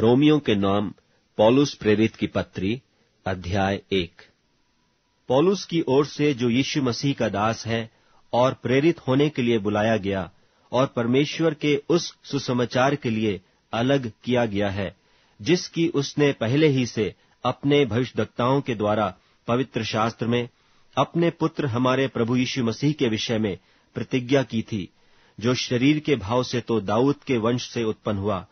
Romeo के नाम पॉलुस प्रेरित की पत्री अध्याय एक पॉलुस की ओर से जो यीशु मसीह का दास है और प्रेरित होने के लिए बुलाया गया और परमेश्वर के उस सुसमाचार के लिए अलग किया गया है जिसकी उसने पहले ही से अपने भविष्यवक्ताओं के द्वारा पवित्र शास्त्र में अपने पुत्र हमारे प्रभु यीशु मसीह के विषय में प्रतिज्ञा की थी जो शरीर के भाव से तो दाऊद के वंश से उत्पन्न हुआ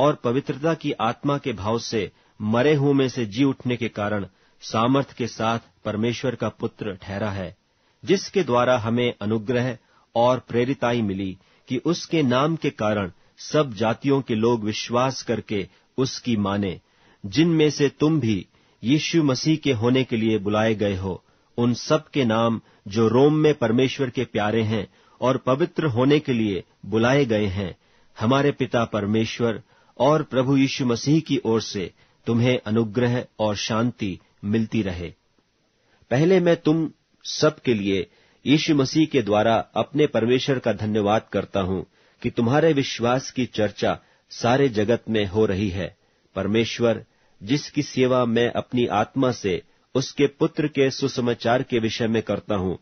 और पवित्रता की आत्मा के भाव से मरे हुओं में से जी उठने के कारण सामर्थ्य के साथ परमेश्वर का पुत्र ठहरा है जिसके द्वारा हमें अनुग्रह और प्रेरिताई मिली कि उसके नाम के कारण सब जातियों के लोग विश्वास करके उसकी माने जिनमें से तुम भी यीशु मसीह के होने के लिए बुलाए गए हो उन सब के नाम जो रोम में परमेश्वर के प्यारे हैं और पवित्र होने के लिए बुलाए गए हैं हमारे पिता परमेश्वर और प्रभु यीशु मसीह की ओर से तुम्हें अनुग्रह और शांति मिलती रहे पहले मैं तुम सब के लिए यीशु मसीह के द्वारा अपने परमेश्वर का धन्यवाद करता हूं कि तुम्हारे विश्वास की चर्चा सारे जगत में हो रही है परमेश्वर जिसकी सेवा मैं अपनी आत्मा से उसके पुत्र के सुसमाचार के विषय में करता हूं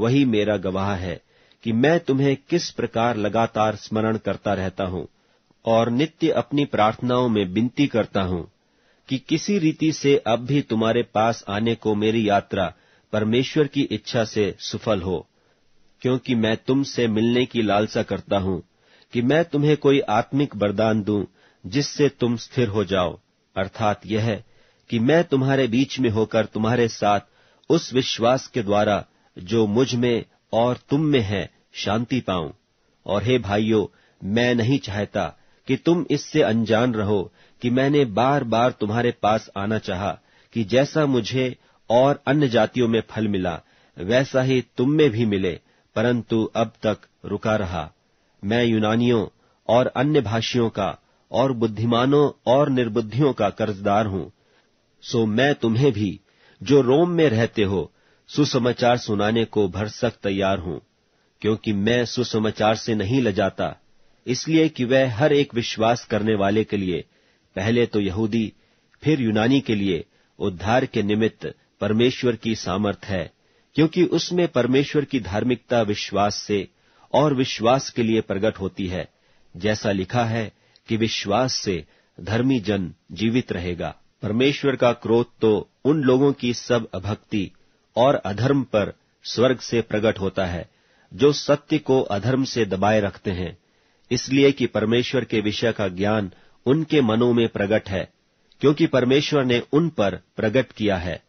वही मेरा गवाह है कि मैं तुम्हें किस प्रकार लगातार स्मरण करता रहता हूं और नित्य अपनी प्रार्थनाओं में विनती करता हूं कि किसी रीति से अब भी तुम्हारे पास आने को मेरी यात्रा परमेश्वर की इच्छा से सफल हो क्योंकि मैं तुमसे मिलने की लालसा करता हूं कि मैं तुम्हें कोई आत्मिक वरदान दूं जिससे तुम स्थिर हो जाओ अर्थात यह है कि मैं तुम्हारे बीच में होकर तुम्हारे साथ उस विश्वास के द्वारा जो मुझ में और तुम में है शांति पाऊं और हे भाइयों मैं नहीं चाहता कि तुम इससे अनजान रहो कि मैंने बार बार तुम्हारे पास आना चाहा कि जैसा मुझे और अन्य जातियों में फल मिला वैसा ही तुम में भी मिले परंतु अब तक रुका रहा मैं यूनानियों और अन्य भाषियों का और बुद्धिमानों और निर्बुद्धियों का कर्जदार हूं सो मैं तुम्हें भी जो रोम में रहते हो सुसमाचार सुनाने को भरसक तैयार हूं क्योंकि मैं सुसमाचार से नहीं लजाता इसलिए कि वह हर एक विश्वास करने वाले के लिए पहले तो यहूदी फिर यूनानी के लिए उद्धार के निमित्त परमेश्वर की सामर्थ है क्योंकि उसमें परमेश्वर की धार्मिकता विश्वास से और विश्वास के लिए प्रकट होती है जैसा लिखा है कि विश्वास से धर्मी जन जीवित रहेगा परमेश्वर का क्रोध तो उन लोगों की सब अभक्ति और अधर्म पर स्वर्ग से प्रकट होता है जो सत्य को अधर्म से दबाए रखते हैं इसलिए कि परमेश्वर के विषय का ज्ञान उनके मनों में प्रकट है क्योंकि परमेश्वर ने उन पर प्रकट किया है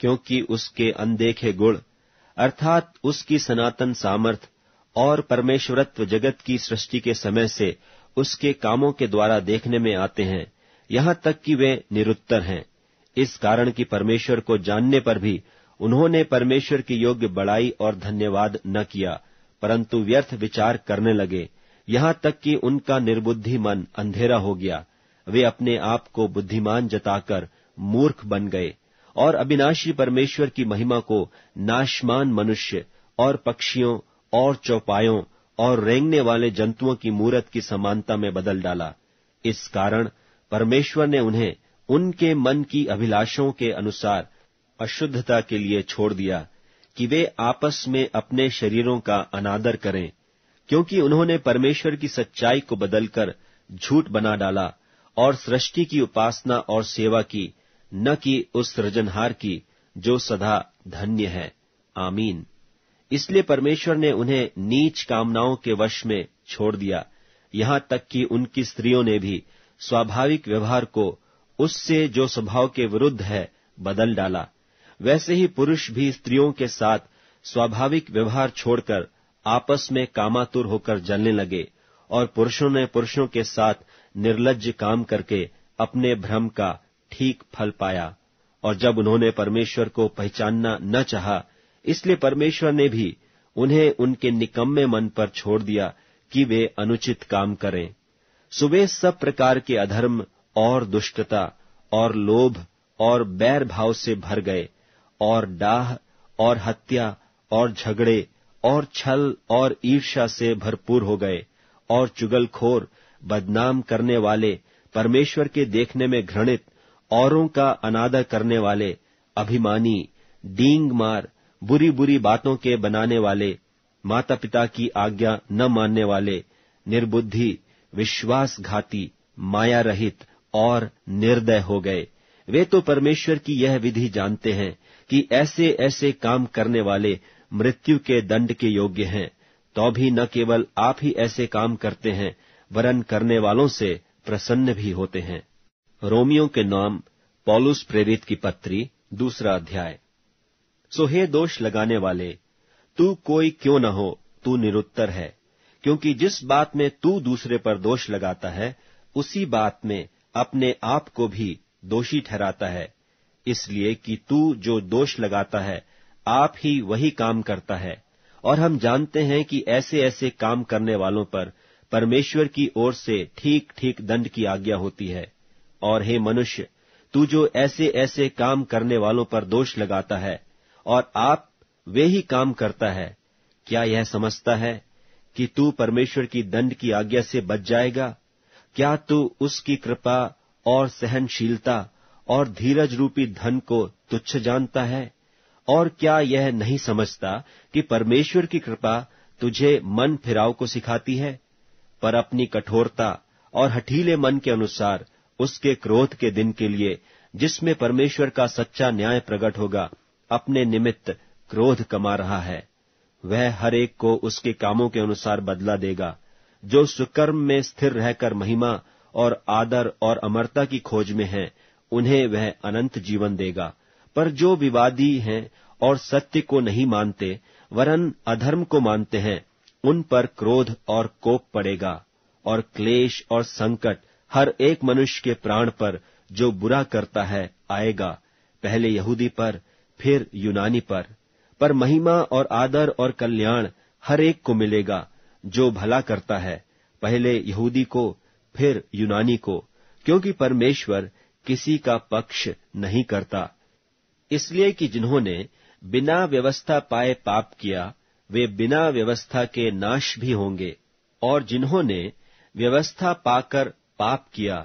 क्योंकि उसके अनदेखे गुण अर्थात उसकी सनातन सामर्थ और परमेश्वरत्व जगत की सृष्टि के समय से उसके कामों के द्वारा देखने में आते हैं यहां तक कि वे निरुत्तर हैं इस कारण कि परमेश्वर को जानने पर भी उन्होंने परमेश्वर की योग्य बड़ाई और धन्यवाद न किया परंतु व्यर्थ विचार करने लगे यहां तक कि उनका निर्बुद्धि मन अंधेरा हो गया वे अपने आप को बुद्धिमान जताकर मूर्ख बन गए और अविनाशी परमेश्वर की महिमा को नाशमान मनुष्य और पक्षियों और चौपायों और रेंगने वाले जंतुओं की मूरत की समानता में बदल डाला इस कारण परमेश्वर ने उन्हें उनके मन की अभिलाषों के अनुसार अशुद्धता के लिए छोड़ दिया कि वे आपस में अपने शरीरों का अनादर करें क्योंकि उन्होंने परमेश्वर की सच्चाई को बदलकर झूठ बना डाला और सृष्टि की उपासना और सेवा की न कि उस सृजनहार की जो सदा धन्य है आमीन इसलिए परमेश्वर ने उन्हें नीच कामनाओं के वश में छोड़ दिया यहां तक कि उनकी स्त्रियों ने भी स्वाभाविक व्यवहार को उससे जो स्वभाव के विरुद्ध है बदल डाला वैसे ही पुरुष भी स्त्रियों के साथ स्वाभाविक व्यवहार छोड़कर आपस में कामातुर होकर जलने लगे और पुरुषों ने पुरुषों के साथ निर्लज काम करके अपने भ्रम का ठीक फल पाया और जब उन्होंने परमेश्वर को पहचानना न चाहा इसलिए परमेश्वर ने भी उन्हें उनके निकम्मे मन पर छोड़ दिया कि वे अनुचित काम करें सुबह सब प्रकार के अधर्म और दुष्टता और लोभ और बैर भाव से भर गए और डाह और हत्या और झगड़े और छल और ईर्ष्या से भरपूर हो गए और चुगलखोर बदनाम करने वाले परमेश्वर के देखने में घृणित औरों का अनादर करने वाले अभिमानी डींग मार बुरी बुरी बातों के बनाने वाले माता पिता की आज्ञा न मानने वाले निर्बुद्धि विश्वासघाती माया रहित और निर्दय हो गए वे तो परमेश्वर की यह विधि जानते हैं कि ऐसे ऐसे काम करने वाले मृत्यु के दंड के योग्य हैं तो भी न केवल आप ही ऐसे काम करते हैं वरन करने वालों से प्रसन्न भी होते हैं रोमियो के नाम पॉलुस प्रेरित की पत्री दूसरा अध्याय सोहे दोष लगाने वाले तू कोई क्यों न हो तू निरुत्तर है क्योंकि जिस बात में तू दूसरे पर दोष लगाता है उसी बात में अपने आप को भी दोषी ठहराता है इसलिए कि तू जो दोष लगाता है आप ही वही काम करता है और हम जानते हैं कि ऐसे ऐसे काम करने वालों पर परमेश्वर की ओर से ठीक ठीक दंड की आज्ञा होती है और हे मनुष्य तू जो ऐसे ऐसे काम करने वालों पर दोष लगाता है और आप वे ही काम करता है क्या यह समझता है कि तू परमेश्वर की दंड की आज्ञा से बच जाएगा क्या तू उसकी कृपा और सहनशीलता और धीरज रूपी धन को तुच्छ जानता है और क्या यह नहीं समझता कि परमेश्वर की कृपा तुझे मन फिराव को सिखाती है पर अपनी कठोरता और हठीले मन के अनुसार उसके क्रोध के दिन के लिए जिसमें परमेश्वर का सच्चा न्याय प्रकट होगा अपने निमित्त क्रोध कमा रहा है वह हर एक को उसके कामों के अनुसार बदला देगा जो सुकर्म में स्थिर रहकर महिमा और आदर और अमरता की खोज में है उन्हें वह अनंत जीवन देगा पर जो विवादी हैं और सत्य को नहीं मानते वरन अधर्म को मानते हैं उन पर क्रोध और कोप पड़ेगा और क्लेश और संकट हर एक मनुष्य के प्राण पर जो बुरा करता है आएगा पहले यहूदी पर फिर यूनानी पर पर महिमा और आदर और कल्याण हर एक को मिलेगा जो भला करता है पहले यहूदी को फिर यूनानी को क्योंकि परमेश्वर किसी का पक्ष नहीं करता इसलिए कि जिन्होंने बिना व्यवस्था पाए पाप किया वे बिना व्यवस्था के नाश भी होंगे और जिन्होंने व्यवस्था पाकर पाप किया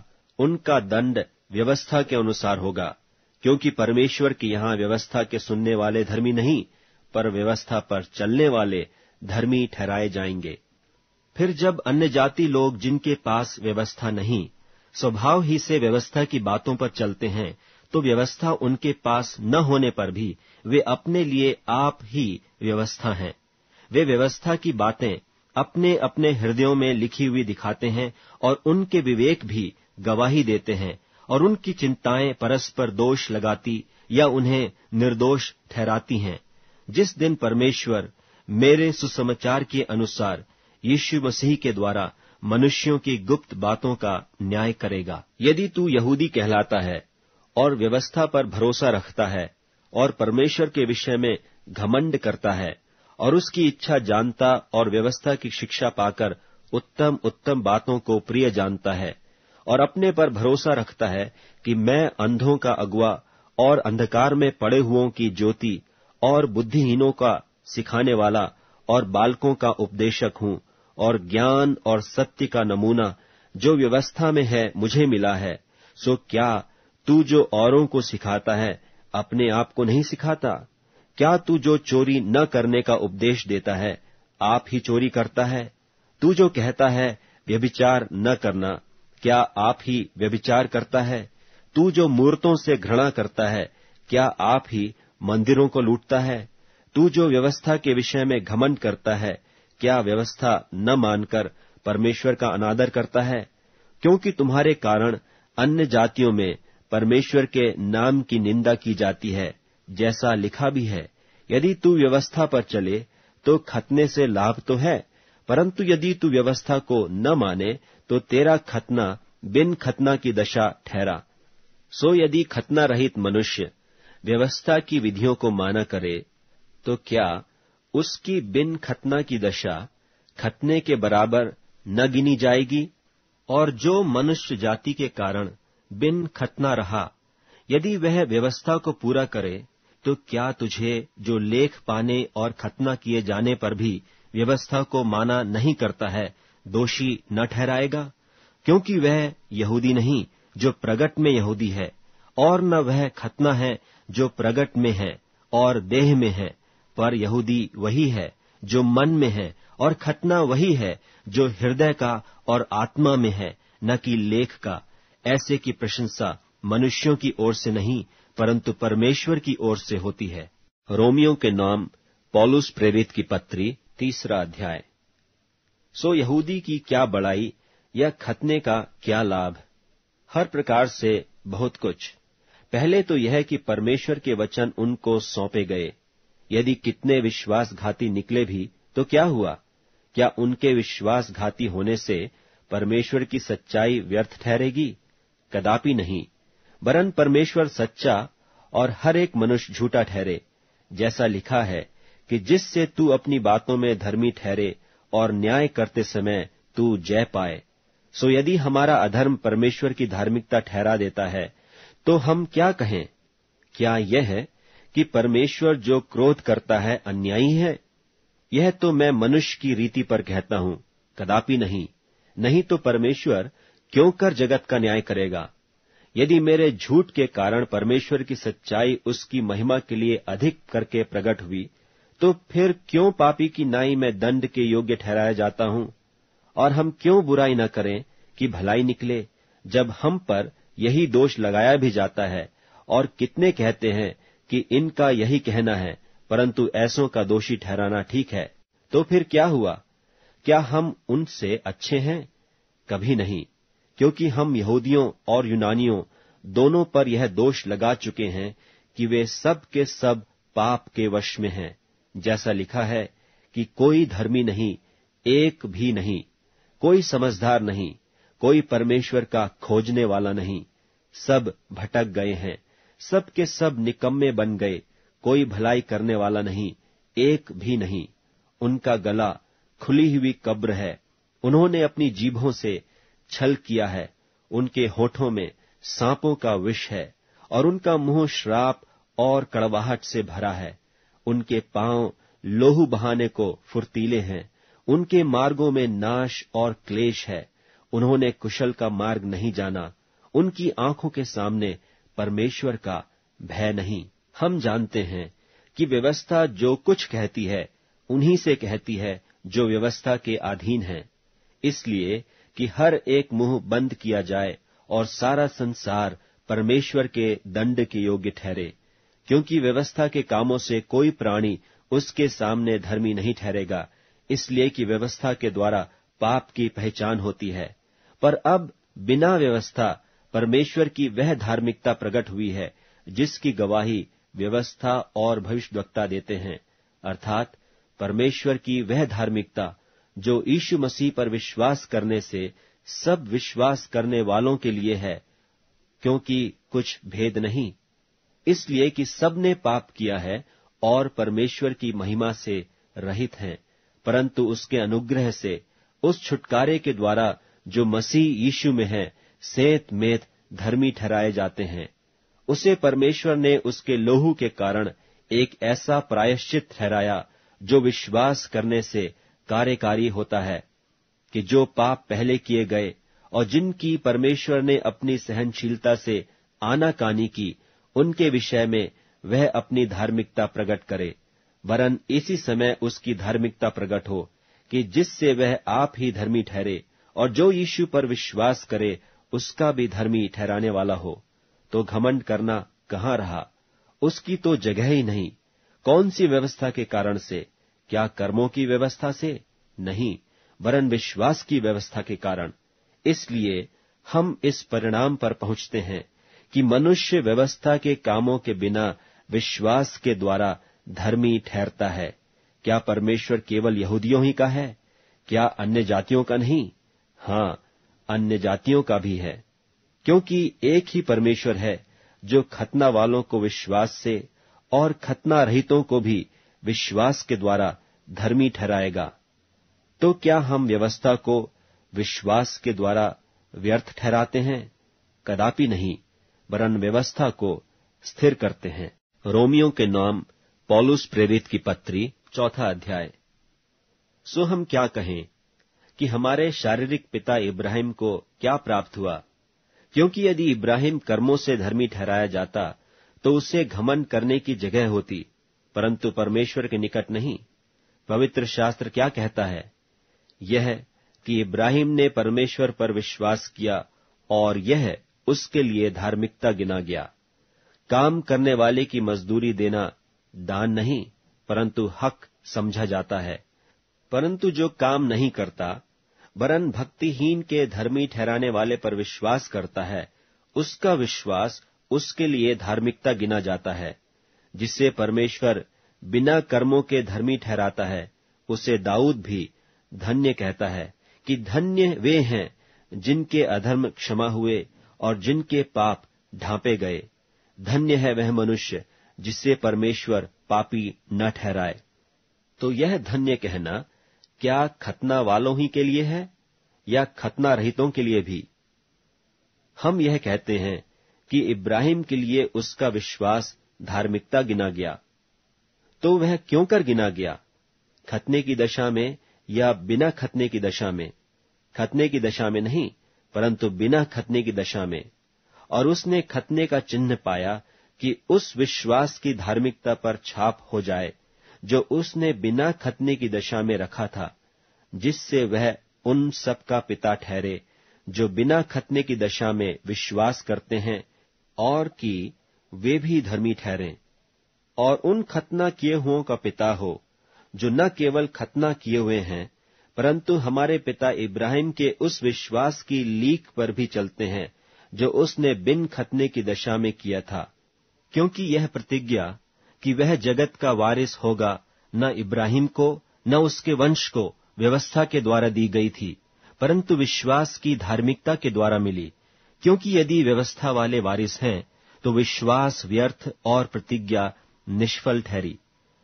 उनका दंड व्यवस्था के अनुसार होगा क्योंकि परमेश्वर की यहां व्यवस्था के सुनने वाले धर्मी नहीं पर व्यवस्था पर चलने वाले धर्मी ठहराए जाएंगे फिर जब अन्य जाति लोग जिनके पास व्यवस्था नहीं स्वभाव ही से व्यवस्था की बातों पर चलते हैं तो व्यवस्था उनके पास न होने पर भी वे अपने लिए आप ही व्यवस्था हैं वे व्यवस्था की बातें अपने अपने हृदयों में लिखी हुई दिखाते हैं और उनके विवेक भी गवाही देते हैं और उनकी चिंताएं परस्पर दोष लगाती या उन्हें निर्दोष ठहराती हैं जिस दिन परमेश्वर मेरे सुसमाचार के अनुसार यीशु मसीह के द्वारा मनुष्यों की गुप्त बातों का न्याय करेगा यदि तू यहूदी कहलाता है और व्यवस्था पर भरोसा रखता है और परमेश्वर के विषय में घमंड करता है और उसकी इच्छा जानता और व्यवस्था की शिक्षा पाकर उत्तम उत्तम बातों को प्रिय जानता है और अपने पर भरोसा रखता है कि मैं अंधों का अगुआ और अंधकार में पड़े हुओं की ज्योति और बुद्धिहीनों का सिखाने वाला और बालकों का उपदेशक हूं और ज्ञान और सत्य का नमूना जो व्यवस्था में है मुझे मिला है सो क्या तू जो औरों को सिखाता है अपने आप को नहीं सिखाता क्या तू जो चोरी न करने का उपदेश देता है आप ही चोरी करता है तू जो कहता है व्यभिचार न करना क्या आप ही व्यभिचार करता है तू जो मूर्तों से घृणा करता है क्या आप ही मंदिरों को लूटता है तू जो व्यवस्था के विषय में घमंड करता है क्या व्यवस्था न मानकर परमेश्वर का अनादर करता है क्योंकि तुम्हारे कारण अन्य जातियों में परमेश्वर के नाम की निंदा की जाती है जैसा लिखा भी है यदि तू व्यवस्था पर चले तो खतने से लाभ तो है परंतु यदि तू व्यवस्था को न माने तो तेरा खतना बिन खतना की दशा ठहरा सो यदि खतना रहित मनुष्य व्यवस्था की विधियों को माना करे तो क्या उसकी बिन खतना की दशा खतने के बराबर न गिनी जाएगी और जो मनुष्य जाति के कारण बिन खतना रहा यदि वह व्यवस्था को पूरा करे तो क्या तुझे जो लेख पाने और खतना किए जाने पर भी व्यवस्था को माना नहीं करता है दोषी न ठहराएगा क्योंकि वह यहूदी नहीं जो प्रगट में यहूदी है और न वह खतना है जो प्रगट में है और देह में है पर यहूदी वही है जो मन में है और खतना वही है जो हृदय का और आत्मा में है न कि लेख का ऐसे की प्रशंसा मनुष्यों की ओर से नहीं परंतु परमेश्वर की ओर से होती है रोमियो के नाम पॉलुस प्रेरित की पत्री तीसरा अध्याय सो यहूदी की क्या बड़ाई या खतने का क्या लाभ हर प्रकार से बहुत कुछ पहले तो यह कि परमेश्वर के वचन उनको सौंपे गए यदि कितने विश्वासघाती निकले भी तो क्या हुआ क्या उनके विश्वासघाती होने से परमेश्वर की सच्चाई व्यर्थ ठहरेगी कदापि नहीं वरन परमेश्वर सच्चा और हर एक मनुष्य झूठा ठहरे जैसा लिखा है कि जिससे तू अपनी बातों में धर्मी ठहरे और न्याय करते समय तू जय पाए सो यदि हमारा अधर्म परमेश्वर की धार्मिकता ठहरा देता है तो हम क्या कहें क्या यह है कि परमेश्वर जो क्रोध करता है अन्यायी है यह तो मैं मनुष्य की रीति पर कहता हूं कदापि नहीं नहीं तो परमेश्वर क्यों कर जगत का न्याय करेगा यदि मेरे झूठ के कारण परमेश्वर की सच्चाई उसकी महिमा के लिए अधिक करके प्रकट हुई तो फिर क्यों पापी की नाई में दंड के योग्य ठहराया जाता हूं और हम क्यों बुराई न करें कि भलाई निकले जब हम पर यही दोष लगाया भी जाता है और कितने कहते हैं कि इनका यही कहना है परंतु ऐसों का दोषी ठहराना ठीक है तो फिर क्या हुआ क्या हम उनसे अच्छे हैं कभी नहीं क्योंकि हम यहूदियों और यूनानियों दोनों पर यह दोष लगा चुके हैं कि वे सब के सब पाप के वश में हैं जैसा लिखा है कि कोई धर्मी नहीं एक भी नहीं कोई समझदार नहीं कोई परमेश्वर का खोजने वाला नहीं सब भटक गए हैं सब के सब निकम्मे बन गए कोई भलाई करने वाला नहीं एक भी नहीं उनका गला खुली हुई कब्र है उन्होंने अपनी जीभों से छल किया है उनके होठों में सांपों का विष है और उनका मुंह श्राप और कड़वाहट से भरा है उनके पांव लोहू बहाने को फुर्तीले हैं उनके मार्गों में नाश और क्लेश है उन्होंने कुशल का मार्ग नहीं जाना उनकी आंखों के सामने परमेश्वर का भय नहीं हम जानते हैं कि व्यवस्था जो कुछ कहती है उन्हीं से कहती है जो व्यवस्था के अधीन है इसलिए कि हर एक मुंह बंद किया जाए और सारा संसार परमेश्वर के दंड के योग्य ठहरे क्योंकि व्यवस्था के कामों से कोई प्राणी उसके सामने धर्मी नहीं ठहरेगा इसलिए कि व्यवस्था के द्वारा पाप की पहचान होती है पर अब बिना व्यवस्था परमेश्वर की वह धार्मिकता प्रकट हुई है जिसकी गवाही व्यवस्था और भविष्यवक्ता देते हैं अर्थात परमेश्वर की वह धार्मिकता जो यीशु मसीह पर विश्वास करने से सब विश्वास करने वालों के लिए है क्योंकि कुछ भेद नहीं इसलिए कि सबने पाप किया है और परमेश्वर की महिमा से रहित हैं परंतु उसके अनुग्रह से उस छुटकारे के द्वारा जो मसीह यीशु में है सेत मेत धर्मी ठहराए जाते हैं उसे परमेश्वर ने उसके लोहू के कारण एक ऐसा प्रायश्चित ठहराया जो विश्वास करने से कार्यकारी होता है कि जो पाप पहले किए गए और जिनकी परमेश्वर ने अपनी सहनशीलता से आनाकानी की उनके विषय में वह अपनी धार्मिकता प्रकट करे वरन इसी समय उसकी धार्मिकता प्रकट हो कि जिससे वह आप ही धर्मी ठहरे और जो यीशु पर विश्वास करे उसका भी धर्मी ठहराने वाला हो तो घमंड करना कहां रहा उसकी तो जगह ही नहीं कौन सी व्यवस्था के कारण से क्या कर्मों की व्यवस्था से नहीं वरन विश्वास की व्यवस्था के कारण इसलिए हम इस परिणाम पर पहुंचते हैं कि मनुष्य व्यवस्था के कामों के बिना विश्वास के द्वारा धर्मी ठहरता है क्या परमेश्वर केवल यहूदियों ही का है क्या अन्य जातियों का नहीं हाँ अन्य जातियों का भी है क्योंकि एक ही परमेश्वर है जो खतना वालों को विश्वास से और खतना रहितों को भी विश्वास के द्वारा धर्मी ठहराएगा तो क्या हम व्यवस्था को विश्वास के द्वारा व्यर्थ ठहराते हैं कदापि नहीं वरन व्यवस्था को स्थिर करते हैं रोमियो के नाम पॉलुस प्रेरित की पत्री चौथा अध्याय सो हम क्या कहें कि हमारे शारीरिक पिता इब्राहिम को क्या प्राप्त हुआ क्योंकि यदि इब्राहिम कर्मों से धर्मी ठहराया जाता तो उसे घमन करने की जगह होती परंतु परमेश्वर के निकट नहीं पवित्र शास्त्र क्या कहता है यह कि इब्राहिम ने परमेश्वर पर विश्वास किया और यह उसके लिए धार्मिकता गिना गया काम करने वाले की मजदूरी देना दान नहीं परंतु हक समझा जाता है परंतु जो काम नहीं करता वरन भक्तिहीन के धर्मी ठहराने वाले पर विश्वास करता है उसका विश्वास उसके लिए धार्मिकता गिना जाता है जिससे परमेश्वर बिना कर्मों के धर्मी ठहराता है उसे दाऊद भी धन्य कहता है कि धन्य वे हैं जिनके अधर्म क्षमा हुए और जिनके पाप ढांपे गए धन्य है वह मनुष्य जिससे परमेश्वर पापी न ठहराए तो यह धन्य कहना क्या खतना वालों ही के लिए है या खतना रहितों के लिए भी हम यह कहते हैं कि इब्राहिम के लिए उसका विश्वास धार्मिकता गिना गया तो वह क्यों कर गिना गया खतने की दशा में या बिना खतने की दशा में खतने की दशा में नहीं परंतु बिना खतने की दशा में और उसने खतने का चिन्ह पाया कि उस विश्वास की धार्मिकता पर छाप हो जाए जो उसने बिना खतने की दशा में रखा था जिससे वह उन सब का पिता ठहरे जो बिना खतने की दशा में विश्वास करते हैं और कि वे भी धर्मी ठहरें और उन खतना किए हुओं का पिता हो जो न केवल खतना किए हुए हैं परंतु हमारे पिता इब्राहिम के उस विश्वास की लीक पर भी चलते हैं जो उसने बिन खतने की दशा में किया था क्योंकि यह प्रतिज्ञा कि वह जगत का वारिस होगा न इब्राहिम को न उसके वंश को व्यवस्था के द्वारा दी गई थी परंतु विश्वास की धार्मिकता के द्वारा मिली क्योंकि यदि व्यवस्था वाले वारिस हैं तो विश्वास व्यर्थ और प्रतिज्ञा निष्फल ठहरी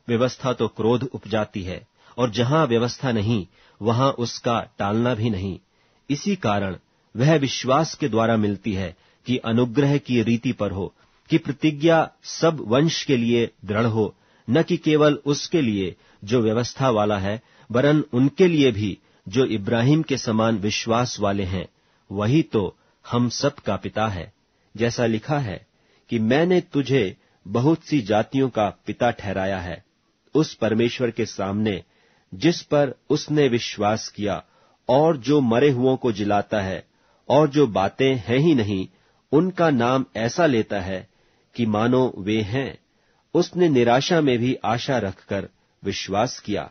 व्यवस्था तो क्रोध उपजाती है और जहां व्यवस्था नहीं वहां उसका टालना भी नहीं इसी कारण वह विश्वास के द्वारा मिलती है कि अनुग्रह की रीति पर हो कि प्रतिज्ञा सब वंश के लिए दृढ़ हो न कि केवल उसके लिए जो व्यवस्था वाला है वरन उनके लिए भी जो इब्राहिम के समान विश्वास वाले हैं वही तो हम सब का पिता है जैसा लिखा है कि मैंने तुझे बहुत सी जातियों का पिता ठहराया है उस परमेश्वर के सामने जिस पर उसने विश्वास किया और जो मरे हुओं को जिलाता है और जो बातें हैं ही नहीं उनका नाम ऐसा लेता है कि मानो वे हैं उसने निराशा में भी आशा रखकर विश्वास किया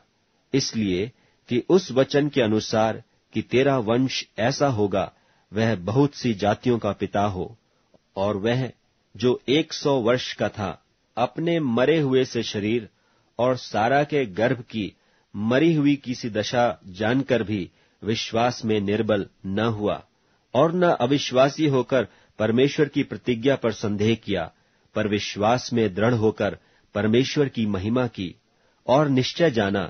इसलिए कि उस वचन के अनुसार कि तेरा वंश ऐसा होगा वह बहुत सी जातियों का पिता हो और वह जो 100 वर्ष का था अपने मरे हुए से शरीर और सारा के गर्भ की मरी हुई किसी दशा जानकर भी विश्वास में निर्बल न हुआ और न अविश्वासी होकर परमेश्वर की प्रतिज्ञा पर संदेह किया पर विश्वास में दृढ़ होकर परमेश्वर की महिमा की और निश्चय जाना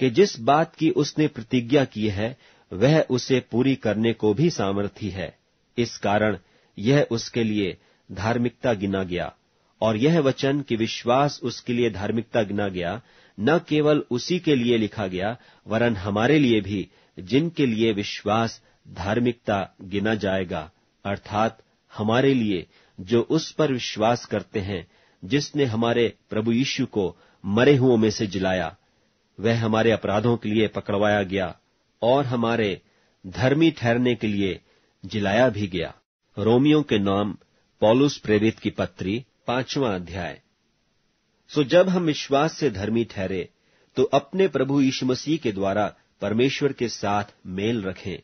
कि जिस बात की उसने प्रतिज्ञा की है वह उसे पूरी करने को भी सामर्थ्य है इस कारण यह उसके लिए धार्मिकता गिना गया और यह वचन कि विश्वास उसके लिए धार्मिकता गिना गया न केवल उसी के लिए लिखा गया वरन हमारे लिए भी जिनके लिए विश्वास धार्मिकता गिना जाएगा अर्थात हमारे लिए जो उस पर विश्वास करते हैं जिसने हमारे प्रभु यीशु को मरे हुओं में से जिलाया वह हमारे अपराधों के लिए पकड़वाया गया और हमारे धर्मी ठहरने के लिए जिलाया भी गया रोमियो के नाम पॉलुस प्रेरित की पत्री पांचवा अध्याय सो जब हम विश्वास से धर्मी ठहरे तो अपने प्रभु यीशु मसीह के द्वारा परमेश्वर के साथ मेल रखें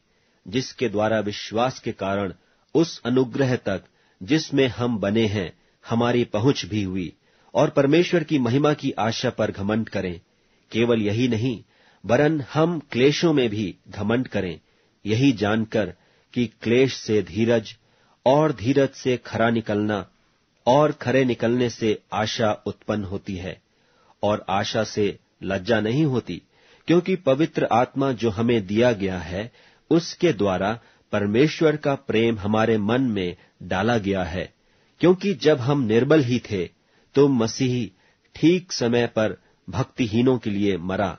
जिसके द्वारा विश्वास के कारण उस अनुग्रह तक जिसमें हम बने हैं हमारी पहुंच भी हुई और परमेश्वर की महिमा की आशा पर घमंड करें केवल यही नहीं वरन हम क्लेशों में भी घमंड करें यही जानकर कि क्लेश से धीरज और धीरज से खरा निकलना और खरे निकलने से आशा उत्पन्न होती है और आशा से लज्जा नहीं होती क्योंकि पवित्र आत्मा जो हमें दिया गया है उसके द्वारा परमेश्वर का प्रेम हमारे मन में डाला गया है क्योंकि जब हम निर्बल ही थे तो मसीह ठीक समय पर भक्तिहीनों के लिए मरा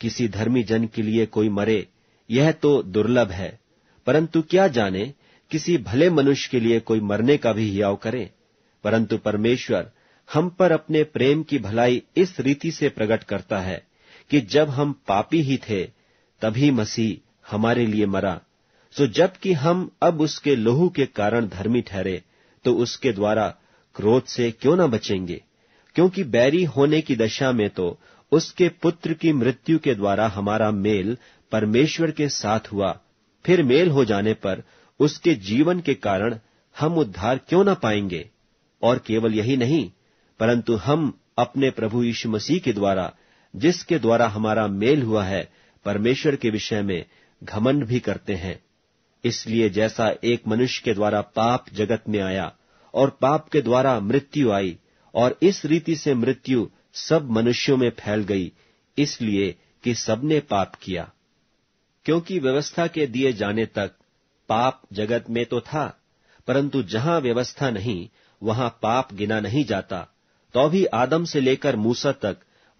किसी धर्मी जन के लिए कोई मरे यह तो दुर्लभ है परंतु क्या जाने किसी भले मनुष्य के लिए कोई मरने का भी हियाव करें परंतु परमेश्वर हम पर अपने प्रेम की भलाई इस रीति से प्रकट करता है कि जब हम पापी ही थे तभी मसीह हमारे लिए मरा सो जबकि हम अब उसके लोहू के कारण धर्मी ठहरे तो उसके द्वारा क्रोध से क्यों न बचेंगे क्योंकि बैरी होने की दशा में तो उसके पुत्र की मृत्यु के द्वारा हमारा मेल परमेश्वर के साथ हुआ फिर मेल हो जाने पर उसके जीवन के कारण हम उद्धार क्यों ना पाएंगे और केवल यही नहीं परंतु हम अपने प्रभु यीशु मसीह के द्वारा जिसके द्वारा हमारा मेल हुआ है परमेश्वर के विषय में घमंड भी करते हैं इसलिए जैसा एक मनुष्य के द्वारा पाप जगत में आया और पाप के द्वारा मृत्यु आई और इस रीति से मृत्यु सब मनुष्यों में फैल गई इसलिए कि सबने पाप किया क्योंकि व्यवस्था के दिए जाने तक पाप जगत में तो था परंतु जहां व्यवस्था नहीं वहां पाप गिना नहीं जाता तो भी आदम से लेकर मूसा तक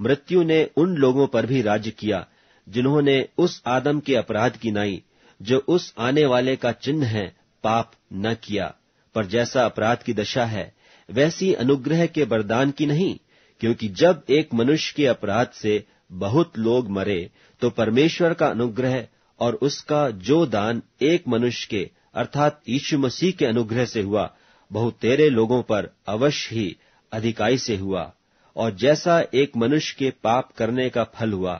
मृत्यु ने उन लोगों पर भी राज्य किया जिन्होंने उस आदम के अपराध की नाई जो उस आने वाले का चिन्ह है पाप न किया पर जैसा अपराध की दशा है वैसी अनुग्रह के वरदान की नहीं क्योंकि जब एक मनुष्य के अपराध से बहुत लोग मरे तो परमेश्वर का अनुग्रह और उसका जो दान एक मनुष्य के अर्थात यीशु मसीह के अनुग्रह से हुआ बहुत तेरे लोगों पर अवश्य ही अधिकाई से हुआ और जैसा एक मनुष्य के पाप करने का फल हुआ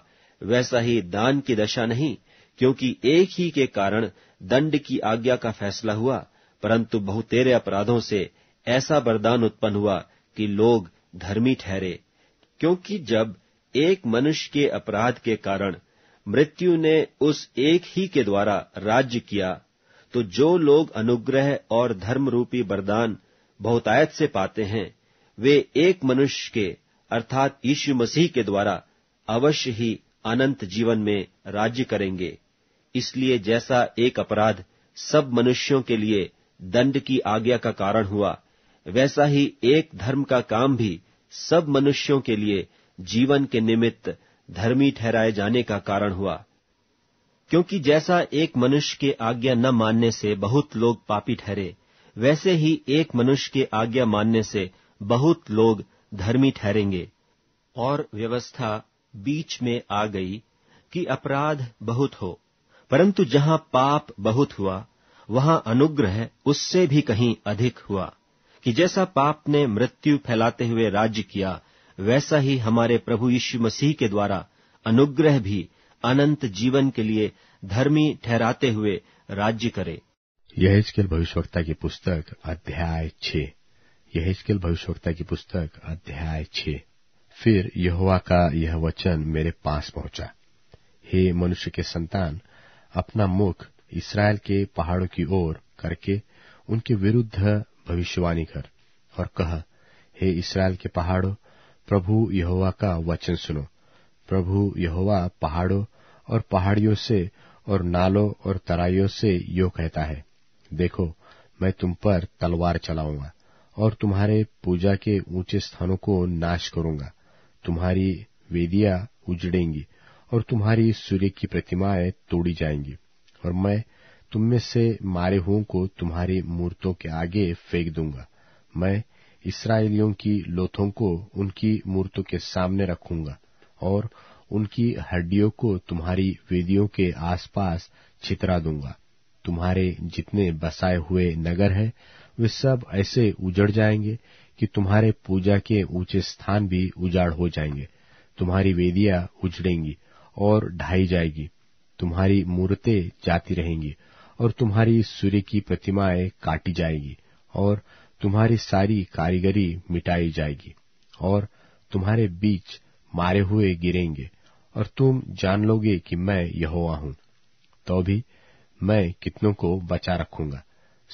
वैसा ही दान की दशा नहीं क्योंकि एक ही के कारण दंड की आज्ञा का फैसला हुआ परंतु बहुतेरे अपराधों से ऐसा वरदान उत्पन्न हुआ कि लोग धर्मी ठहरे क्योंकि जब एक मनुष्य के अपराध के कारण मृत्यु ने उस एक ही के द्वारा राज्य किया तो जो लोग अनुग्रह और धर्म रूपी वरदान बहुतायत से पाते हैं वे एक मनुष्य के अर्थात यीशु मसीह के द्वारा अवश्य ही अनंत जीवन में राज्य करेंगे इसलिए जैसा एक अपराध सब मनुष्यों के लिए दंड की आज्ञा का कारण हुआ वैसा ही एक धर्म का काम भी सब मनुष्यों के लिए जीवन के निमित्त धर्मी ठहराए जाने का कारण हुआ क्योंकि जैसा एक मनुष्य के आज्ञा न मानने से बहुत लोग पापी ठहरे वैसे ही एक मनुष्य के आज्ञा मानने से बहुत लोग धर्मी ठहरेंगे और व्यवस्था बीच में आ गई कि अपराध बहुत हो परंतु जहां पाप बहुत हुआ वहां अनुग्रह उससे भी कहीं अधिक हुआ कि जैसा पाप ने मृत्यु फैलाते हुए राज्य किया वैसा ही हमारे प्रभु यीशु मसीह के द्वारा अनुग्रह भी अनंत जीवन के लिए धर्मी ठहराते हुए राज्य करे यह स्केल भविष्यवक्ता की पुस्तक अध्याय छे यह भविष्यवक्ता की पुस्तक अध्याय छ फिर यहोवा का यह वचन मेरे पास पहुंचा हे मनुष्य के संतान अपना मुख इसराइल के पहाड़ों की ओर करके उनके विरुद्ध भविष्यवाणी कर और कह हे इसराइल के पहाड़ों प्रभु यहोवा का वचन सुनो प्रभु यहोवा पहाड़ों और पहाड़ियों से और नालों और तराइयों से यो कहता है देखो मैं तुम पर तलवार चलाऊंगा और तुम्हारे पूजा के ऊंचे स्थानों को नाश करूंगा तुम्हारी वेदियां उजड़ेंगी और तुम्हारी सूर्य की प्रतिमाएं तोड़ी जाएंगी और मैं तुम में से मारे हुओं को तुम्हारी मूर्तों के आगे फेंक दूंगा मैं इसराइलियों की लोथों को उनकी मूर्तों के सामने रखूंगा और उनकी हड्डियों को तुम्हारी वेदियों के आसपास छितरा दूंगा तुम्हारे जितने बसाए हुए नगर हैं वे सब ऐसे उजड़ जाएंगे कि तुम्हारे पूजा के ऊंचे स्थान भी उजाड़ हो जाएंगे तुम्हारी वेदियां उजड़ेंगी और ढाई जाएगी तुम्हारी मूर्तें जाती रहेंगी और तुम्हारी सूर्य की प्रतिमाएं काटी जाएगी और तुम्हारी सारी कारीगरी मिटाई जाएगी और तुम्हारे बीच मारे हुए गिरेंगे और तुम जान लोगे कि मैं यहोवा हूं तो भी मैं कितनों को बचा रखूंगा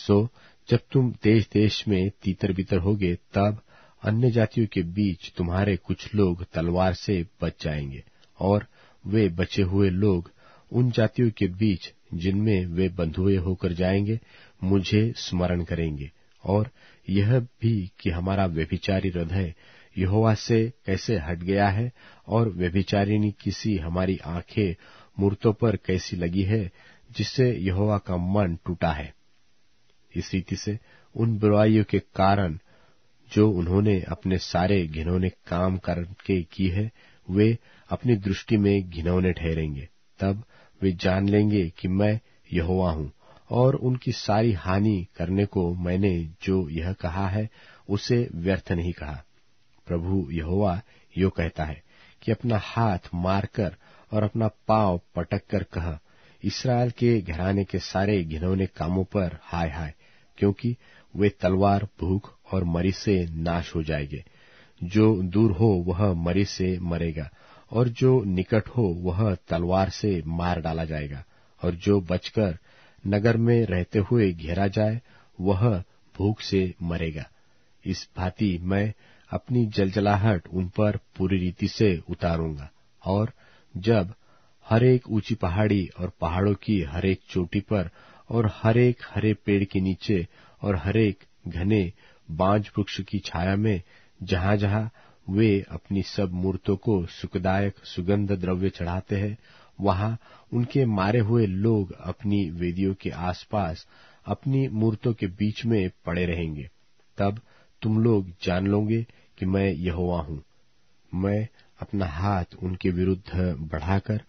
सो जब तुम देश देश में तीतर बीतर होगे तब अन्य जातियों के बीच तुम्हारे कुछ लोग तलवार से बच जाएंगे और वे बचे हुए लोग उन जातियों के बीच जिनमें वे बंधुए होकर जाएंगे मुझे स्मरण करेंगे और यह भी कि हमारा व्यभिचारी हृदय यहोवा से कैसे हट गया है और व्यभिचारिणी किसी हमारी आंखें मूर्तों पर कैसी लगी है जिससे यहोवा का मन टूटा है इस रीति से उन बुराइयों के कारण जो उन्होंने अपने सारे घिनौने काम करके की है वे अपनी दृष्टि में घिनौने ठहरेंगे तब वे जान लेंगे कि मैं यहोवा हूं और उनकी सारी हानि करने को मैंने जो यह कहा है उसे व्यर्थ नहीं कहा प्रभु यहोवा यो कहता है कि अपना हाथ मारकर और अपना पांव पटक कर कह इसराइल के घराने के सारे घिनौने कामों पर हाय हाय क्योंकि वे तलवार भूख और मरी से नाश हो जाएंगे जो दूर हो वह मरी से मरेगा और जो निकट हो वह तलवार से मार डाला जाएगा और जो बचकर नगर में रहते हुए घेरा जाए वह भूख से मरेगा इस भांति मैं अपनी जलजलाहट उन पर पूरी रीति से उतारूंगा और जब हरेक ऊंची पहाड़ी और पहाड़ों की हरेक चोटी पर और हरेक हरे पेड़ के नीचे और हरेक घने बांज वृक्ष की छाया में जहां जहां वे अपनी सब मूर्तों को सुखदायक सुगंध द्रव्य चढ़ाते हैं वहां उनके मारे हुए लोग अपनी वेदियों के आसपास अपनी मूर्तों के बीच में पड़े रहेंगे तब तुम लोग जान लोगे कि मैं यहोवा हूं मैं अपना हाथ उनके विरुद्ध बढ़ाकर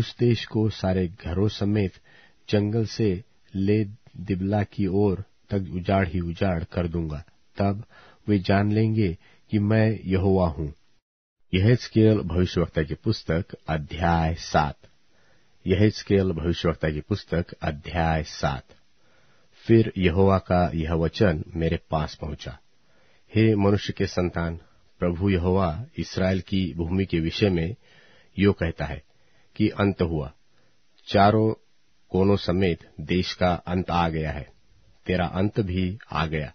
उस देश को सारे घरों समेत जंगल से ले दिबला की ओर तक उजाड़ ही उजाड़ कर दूंगा तब वे जान लेंगे कि मैं यहोवा हूं यह स्केल भविष्यवक्ता की पुस्तक अध्याय सात यह स्केल भविष्यवक्ता की पुस्तक अध्याय सात फिर यहोवा का यह वचन मेरे पास पहुंचा हे मनुष्य के संतान प्रभु यहोवा इसराइल की भूमि के विषय में यो कहता है कि अंत हुआ चारों कोनों समेत देश का अंत आ गया है तेरा अंत भी आ गया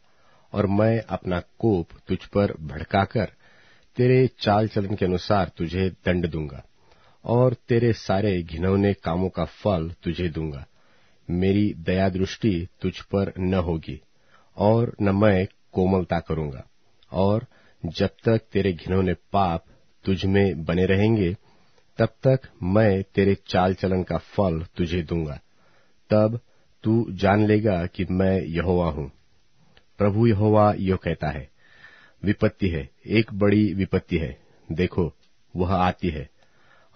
और मैं अपना कोप तुझ पर भड़काकर तेरे चाल चलन के अनुसार तुझे दंड दूंगा और तेरे सारे घिनौने कामों का फल तुझे दूंगा मेरी दया दृष्टि तुझ पर न होगी और न मैं कोमलता करूंगा और जब तक तेरे घिनौने पाप तुझ में बने रहेंगे तब तक मैं तेरे चाल चलन का फल तुझे दूंगा तब तू जान लेगा कि मैं यहोवा हूं प्रभु यहोवा यो कहता है विपत्ति है एक बड़ी विपत्ति है देखो वह आती है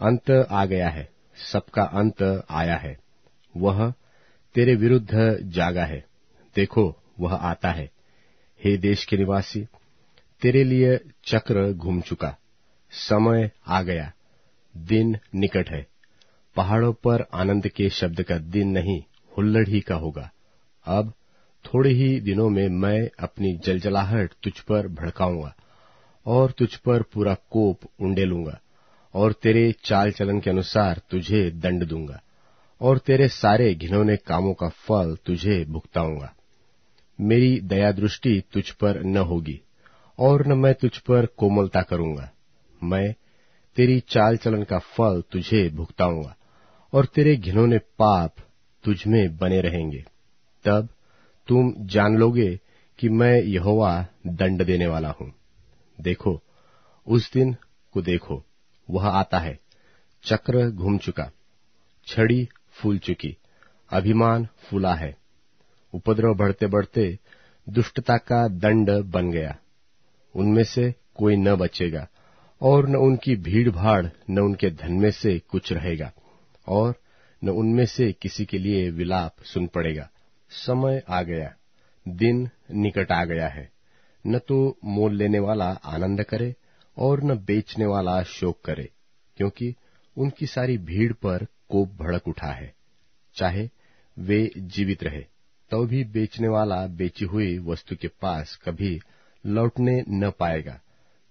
अंत आ गया है सबका अंत आया है वह तेरे विरुद्ध जागा है देखो वह आता है हे देश के निवासी तेरे लिए चक्र घूम चुका समय आ गया दिन निकट है पहाड़ों पर आनंद के शब्द का दिन नहीं हुल्लड़ ही का होगा अब थोड़े ही दिनों में मैं अपनी जलजलाहट तुझ पर भड़काऊंगा और तुझ पर पूरा कोप उंडे लूंगा और तेरे चाल चलन के अनुसार तुझे दंड दूंगा और तेरे सारे घिनौने कामों का फल तुझे भुगताऊंगा मेरी दया दृष्टि तुझ पर न होगी और न मैं तुझ पर कोमलता करूंगा मैं तेरी चाल चलन का फल तुझे भुगताऊंगा और तेरे घिनौने पाप तुझ में बने रहेंगे तब तुम जान लोगे कि मैं यहोवा दंड देने वाला हूं देखो उस दिन को देखो वह आता है चक्र घूम चुका छड़ी फूल चुकी अभिमान फूला है उपद्रव बढ़ते बढ़ते दुष्टता का दंड बन गया उनमें से कोई न बचेगा और न उनकी भीड़ भाड़ न उनके धन में से कुछ रहेगा और न उनमें से किसी के लिए विलाप सुन पड़ेगा समय आ गया दिन निकट आ गया है न तो मोल लेने वाला आनंद करे और न बेचने वाला शोक करे क्योंकि उनकी सारी भीड़ पर कोप भड़क उठा है चाहे वे जीवित रहे तो भी बेचने वाला बेची हुई वस्तु के पास कभी लौटने न पाएगा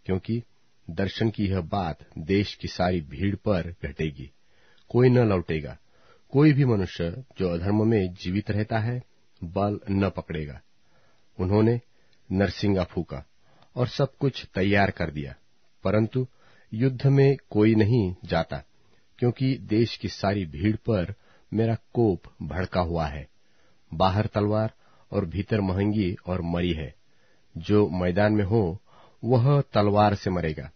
क्योंकि दर्शन की यह बात देश की सारी भीड़ पर घटेगी कोई न लौटेगा कोई भी मनुष्य जो अधर्म में जीवित रहता है बल न पकड़ेगा उन्होंने नरसिंगा फूका और सब कुछ तैयार कर दिया परंतु युद्ध में कोई नहीं जाता क्योंकि देश की सारी भीड़ पर मेरा कोप भड़का हुआ है बाहर तलवार और भीतर महंगी और मरी है जो मैदान में हो वह तलवार से मरेगा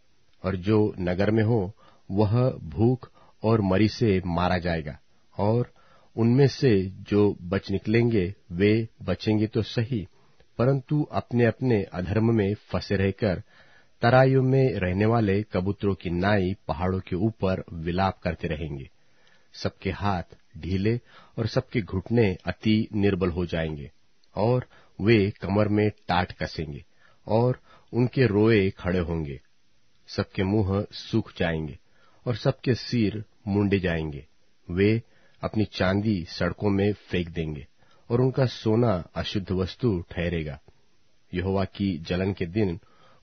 और जो नगर में हो वह भूख और मरी से मारा जाएगा और उनमें से जो बच निकलेंगे वे बचेंगे तो सही परंतु अपने अपने अधर्म में फंसे रहकर तराइयों में रहने वाले कबूतरों की नाई पहाड़ों के ऊपर विलाप करते रहेंगे सबके हाथ ढीले और सबके घुटने अति निर्बल हो जाएंगे और वे कमर में टाट कसेंगे और उनके रोए खड़े होंगे सबके मुंह सूख जाएंगे और सबके सिर मुंडे जाएंगे वे अपनी चांदी सड़कों में फेंक देंगे और उनका सोना अशुद्ध वस्तु ठहरेगा यहोवा की जलन के दिन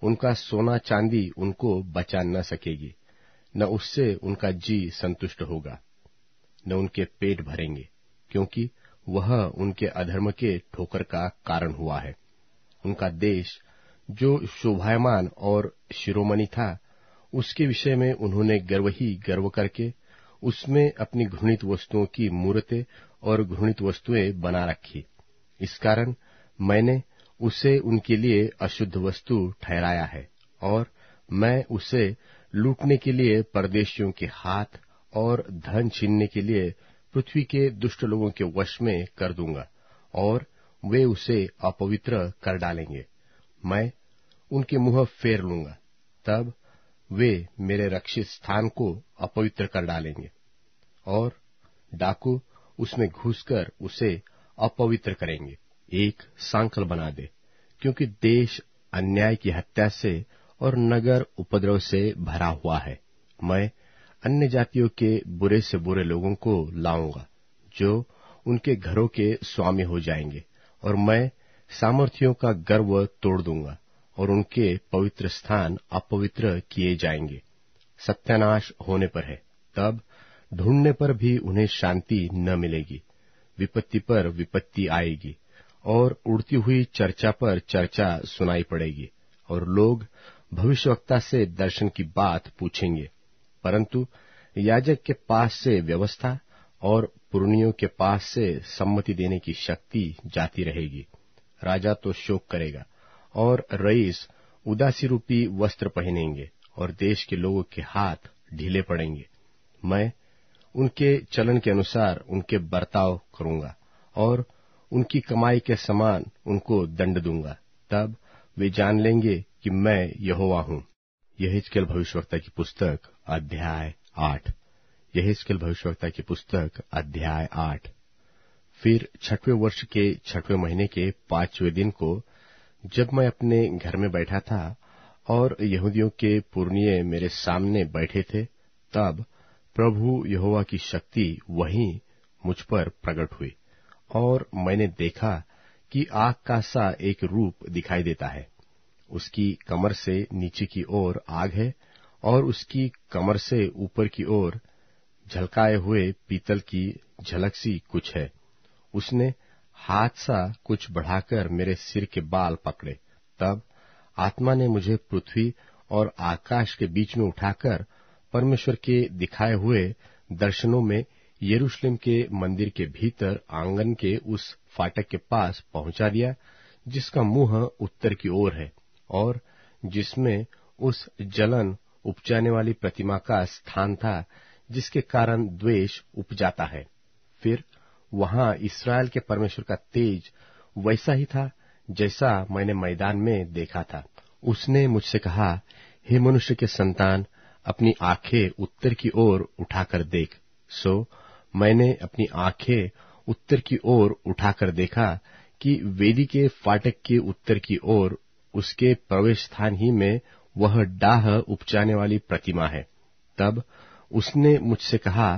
उनका सोना चांदी उनको बचा न सकेगी न उससे उनका जी संतुष्ट होगा न उनके पेट भरेंगे क्योंकि वह उनके अधर्म के ठोकर का कारण हुआ है उनका देश जो शोभायमान और शिरोमणि था उसके विषय में उन्होंने गर्व ही गर्व करके उसमें अपनी घृणित वस्तुओं की मूर्तें और घृणित वस्तुएं बना रखी इस कारण मैंने उसे उनके लिए अशुद्ध वस्तु ठहराया है और मैं उसे लूटने के लिए परदेशियों के हाथ और धन छीनने के लिए पृथ्वी के दुष्ट लोगों के वश में कर दूंगा और वे उसे अपवित्र कर डालेंगे मैं उनके मुंह फेर लूंगा तब वे मेरे रक्षित स्थान को अपवित्र कर डालेंगे और डाकू उसमें घुसकर उसे अपवित्र करेंगे एक सांकल बना दे क्योंकि देश अन्याय की हत्या से और नगर उपद्रव से भरा हुआ है मैं अन्य जातियों के बुरे से बुरे लोगों को लाऊंगा जो उनके घरों के स्वामी हो जाएंगे और मैं सामर्थियों का गर्व तोड़ दूंगा और उनके पवित्र स्थान अपवित्र किए जाएंगे सत्यानाश होने पर है तब ढूंढने पर भी उन्हें शांति न मिलेगी विपत्ति पर विपत्ति आएगी और उड़ती हुई चर्चा पर चर्चा सुनाई पड़ेगी और लोग भविष्यवक्ता से दर्शन की बात पूछेंगे परंतु याजक के पास से व्यवस्था और पुरनियों के पास से सम्मति देने की शक्ति जाती रहेगी राजा तो शोक करेगा और रईस उदासी रूपी वस्त्र पहनेंगे और देश के लोगों के हाथ ढीले पड़ेंगे मैं उनके चलन के अनुसार उनके बर्ताव करूंगा और उनकी कमाई के समान उनको दंड दूंगा तब वे जान लेंगे कि मैं यहोवा हूं यहिजकेल भविष्यवक्ता की पुस्तक अध्याय आठ यहिजकेल भविष्यवक्ता की पुस्तक अध्याय आठ फिर छठवें वर्ष के छठवें महीने के पांचवें दिन को जब मैं अपने घर में बैठा था और यहूदियों के पूर्णीय मेरे सामने बैठे थे तब प्रभु यहोवा की शक्ति वहीं मुझ पर प्रकट हुई और मैंने देखा कि आग का सा एक रूप दिखाई देता है उसकी कमर से नीचे की ओर आग है और उसकी कमर से ऊपर की ओर झलकाए हुए पीतल की झलक सी कुछ है उसने हाथ सा कुछ बढ़ाकर मेरे सिर के बाल पकड़े तब आत्मा ने मुझे पृथ्वी और आकाश के बीच में उठाकर परमेश्वर के दिखाए हुए दर्शनों में यरूशलेम के मंदिर के भीतर आंगन के उस फाटक के पास पहुंचा दिया जिसका मुंह उत्तर की ओर है और जिसमें उस जलन उपजाने वाली प्रतिमा का स्थान था जिसके कारण द्वेष उपजाता है फिर वहां इसराइल के परमेश्वर का तेज वैसा ही था जैसा मैंने मैदान में देखा था उसने मुझसे कहा हे मनुष्य के संतान अपनी आंखें उत्तर की ओर उठाकर देख सो so, मैंने अपनी आंखें उत्तर की ओर उठाकर देखा कि वेदी के फाटक के उत्तर की ओर उसके प्रवेश स्थान ही में वह डाह उपजाने वाली प्रतिमा है तब उसने मुझसे कहा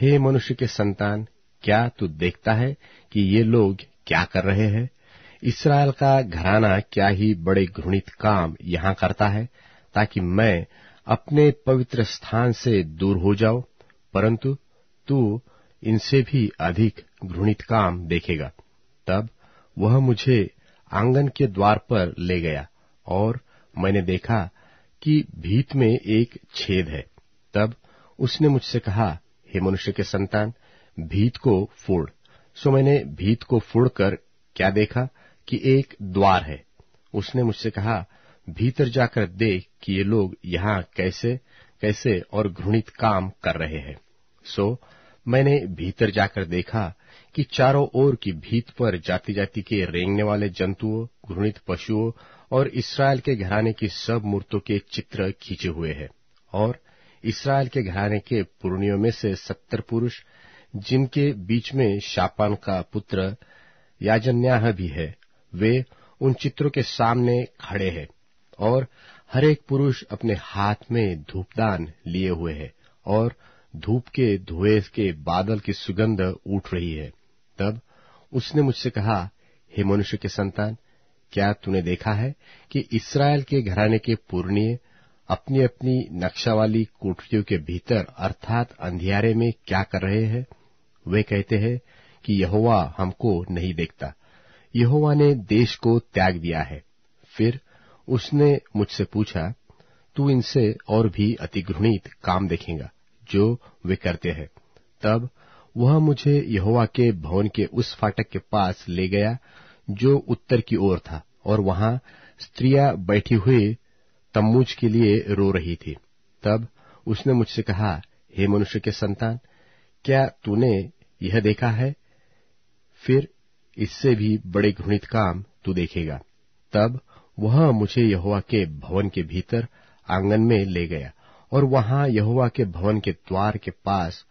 हे मनुष्य के संतान क्या तू देखता है कि ये लोग क्या कर रहे हैं इसराइल का घराना क्या ही बड़े घृणित काम यहां करता है ताकि मैं अपने पवित्र स्थान से दूर हो जाऊं परंतु तू इनसे भी अधिक घृणित काम देखेगा तब वह मुझे आंगन के द्वार पर ले गया और मैंने देखा कि भीत में एक छेद है तब उसने मुझसे कहा हे मनुष्य के संतान भीत को फोड़ सो मैंने भीत को फोड़कर क्या देखा कि एक द्वार है उसने मुझसे कहा भीतर जाकर देख कि ये लोग यहां कैसे कैसे और घृणित काम कर रहे हैं सो so, मैंने भीतर जाकर देखा कि चारों ओर की भीत पर जाति जाति के रेंगने वाले जंतुओं घृणित पशुओं और इसराइल के घराने की सब मूर्तों के चित्र खींचे हुए हैं और इसराइल के घराने के पूर्णियों में से सत्तर पुरुष जिनके बीच में शापान का पुत्र याजन्याह भी है वे उन चित्रों के सामने खड़े हैं और हरेक पुरुष अपने हाथ में धूपदान लिए हुए है और धूप के धुएं के बादल की सुगंध उठ रही है तब उसने मुझसे कहा हे मनुष्य के संतान क्या तूने देखा है कि इसराइल के घराने के पूर्णीय अपनी अपनी नक्शा वाली कोठरियों के भीतर अर्थात अंधियारे में क्या कर रहे हैं वे कहते हैं कि यहोवा हमको नहीं देखता यहोवा ने देश को त्याग दिया है फिर उसने मुझसे पूछा तू इनसे और भी अतिघृणित काम देखेगा जो वे करते हैं तब वह मुझे यहोवा के भवन के उस फाटक के पास ले गया जो उत्तर की ओर था और वहां स्त्रियां बैठी हुई तम्मूज के लिए रो रही थी तब उसने मुझसे कहा हे मनुष्य के संतान क्या तूने यह देखा है फिर इससे भी बड़े घृणित काम तू देखेगा तब वह मुझे यहोवा के भवन के भीतर आंगन में ले गया और वहां यहुआ के भवन के द्वार के पास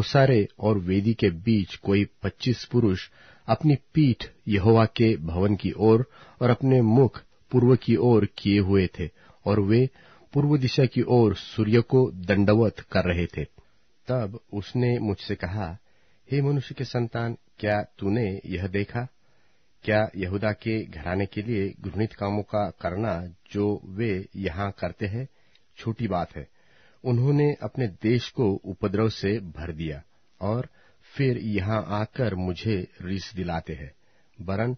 ओसारे और वेदी के बीच कोई पच्चीस पुरुष अपनी पीठ यहोवा के भवन की ओर और अपने मुख पूर्व की ओर किए हुए थे और वे पूर्व दिशा की ओर सूर्य को दंडवत कर रहे थे तब उसने मुझसे कहा हे मनुष्य के संतान क्या तूने यह देखा क्या यहूदा के घराने के लिए घृणित कामों का करना जो वे यहां करते हैं छोटी बात है उन्होंने अपने देश को उपद्रव से भर दिया और फिर यहां आकर मुझे रीस दिलाते हैं वरन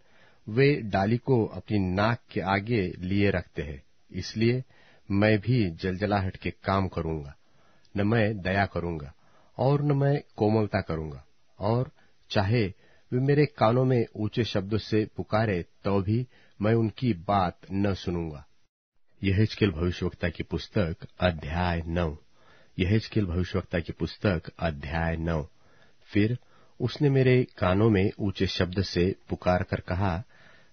वे डाली को अपनी नाक के आगे लिए रखते हैं इसलिए मैं भी जलजलाहट के काम करूंगा न मैं दया करूंगा और न मैं कोमलता करूंगा और चाहे वे मेरे कानों में ऊंचे शब्दों से पुकारे तो भी मैं उनकी बात न सुनूंगा यहेजकेल भविष्यवक्ता की पुस्तक अध्याय नौ यहेजकेल भविष्यवक्ता की पुस्तक अध्याय नौ फिर उसने मेरे कानों में ऊंचे शब्द से पुकार कर कहा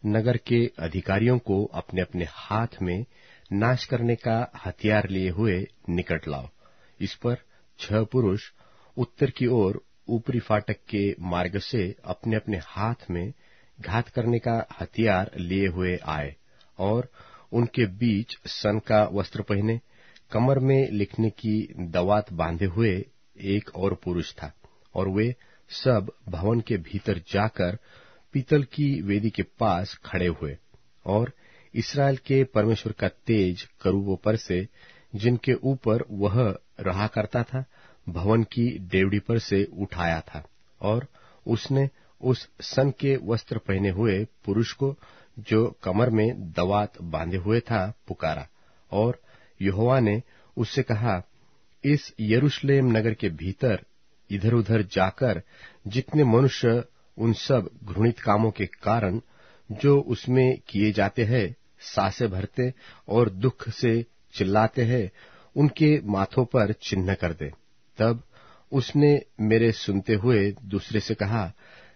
नगर के अधिकारियों को अपने अपने हाथ में नाश करने का हथियार लिए हुए निकट लाओ इस पर छह पुरुष उत्तर की ओर ऊपरी फाटक के मार्ग से अपने अपने हाथ में घात करने का हथियार लिए हुए आए और उनके बीच सन का वस्त्र पहने कमर में लिखने की दवात बांधे हुए एक और पुरुष था और वे सब भवन के भीतर जाकर पीतल की वेदी के पास खड़े हुए और इसराइल के परमेश्वर का तेज करूबों पर से जिनके ऊपर वह रहा करता था भवन की डेवड़ी पर से उठाया था और उसने उस सन के वस्त्र पहने हुए पुरुष को जो कमर में दवात बांधे हुए था पुकारा और युवा ने उससे कहा इस यरूशलेम नगर के भीतर इधर उधर जाकर जितने मनुष्य उन सब घृणित कामों के कारण जो उसमें किए जाते हैं सासे भरते और दुख से चिल्लाते हैं उनके माथों पर चिन्ह कर दे तब उसने मेरे सुनते हुए दूसरे से कहा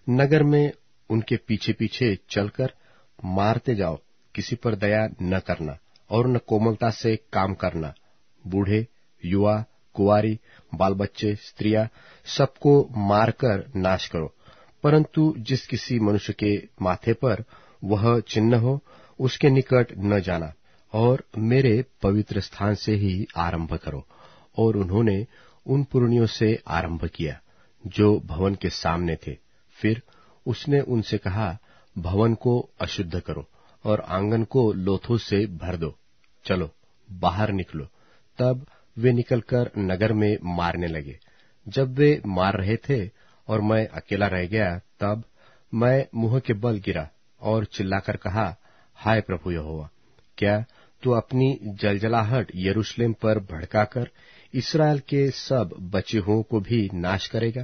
नगर में उनके पीछे पीछे चलकर मारते जाओ किसी पर दया न करना और न कोमलता से काम करना बूढ़े युवा कुआरी बाल बच्चे स्त्रियां सबको मारकर नाश करो परंतु जिस किसी मनुष्य के माथे पर वह चिन्ह हो उसके निकट न जाना और मेरे पवित्र स्थान से ही आरंभ करो और उन्होंने उन पुर्णियों से आरंभ किया जो भवन के सामने थे फिर उसने उनसे कहा भवन को अशुद्ध करो और आंगन को लोथों से भर दो चलो बाहर निकलो तब वे निकलकर नगर में मारने लगे जब वे मार रहे थे और मैं अकेला रह गया तब मैं मुंह के बल गिरा और चिल्लाकर कहा हाय प्रभु यहोवा क्या तो अपनी जलजलाहट यरूशलेम पर भड़काकर इसराइल के सब बचे हुओं को भी नाश करेगा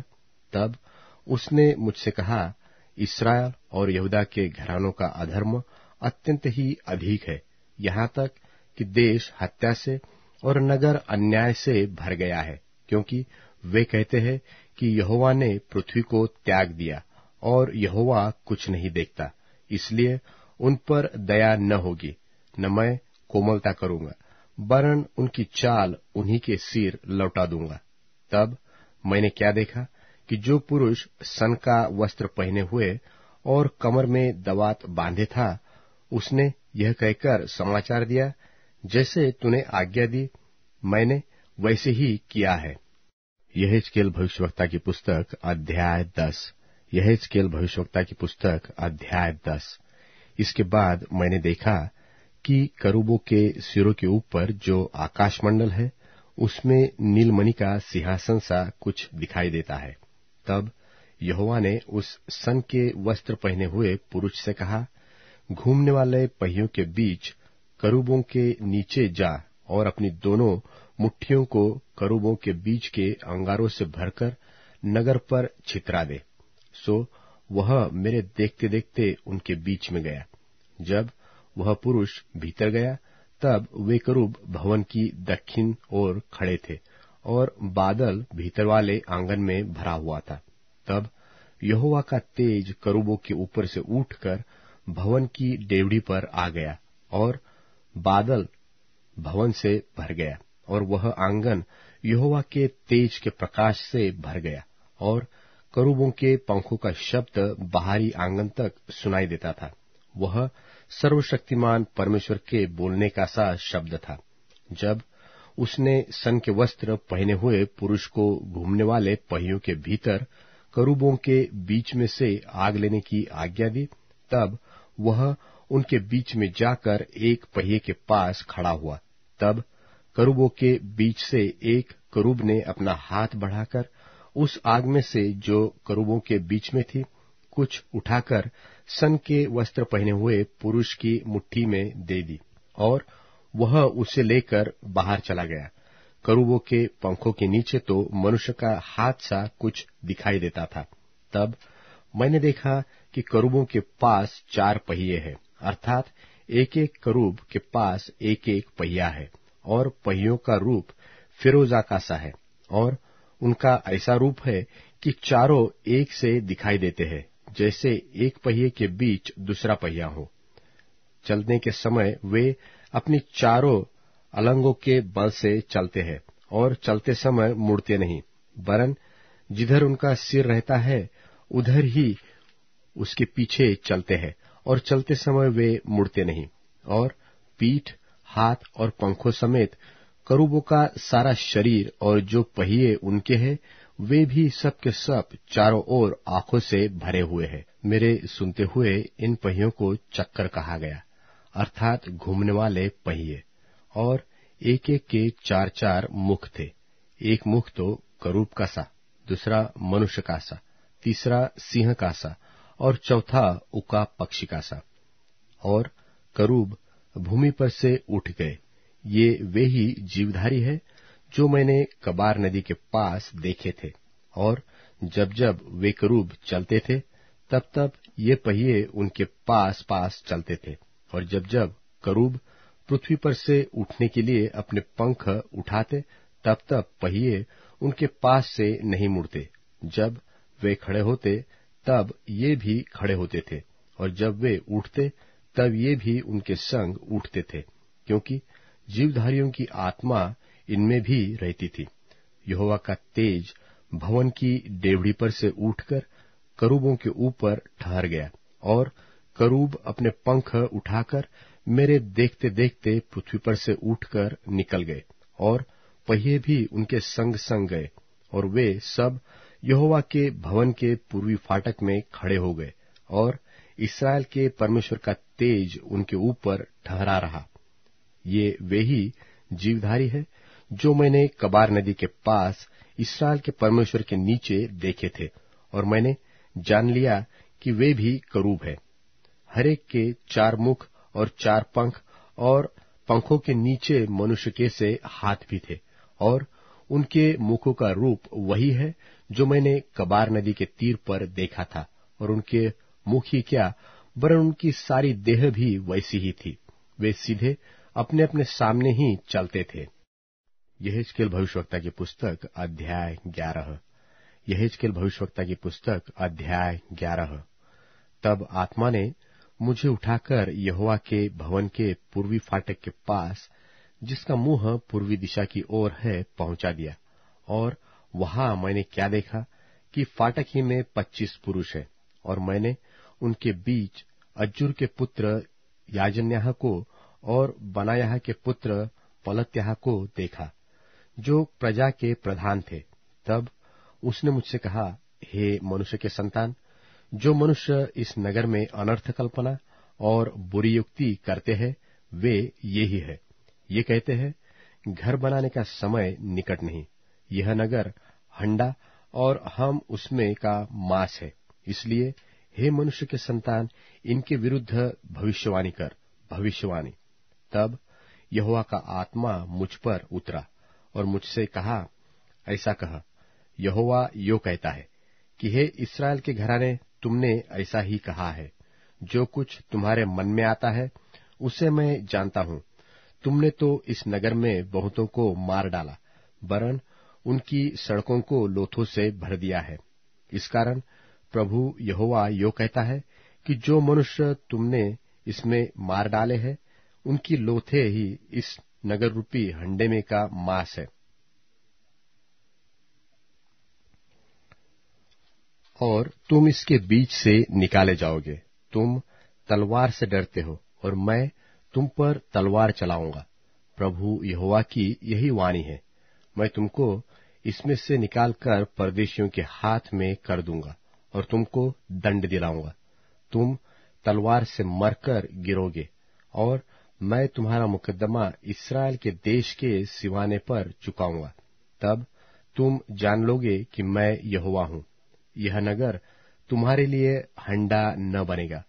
तब उसने मुझसे कहा इसराइल और यहूदा के घरानों का अधर्म अत्यंत ही अधिक है यहां तक कि देश हत्या से और नगर अन्याय से भर गया है क्योंकि वे कहते हैं कि यहोवा ने पृथ्वी को त्याग दिया और यहोवा कुछ नहीं देखता इसलिए उन पर दया न होगी न मैं कोमलता करूंगा वरन उनकी चाल उन्हीं के सिर लौटा दूंगा तब मैंने क्या देखा कि जो पुरुष सन का वस्त्र पहने हुए और कमर में दवात बांधे था उसने यह कहकर समाचार दिया जैसे तूने आज्ञा दी मैंने वैसे ही किया है यह स्केल भविष्यवक्ता की पुस्तक अध्याय दस यह स्केल भविष्यवक्ता की पुस्तक अध्याय दस इसके बाद मैंने देखा कि करूबों के सिरों के ऊपर जो आकाशमंडल है उसमें नीलमणि का सिंहासन सा कुछ दिखाई देता है तब यहोवा ने उस सन के वस्त्र पहने हुए पुरुष से कहा घूमने वाले पहियों के बीच करूबों के नीचे जा और अपनी दोनों मुट्ठियों को करूबों के बीच के अंगारों से भरकर नगर पर छितरा दे सो वह मेरे देखते देखते उनके बीच में गया जब वह पुरुष भीतर गया तब वे करूब भवन की दक्षिण ओर खड़े थे और बादल भीतर वाले आंगन में भरा हुआ था तब यहोवा का तेज करूबों के ऊपर से उठकर भवन की डेवड़ी पर आ गया और बादल भवन से भर गया और वह आंगन यहोवा के तेज के प्रकाश से भर गया और करूबों के पंखों का शब्द बाहरी आंगन तक सुनाई देता था वह सर्वशक्तिमान परमेश्वर के बोलने का सा शब्द था जब उसने सन के वस्त्र पहने हुए पुरुष को घूमने वाले पहियों के भीतर करूबों के बीच में से आग लेने की आज्ञा दी तब वह उनके बीच में जाकर एक पहिए के पास खड़ा हुआ तब करूबों के बीच से एक करूब ने अपना हाथ बढ़ाकर उस आग में से जो करूबों के बीच में थी कुछ उठाकर सन के वस्त्र पहने हुए पुरुष की मुट्ठी में दे दी और वह उसे लेकर बाहर चला गया करूबों के पंखों के नीचे तो मनुष्य का हाथ सा कुछ दिखाई देता था तब मैंने देखा कि करूबों के पास चार पहिए हैं अर्थात एक एक करूब के पास एक एक पहिया है और पहियों का रूप फिरोजा का सा है और उनका ऐसा रूप है कि चारों एक से दिखाई देते हैं जैसे एक पहिए के बीच दूसरा पहिया हो चलने के समय वे अपनी चारों अलंगों के बल से चलते हैं और चलते समय मुड़ते नहीं वरन जिधर उनका सिर रहता है उधर ही उसके पीछे चलते हैं और चलते समय वे मुड़ते नहीं और पीठ हाथ और पंखों समेत करूबों का सारा शरीर और जो पहिए उनके हैं वे भी सब के सब चारों ओर आंखों से भरे हुए हैं मेरे सुनते हुए इन पहियों को चक्कर कहा गया अर्थात घूमने वाले पहिए और एक एक के चार चार मुख थे एक मुख तो करूप का सा दूसरा मनुष्य का सा तीसरा सिंह का सा और चौथा उका पक्षी का सा और करूब भूमि पर से उठ गए ये वे ही जीवधारी है जो मैंने कबार नदी के पास देखे थे और जब जब वे करूब चलते थे तब तब ये पहिए उनके पास पास चलते थे और जब जब करूब पृथ्वी पर से उठने के लिए अपने पंख उठाते तब तब पहिए उनके पास से नहीं मुड़ते जब वे खड़े होते तब ये भी खड़े होते थे और जब वे उठते तब ये भी उनके संग उठते थे क्योंकि जीवधारियों की आत्मा इनमें भी रहती थी यहोवा का तेज भवन की डेवड़ी पर से उठकर करूबों के ऊपर ठहर गया और करूब अपने पंख उठाकर मेरे देखते देखते पृथ्वी पर से उठकर निकल गए और पहिए भी उनके संग संग गए और वे सब यहोवा के भवन के पूर्वी फाटक में खड़े हो गए और इसराइल के परमेश्वर का तेज उनके ऊपर ठहरा रहा ये वे ही जीवधारी है जो मैंने कबार नदी के पास इसराइल के परमेश्वर के नीचे देखे थे और मैंने जान लिया कि वे भी करूब हैं हरेक के चार मुख और चार पंख और पंखों के नीचे मनुष्य के से हाथ भी थे और उनके मुखों का रूप वही है जो मैंने कबार नदी के तीर पर देखा था और उनके मुख ही क्या वरन उनकी सारी देह भी वैसी ही थी वे सीधे अपने अपने सामने ही चलते थे यहेजकेल भविष्यवक्ता की पुस्तक अध्याय ग्यारह यहेजकेल भविष्यवक्ता की पुस्तक अध्याय ग्यारह तब आत्मा ने मुझे उठाकर यहोवा के भवन के पूर्वी फाटक के पास जिसका मुंह पूर्वी दिशा की ओर है पहुंचा दिया और वहां मैंने क्या देखा कि फाटक ही में पच्चीस पुरुष हैं और मैंने उनके बीच अज्जूर के पुत्र याजन्याह को और बनायाह के पुत्र पलत्याह को देखा जो प्रजा के प्रधान थे तब उसने मुझसे कहा हे मनुष्य के संतान जो मनुष्य इस नगर में अनर्थ कल्पना और बुरी युक्ति करते हैं वे ये ही है ये कहते हैं घर बनाने का समय निकट नहीं यह नगर हंडा और हम उसमें का मांस है इसलिए हे मनुष्य के संतान इनके विरुद्ध भविष्यवाणी कर भविष्यवाणी तब यहोवा का आत्मा मुझ पर उतरा और मुझसे कहा ऐसा कहा यहोवा यो कहता है कि हे इसराइल के घराने तुमने ऐसा ही कहा है जो कुछ तुम्हारे मन में आता है उसे मैं जानता हूं तुमने तो इस नगर में बहुतों को मार डाला वरन उनकी सड़कों को लोथों से भर दिया है इस कारण प्रभु यहोवा यो कहता है कि जो मनुष्य तुमने इसमें मार डाले हैं उनकी लोथे ही इस नगर रूपी हंडे में का मांस है और तुम इसके बीच से निकाले जाओगे तुम तलवार से डरते हो और मैं तुम पर तलवार चलाऊंगा प्रभु यहोवा की यही वाणी है मैं तुमको इसमें से निकालकर परदेशियों के हाथ में कर दूंगा और तुमको दंड दिलाऊंगा तुम तलवार से मरकर गिरोगे और मैं तुम्हारा मुकदमा इसराइल के देश के सिवाने पर चुकाऊंगा तब तुम जान लोगे कि मैं यहोवा हूं यह नगर तुम्हारे लिए हंडा न बनेगा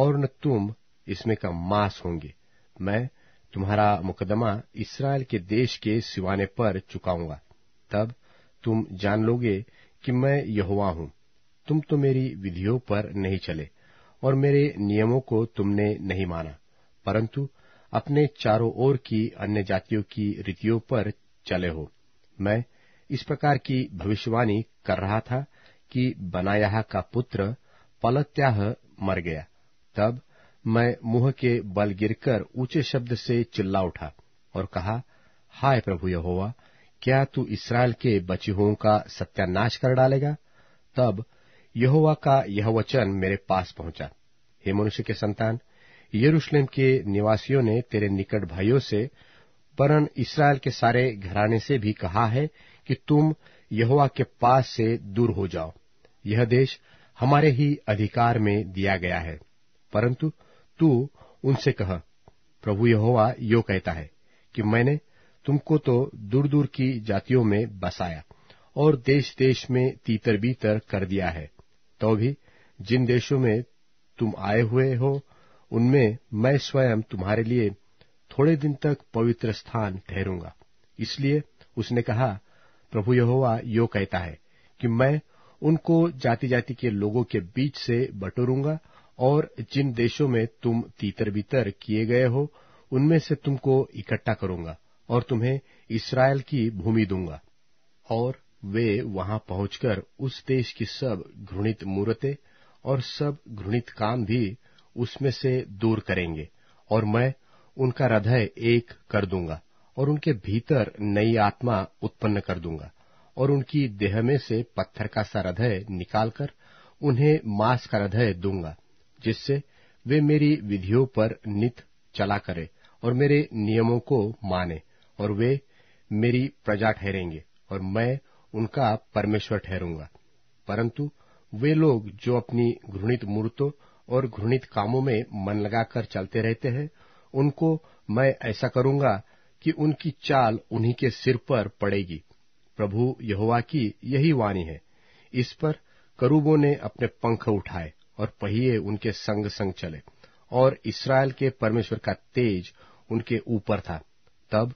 और न तुम इसमें का मांस होंगे मैं तुम्हारा मुकदमा इसराइल के देश के सिवाने पर चुकाऊंगा तब तुम जान लोगे कि मैं यहुआ हूं तुम तो मेरी विधियों पर नहीं चले और मेरे नियमों को तुमने नहीं माना परंतु अपने चारों ओर की अन्य जातियों की रीतियों पर चले हो मैं इस प्रकार की भविष्यवाणी कर रहा था कि बनायाह का पुत्र पलत्याह मर गया तब मैं मुंह के बल गिरकर ऊंचे शब्द से चिल्ला उठा और कहा हाय प्रभु यहोवा क्या तू इसराइल के बची हुओं का सत्यानाश कर डालेगा तब यहोवा का यह वचन मेरे पास पहुंचा हे मनुष्य के संतान यरूशलेम के निवासियों ने तेरे निकट भाइयों से परन इसराइल के सारे घराने से भी कहा है कि तुम यहोवा के पास से दूर हो जाओ यह देश हमारे ही अधिकार में दिया गया है परंतु तू उनसे कह प्रभु यहोवा यो कहता है कि मैंने तुमको तो दूर दूर की जातियों में बसाया और देश देश में तीतर बीतर कर दिया है तो भी जिन देशों में तुम आए हुए हो उनमें मैं स्वयं तुम्हारे लिए थोड़े दिन तक पवित्र स्थान ठहरूंगा इसलिए उसने कहा प्रभु यहोवा यो कहता है कि मैं उनको जाति जाति के लोगों के बीच से बटोरूंगा और जिन देशों में तुम तीतर बीतर किए गए हो उनमें से तुमको इकट्ठा करूंगा और तुम्हें इसराइल की भूमि दूंगा और वे वहां पहुंचकर उस देश की सब घृणित मूर्तें और सब घृणित काम भी उसमें से दूर करेंगे और मैं उनका हृदय एक कर दूंगा और उनके भीतर नई आत्मा उत्पन्न कर दूंगा और उनकी देह में से पत्थर का सा हृदय निकालकर उन्हें मांस का हृदय दूंगा जिससे वे मेरी विधियों पर नित चला करें और मेरे नियमों को माने और वे मेरी प्रजा ठहरेंगे और मैं उनका परमेश्वर ठहरूंगा परंतु वे लोग जो अपनी घृणित मूर्तों और घृणित कामों में मन लगाकर चलते रहते हैं उनको मैं ऐसा करूंगा कि उनकी चाल उन्हीं के सिर पर पड़ेगी प्रभु यहोवा की यही वाणी है इस पर करूबों ने अपने पंख उठाए और पहिए उनके संग संग चले और इसराइल के परमेश्वर का तेज उनके ऊपर था तब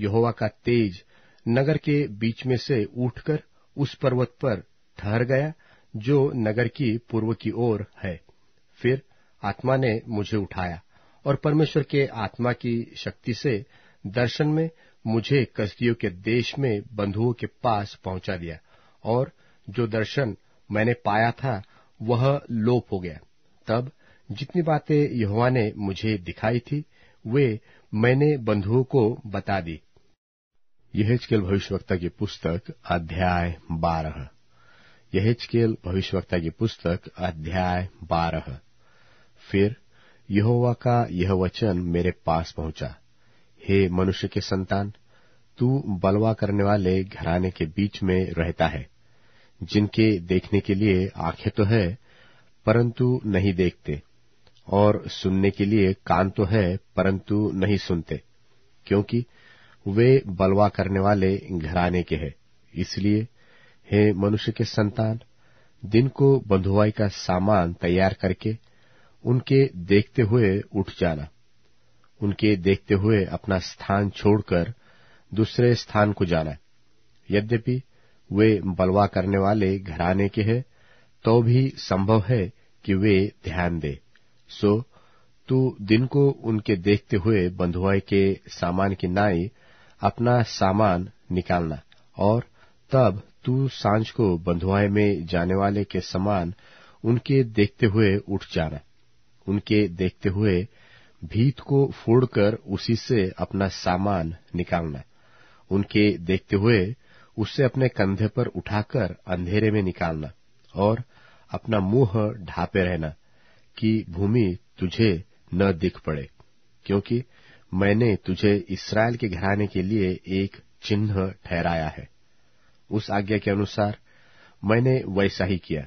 यहोवा का तेज नगर के बीच में से उठकर उस पर्वत पर ठहर गया जो नगर की पूर्व की ओर है फिर आत्मा ने मुझे उठाया और परमेश्वर के आत्मा की शक्ति से दर्शन में मुझे कस्तियों के देश में बंधुओं के पास पहुंचा दिया और जो दर्शन मैंने पाया था वह लोप हो गया तब जितनी बातें युवा ने मुझे दिखाई थी वे मैंने बंधुओं को बता दी यह भविष्यवक्ता की पुस्तक अध्याय बारह यहेजकेल भविष्यवक्ता की पुस्तक अध्याय बारह फिर यहोवा का यह वचन मेरे पास पहुंचा हे मनुष्य के संतान तू बलवा करने वाले घराने के बीच में रहता है जिनके देखने के लिए आंखें तो है परंतु नहीं देखते और सुनने के लिए कान तो है परंतु नहीं सुनते क्योंकि वे बलवा करने वाले घराने के हैं इसलिए हे मनुष्य के संतान दिन को बंधुआई का सामान तैयार करके उनके देखते हुए उठ जाना उनके देखते हुए अपना स्थान छोड़कर दूसरे स्थान को जाना यद्यपि वे बलवा करने वाले घराने के हैं तो भी संभव है कि वे ध्यान दे सो तू दिन को उनके देखते हुए बंधुआई के सामान की नाई अपना सामान निकालना और तब तू सांझ को बंधुआई में जाने वाले के समान उनके देखते हुए उठ जाना उनके देखते हुए भीत को फोड़कर उसी से अपना सामान निकालना उनके देखते हुए उसे अपने कंधे पर उठाकर अंधेरे में निकालना और अपना मुंह ढापे रहना कि भूमि तुझे न दिख पड़े क्योंकि मैंने तुझे इसराइल के घराने के लिए एक चिन्ह ठहराया है उस आज्ञा के अनुसार मैंने वैसा ही किया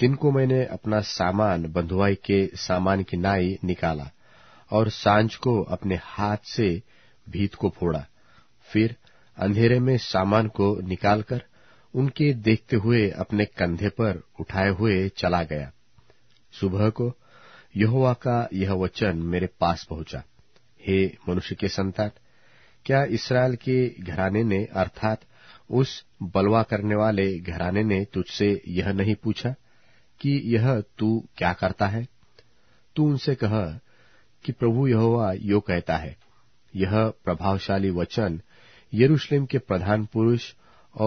दिन को मैंने अपना सामान बंधुआई के सामान की नाई निकाला और सांझ को अपने हाथ से भीत को फोड़ा फिर अंधेरे में सामान को निकालकर उनके देखते हुए अपने कंधे पर उठाए हुए चला गया सुबह को यहोवा का यह वचन मेरे पास पहुंचा हे मनुष्य के संतान क्या इसराइल के घराने ने अर्थात उस बलवा करने वाले घराने ने तुझसे यह नहीं पूछा कि यह तू क्या करता है तू उनसे कह कि प्रभु यहोवा यो कहता है यह प्रभावशाली वचन यरूशलेम के प्रधान पुरुष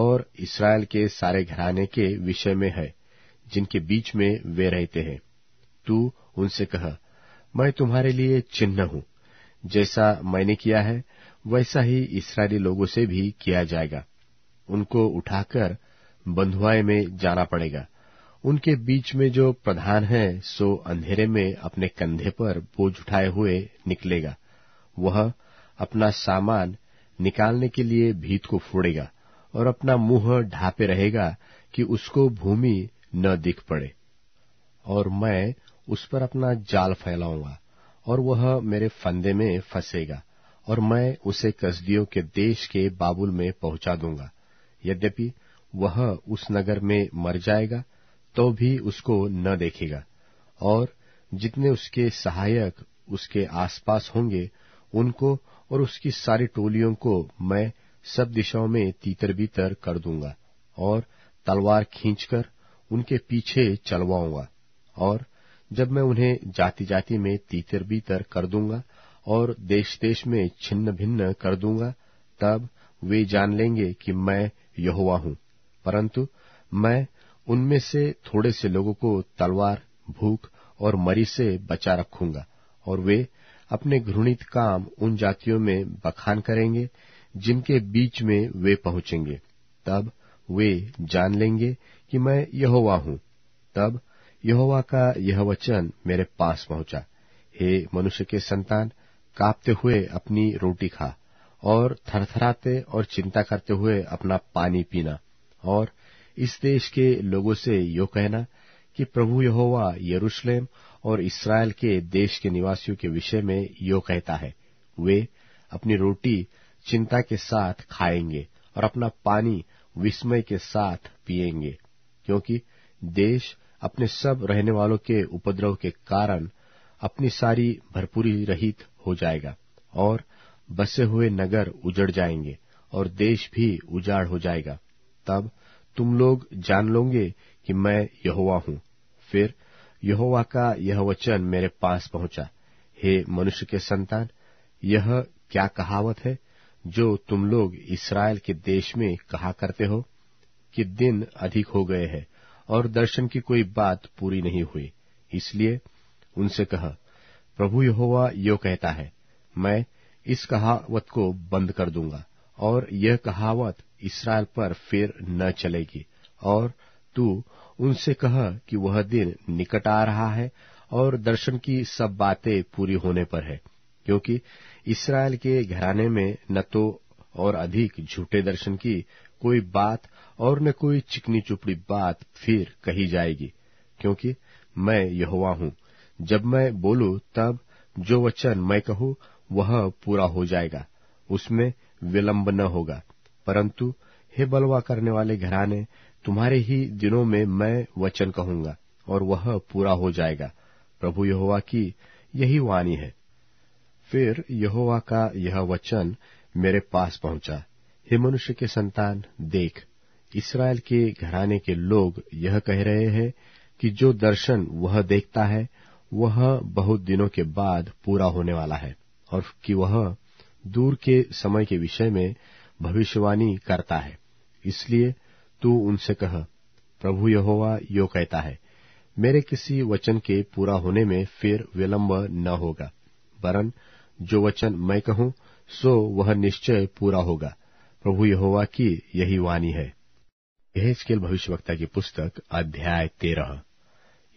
और इसराइल के सारे घराने के विषय में है जिनके बीच में वे रहते हैं तू उनसे कह मैं तुम्हारे लिए चिन्ह हूं जैसा मैंने किया है वैसा ही इसराइली लोगों से भी किया जाएगा उनको उठाकर बंधुआए में जाना पड़ेगा उनके बीच में जो प्रधान है सो अंधेरे में अपने कंधे पर बोझ उठाए हुए निकलेगा वह अपना सामान निकालने के लिए भीत को फोड़ेगा और अपना मुंह ढापे रहेगा कि उसको भूमि न दिख पड़े और मैं उस पर अपना जाल फैलाऊंगा और वह मेरे फंदे में फंसेगा और मैं उसे कसदियों के देश के बाबुल में पहुंचा दूंगा यद्यपि वह उस नगर में मर जाएगा तो भी उसको न देखेगा और जितने उसके सहायक उसके आसपास होंगे उनको और उसकी सारी टोलियों को मैं सब दिशाओं में तीतर बीतर कर दूंगा और तलवार खींचकर उनके पीछे चलवाऊंगा और जब मैं उन्हें जाति जाति में तीतर बीतर कर दूंगा और देश देश में छिन्न भिन्न कर दूंगा तब वे जान लेंगे कि मैं यहुआ हूं परंतु मैं उनमें से थोड़े से लोगों को तलवार भूख और मरी से बचा रखूंगा और वे अपने घृणित काम उन जातियों में बखान करेंगे जिनके बीच में वे पहुंचेंगे तब वे जान लेंगे कि मैं यहोवा हूं तब यहोवा का यह वचन मेरे पास पहुंचा हे मनुष्य के संतान कांपते हुए अपनी रोटी खा और थरथराते और चिंता करते हुए अपना पानी पीना और इस देश के लोगों से यो कहना कि प्रभु यहोवा यरूशलेम और इसराइल के देश के निवासियों के विषय में यो कहता है वे अपनी रोटी चिंता के साथ खाएंगे और अपना पानी विस्मय के साथ पिएंगे क्योंकि देश अपने सब रहने वालों के उपद्रव के कारण अपनी सारी भरपूरी रहित हो जाएगा और बसे हुए नगर उजड़ जाएंगे और देश भी उजाड़ हो जाएगा तब तुम लोग जान लोगे कि मैं यहोवा हूं फिर यहोवा का यह वचन मेरे पास पहुंचा हे मनुष्य के संतान यह क्या कहावत है जो तुम लोग इसराइल के देश में कहा करते हो कि दिन अधिक हो गए हैं और दर्शन की कोई बात पूरी नहीं हुई इसलिए उनसे कह प्रभु यहोवा यो कहता है मैं इस कहावत को बंद कर दूंगा और यह कहावत इसराइल पर फिर न चलेगी और तू उनसे कह कि वह दिन निकट आ रहा है और दर्शन की सब बातें पूरी होने पर है क्योंकि इसराइल के घराने में न तो और अधिक झूठे दर्शन की कोई बात और न कोई चिकनी चुपड़ी बात फिर कही जाएगी क्योंकि मैं हुआ हूं जब मैं बोलू तब जो वचन मैं कहूं वह पूरा हो जाएगा उसमें विलंब न होगा परंतु हे बलवा करने वाले घराने तुम्हारे ही दिनों में मैं वचन कहूंगा और वह पूरा हो जाएगा प्रभु यहोवा की यही वाणी है फिर यहोवा का यह वचन मेरे पास पहुंचा हे मनुष्य के संतान देख इसराइल के घराने के लोग यह कह रहे हैं कि जो दर्शन वह देखता है वह बहुत दिनों के बाद पूरा होने वाला है और कि वह दूर के समय के विषय में भविष्यवाणी करता है इसलिए तू उनसे कह प्रभु यहोवा यो कहता है मेरे किसी वचन के पूरा होने में फिर विलंब न होगा वरन जो वचन मैं कहूं सो वह निश्चय पूरा होगा प्रभु यहोवा की यही वाणी है यह स्केल भविष्यवक्ता की पुस्तक अध्याय तेरह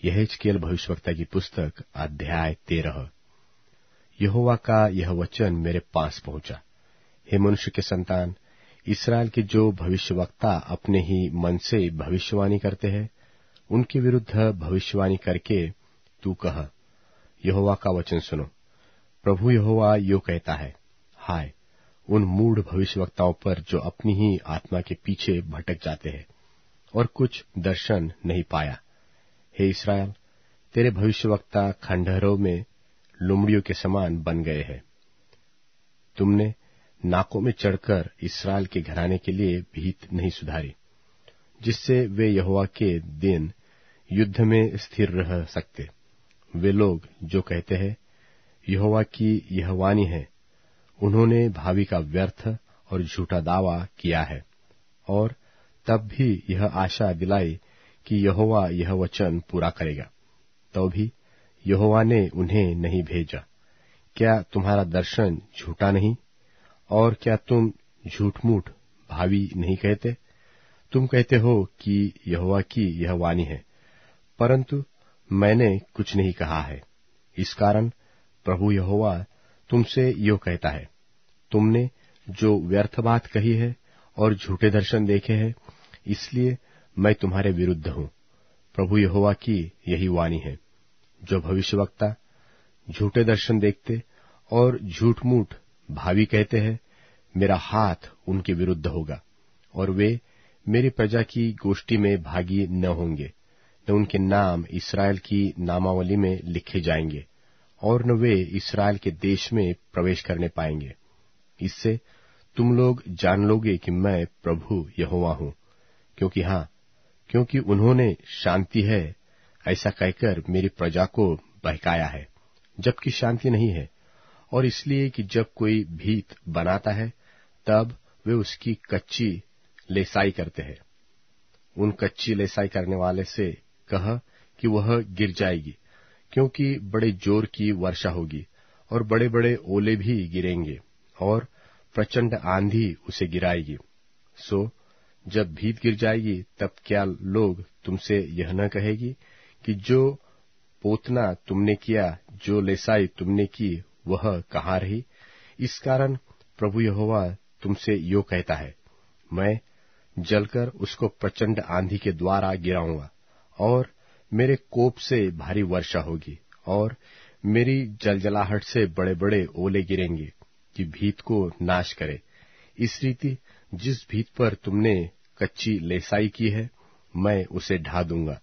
यह स्केल भविष्यवक्ता की पुस्तक अध्याय तेरह यहोवा का यह वचन मेरे पास पहुंचा हे मनुष्य के संतान इसराइल के जो भविष्यवक्ता अपने ही मन से भविष्यवाणी करते हैं उनके विरुद्ध भविष्यवाणी करके तू कह यहोवा का वचन सुनो प्रभु यहोवा यो कहता है हाय उन मूढ़ भविष्यवक्ताओं पर जो अपनी ही आत्मा के पीछे भटक जाते हैं और कुछ दर्शन नहीं पाया हे इसराइल तेरे भविष्यवक्ता खंडहरों में लुमड़ियों के समान बन गए हैं तुमने नाकों में चढ़कर इसराइल के घराने के लिए भीत नहीं सुधारी जिससे वे यहोवा के दिन युद्ध में स्थिर रह सकते वे लोग जो कहते हैं यहोवा की यह वाणी है उन्होंने भावी का व्यर्थ और झूठा दावा किया है और तब भी यह आशा दिलाई कि यहोवा यह वचन पूरा करेगा तो भी यहोवा ने उन्हें नहीं भेजा क्या तुम्हारा दर्शन झूठा नहीं और क्या तुम झूठमूठ भावी नहीं कहते तुम कहते हो कि यहवा की यह वाणी है परंतु मैंने कुछ नहीं कहा है इस कारण प्रभु यहोवा तुमसे यो कहता है तुमने जो व्यर्थ बात कही है और झूठे दर्शन देखे हैं इसलिए मैं तुम्हारे विरुद्ध हूं प्रभु यहोवा की यही वाणी है जो भविष्यवक्ता झूठे दर्शन देखते और झूठ मूठ भावी कहते हैं मेरा हाथ उनके विरुद्ध होगा और वे मेरी प्रजा की गोष्ठी में भागी न होंगे न उनके नाम इसराइल की नामावली में लिखे जाएंगे और न वे इसराइल के देश में प्रवेश करने पाएंगे इससे तुम लोग जान लोगे कि मैं प्रभु यहोवा हूं क्योंकि हां क्योंकि उन्होंने शांति है ऐसा कहकर मेरी प्रजा को बहकाया है जबकि शांति नहीं है और इसलिए कि जब कोई भीत बनाता है तब वे उसकी कच्ची लेसाई करते हैं उन कच्ची लेसाई करने वाले से कह कि वह गिर जाएगी क्योंकि बड़े जोर की वर्षा होगी और बड़े बड़े ओले भी गिरेंगे और प्रचंड आंधी उसे गिराएगी सो जब भीत गिर जाएगी तब क्या लोग तुमसे यह न कहेगी कि जो पोतना तुमने किया जो लेसाई तुमने की वह कहा रही इस कारण प्रभु यहोवा तुमसे यो कहता है मैं जलकर उसको प्रचंड आंधी के द्वारा गिराऊंगा और मेरे कोप से भारी वर्षा होगी और मेरी जलजलाहट से बड़े बड़े ओले गिरेंगे कि भीत को नाश करे इस रीति जिस भीत पर तुमने कच्ची लेसाई की है मैं उसे ढा दूंगा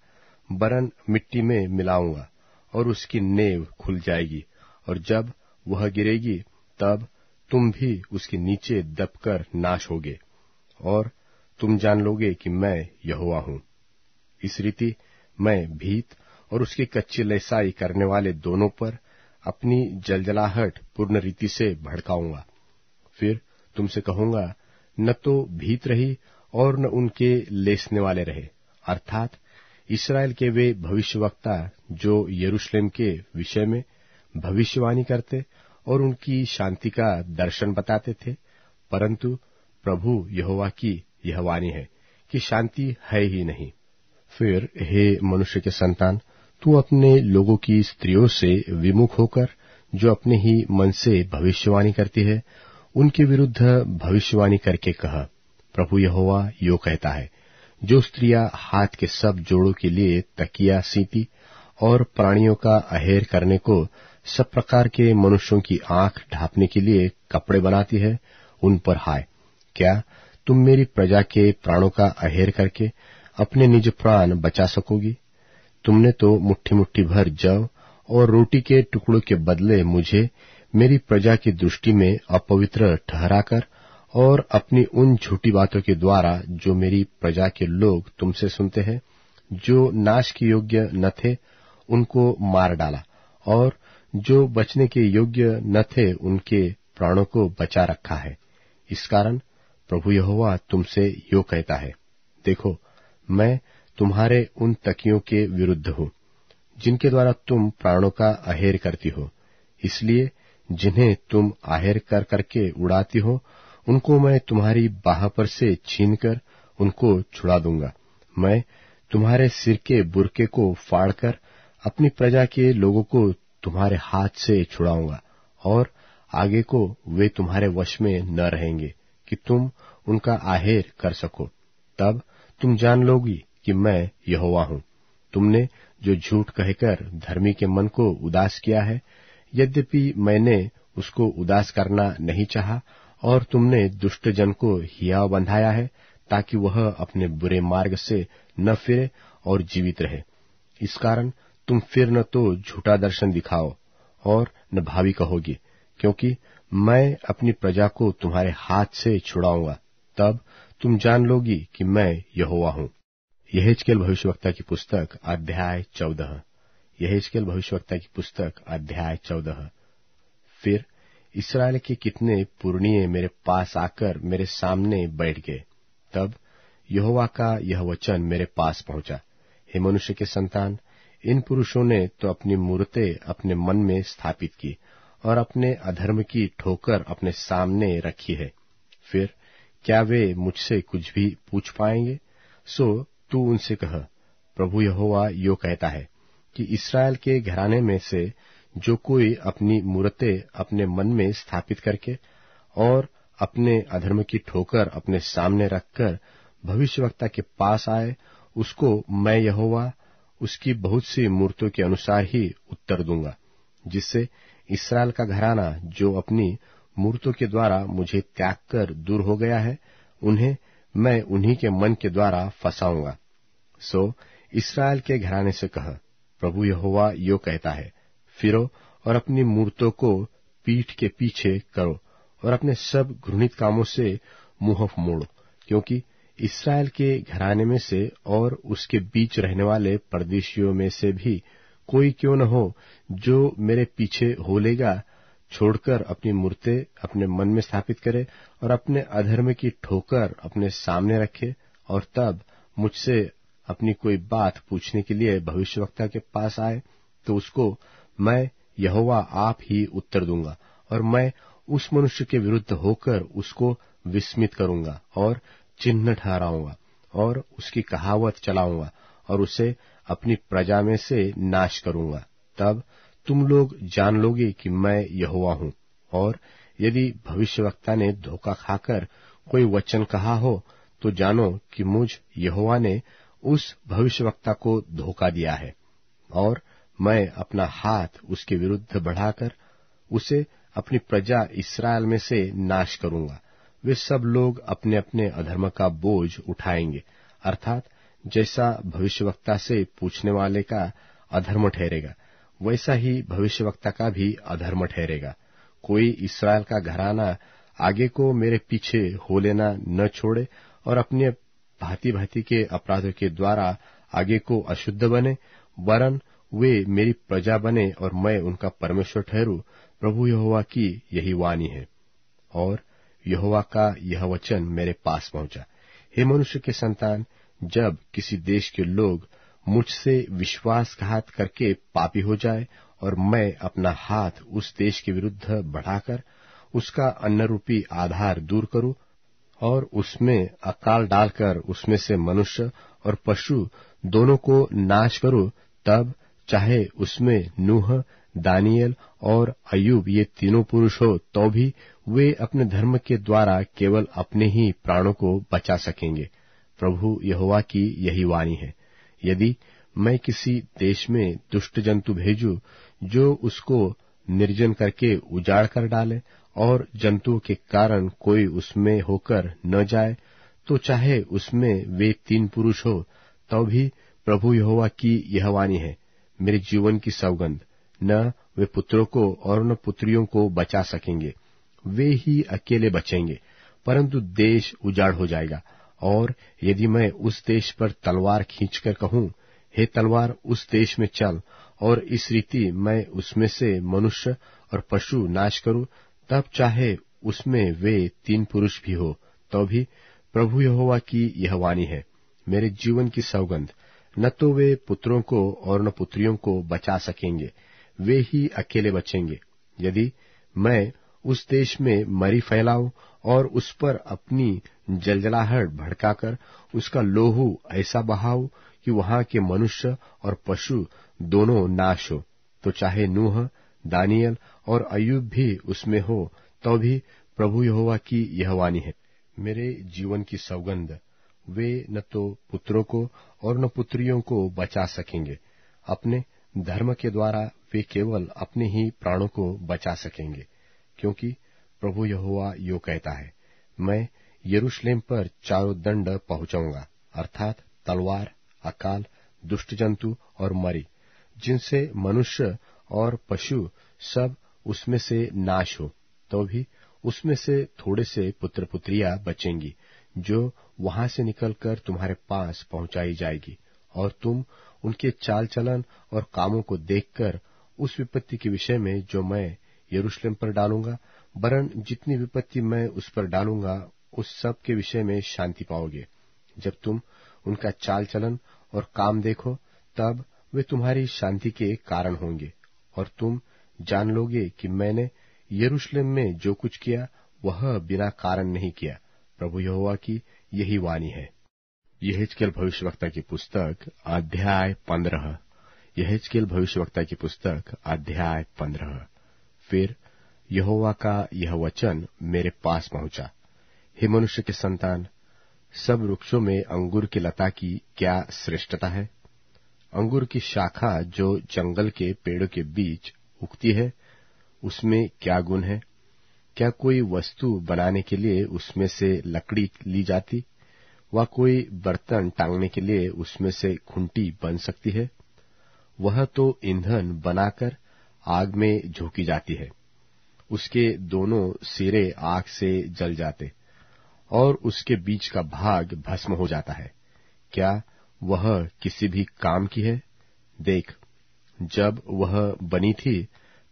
बरन मिट्टी में मिलाऊंगा और उसकी नेव खुल जाएगी और जब वह गिरेगी तब तुम भी उसके नीचे दबकर नाश होगे और तुम जान लोगे कि मैं यहुआ हूं इस रीति मैं भीत और उसके कच्चे लेसाई करने वाले दोनों पर अपनी जलजलाहट पूर्ण रीति से भड़काऊंगा फिर तुमसे कहूंगा न तो भीत रही और न उनके लेसने वाले रहे अर्थात इसराइल के वे भविष्यवक्ता जो यरूशलेम के विषय में भविष्यवाणी करते और उनकी शांति का दर्शन बताते थे परंतु प्रभु यहोवा की यह वाणी है कि शांति है ही नहीं फिर हे मनुष्य के संतान तू अपने लोगों की स्त्रियों से विमुख होकर जो अपने ही मन से भविष्यवाणी करती है उनके विरुद्ध भविष्यवाणी करके कहा प्रभु यहोवा यो कहता है जो स्त्रियां हाथ के सब जोड़ों के लिए तकिया सीती और प्राणियों का अहेर करने को सब प्रकार के मनुष्यों की आंख ढांपने के लिए कपड़े बनाती है उन पर हाय क्या तुम मेरी प्रजा के प्राणों का अहेर करके अपने निज प्राण बचा सकोगी तुमने तो मुट्ठी मुट्ठी भर जव और रोटी के टुकड़ों के बदले मुझे मेरी प्रजा की दृष्टि में अपवित्र ठहराकर और अपनी उन झूठी बातों के द्वारा जो मेरी प्रजा के लोग तुमसे सुनते हैं जो नाश के योग्य न थे उनको मार डाला और जो बचने के योग्य न थे उनके प्राणों को बचा रखा है इस कारण प्रभु यहोवा तुमसे यो कहता है देखो मैं तुम्हारे उन तकियों के विरुद्ध हूं जिनके द्वारा तुम प्राणों का अहेर करती हो इसलिए जिन्हें तुम आहेर कर करके उड़ाती हो उनको मैं तुम्हारी बाह पर से छीनकर उनको छुड़ा दूंगा मैं तुम्हारे सिर के बुरके को फाड़कर अपनी प्रजा के लोगों को तुम्हारे हाथ से छुड़ाऊंगा और आगे को वे तुम्हारे वश में न रहेंगे कि तुम उनका आहेर कर सको तब तुम जान लोगी कि मैं यहोवा हूं तुमने जो झूठ कहकर धर्मी के मन को उदास किया है यद्यपि मैंने उसको उदास करना नहीं चाहा और तुमने दुष्ट जन को हिया बंधाया है ताकि वह अपने बुरे मार्ग से न फिरे और जीवित रहे इस कारण तुम फिर न तो झूठा दर्शन दिखाओ और न भावी कहोगे क्योंकि मैं अपनी प्रजा को तुम्हारे हाथ से छुड़ाऊंगा तब तुम जान लोगी कि मैं यहोवा हूं यहेजकेल भविष्यवक्ता की पुस्तक अध्याय चौदह यहेजकेल भविष्यवक्ता की पुस्तक अध्याय चौदह फिर इसराइल के कितने पूर्णीय मेरे पास आकर मेरे सामने बैठ गए तब यहोवा का यह वचन मेरे पास पहुंचा हे मनुष्य के संतान इन पुरुषों ने तो अपनी मूर्तें अपने मन में स्थापित की और अपने अधर्म की ठोकर अपने सामने रखी है फिर क्या वे मुझसे कुछ भी पूछ पाएंगे सो तू उनसे कह प्रभु यहोवा यो कहता है कि इसराइल के घराने में से जो कोई अपनी मूर्तें अपने मन में स्थापित करके और अपने अधर्म की ठोकर अपने सामने रखकर भविष्यवक्ता के पास आए उसको मैं यहोवा उसकी बहुत सी मूर्तों के अनुसार ही उत्तर दूंगा जिससे इसराइल का घराना जो अपनी मूर्तों के द्वारा मुझे त्याग कर दूर हो गया है उन्हें मैं उन्हीं के मन के द्वारा फंसाऊंगा सो इसराइल के घराने से कह प्रभु यहोवा यो कहता है फिरो और अपनी मूर्तों को पीठ के पीछे करो और अपने सब घृणित कामों से मुंह मोड़ो क्योंकि इसराइल के घराने में से और उसके बीच रहने वाले परदेशियों में से भी कोई क्यों न हो जो मेरे पीछे हो लेगा छोड़कर अपनी मूर्ति अपने मन में स्थापित करे और अपने अधर्म की ठोकर अपने सामने रखे और तब मुझसे अपनी कोई बात पूछने के लिए भविष्यवक्ता के पास आए तो उसको मैं यहोवा आप ही उत्तर दूंगा और मैं उस मनुष्य के विरुद्ध होकर उसको विस्मित करूंगा और चिन्ह ठहराऊंगा और उसकी कहावत चलाऊंगा और उसे अपनी प्रजा में से नाश करूंगा तब तुम लोग जान लोगे कि मैं यहुआ हूं और यदि भविष्यवक्ता ने धोखा खाकर कोई वचन कहा हो तो जानो कि मुझ यहुआ ने उस भविष्यवक्ता को धोखा दिया है और मैं अपना हाथ उसके विरुद्ध बढ़ाकर उसे अपनी प्रजा इसराइल में से नाश करूंगा वे सब लोग अपने अपने अधर्म का बोझ उठाएंगे अर्थात जैसा भविष्यवक्ता से पूछने वाले का अधर्म ठहरेगा वैसा ही भविष्यवक्ता का भी अधर्म ठहरेगा कोई इसराइल का घराना आगे को मेरे पीछे हो लेना न छोड़े और अपने भांति भांति के अपराधों के द्वारा आगे को अशुद्ध बने वरन वे मेरी प्रजा बने और मैं उनका परमेश्वर ठहरू प्रभु यहोवा की यही वाणी है और यहोवा का यह वचन मेरे पास पहुंचा हे मनुष्य के संतान जब किसी देश के लोग मुझसे विश्वासघात करके पापी हो जाए और मैं अपना हाथ उस देश के विरुद्ध बढ़ाकर उसका अन्नरूपी आधार दूर करूं और उसमें अकाल डालकर उसमें से मनुष्य और पशु दोनों को नाश करो तब चाहे उसमें नूह दानियल और अयूब ये तीनों पुरुष हो तो भी वे अपने धर्म के द्वारा केवल अपने ही प्राणों को बचा सकेंगे प्रभु यहोवा की यही वाणी है यदि मैं किसी देश में दुष्ट जंतु भेजू जो उसको निर्जन करके उजाड़ कर डाले और जंतुओं के कारण कोई उसमें होकर न जाए तो चाहे उसमें वे तीन पुरुष हो तो भी प्रभु यहोवा की यह वाणी है मेरे जीवन की सौगंध न वे पुत्रों को और न पुत्रियों को बचा सकेंगे वे ही अकेले बचेंगे परंतु देश उजाड़ हो जाएगा और यदि मैं उस देश पर तलवार खींचकर कहूं हे तलवार उस देश में चल और इस रीति मैं उसमें से मनुष्य और पशु नाश करूं तब चाहे उसमें वे तीन पुरुष भी हो तो भी प्रभु यहोवा की यह वाणी है मेरे जीवन की सौगंध न तो वे पुत्रों को और न पुत्रियों को बचा सकेंगे वे ही अकेले बचेंगे यदि मैं उस देश में मरी फैलाऊं और उस पर अपनी जलजलाहट भड़काकर उसका लोहू ऐसा बहाऊं कि वहां के मनुष्य और पशु दोनों नाश हो तो चाहे नूह दानियल और अयुब भी उसमें हो तो भी प्रभु यहोवा की यह वाणी है मेरे जीवन की सौगंध वे न तो पुत्रों को और न पुत्रियों को बचा सकेंगे अपने धर्म के द्वारा वे केवल अपने ही प्राणों को बचा सकेंगे क्योंकि प्रभु हुआ यो कहता है मैं यरूशलेम पर चारों दंड पहुंचाऊंगा अर्थात तलवार अकाल दुष्ट जंतु और मरी जिनसे मनुष्य और पशु सब उसमें से नाश हो तो भी उसमें से थोड़े से पुत्र पुत्रिया बचेंगी जो वहां से निकलकर तुम्हारे पास पहुंचाई जाएगी और तुम उनके चाल चलन और कामों को देखकर उस विपत्ति के विषय में जो मैं यरूशलेम पर डालूंगा वरन जितनी विपत्ति मैं उस पर डालूंगा उस सब के विषय में शांति पाओगे जब तुम उनका चाल चलन और काम देखो तब वे तुम्हारी शांति के कारण होंगे और तुम जान लोगे कि मैंने यरूशलेम में जो कुछ किया वह बिना कारण नहीं किया प्रभु यहोवा की यही वाणी है यह भविष्य भविष्यवक्ता की पुस्तक अध्याय पंद्रह यहेजकेल भविष्यवक्ता की पुस्तक अध्याय पन्द्रह फिर यहोवा का यह वचन मेरे पास पहुंचा हे मनुष्य के संतान सब वृक्षों में अंगूर की लता की क्या श्रेष्ठता है अंगूर की शाखा जो जंगल के पेड़ों के बीच उगती है उसमें क्या गुण है क्या कोई वस्तु बनाने के लिए उसमें से लकड़ी ली जाती व कोई बर्तन टांगने के लिए उसमें से खुंटी बन सकती है वह तो ईंधन बनाकर आग में झोंकी जाती है उसके दोनों सिरे आग से जल जाते और उसके बीच का भाग भस्म हो जाता है क्या वह किसी भी काम की है देख जब वह बनी थी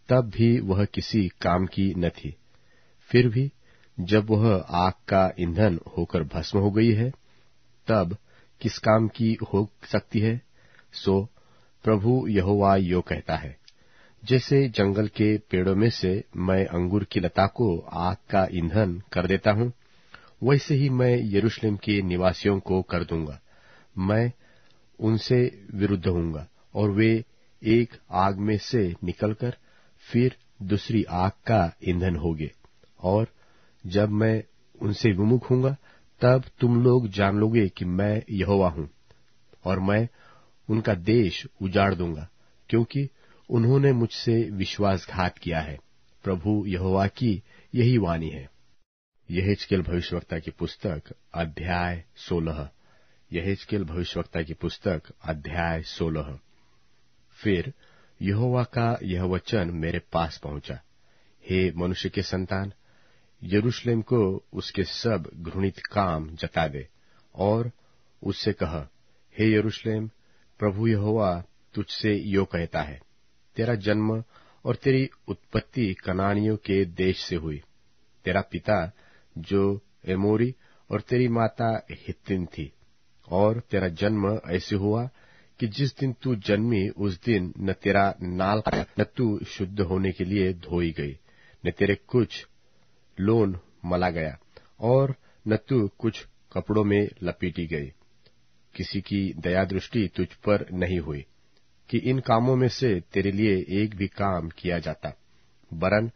तब भी वह किसी काम की न थी फिर भी जब वह आग का ईंधन होकर भस्म हो गई है तब किस काम की हो सकती है सो प्रभु यहोवा यो कहता है जैसे जंगल के पेड़ों में से मैं अंगूर की लता को आग का ईंधन कर देता हूं वैसे ही मैं यरूशलेम के निवासियों को कर दूंगा मैं उनसे विरुद्ध हूंगा और वे एक आग में से निकलकर फिर दूसरी आग का ईंधन होगे और जब मैं उनसे विमुख हूंगा तब तुम लोग जान लोगे कि मैं यहोवा हूं और मैं उनका देश उजाड़ दूंगा क्योंकि उन्होंने मुझसे विश्वासघात किया है प्रभु यहोवा की यही वाणी है यहेजकेल भविष्यवक्ता की पुस्तक अध्याय सोलह यहेजकेल भविष्यवक्ता की पुस्तक अध्याय सोलह फिर यहोवा का यह वचन मेरे पास पहुंचा हे मनुष्य के संतान यरूशलेम को उसके सब घृणित काम जता दे और उससे कह हे यरूशलेम प्रभु यहोवा तुझसे यो कहता है तेरा जन्म और तेरी उत्पत्ति कनानियों के देश से हुई तेरा पिता जो एमोरी और तेरी माता हितिन थी और तेरा जन्म ऐसे हुआ कि जिस दिन तू जन्मी उस दिन न तेरा नाल न तू शुद्ध होने के लिए धोई गई न तेरे कुछ लोन मला गया और न तू कुछ कपड़ों में लपेटी गई किसी की दया दृष्टि तुझ पर नहीं हुई कि इन कामों में से तेरे लिए एक भी काम किया जाता बरन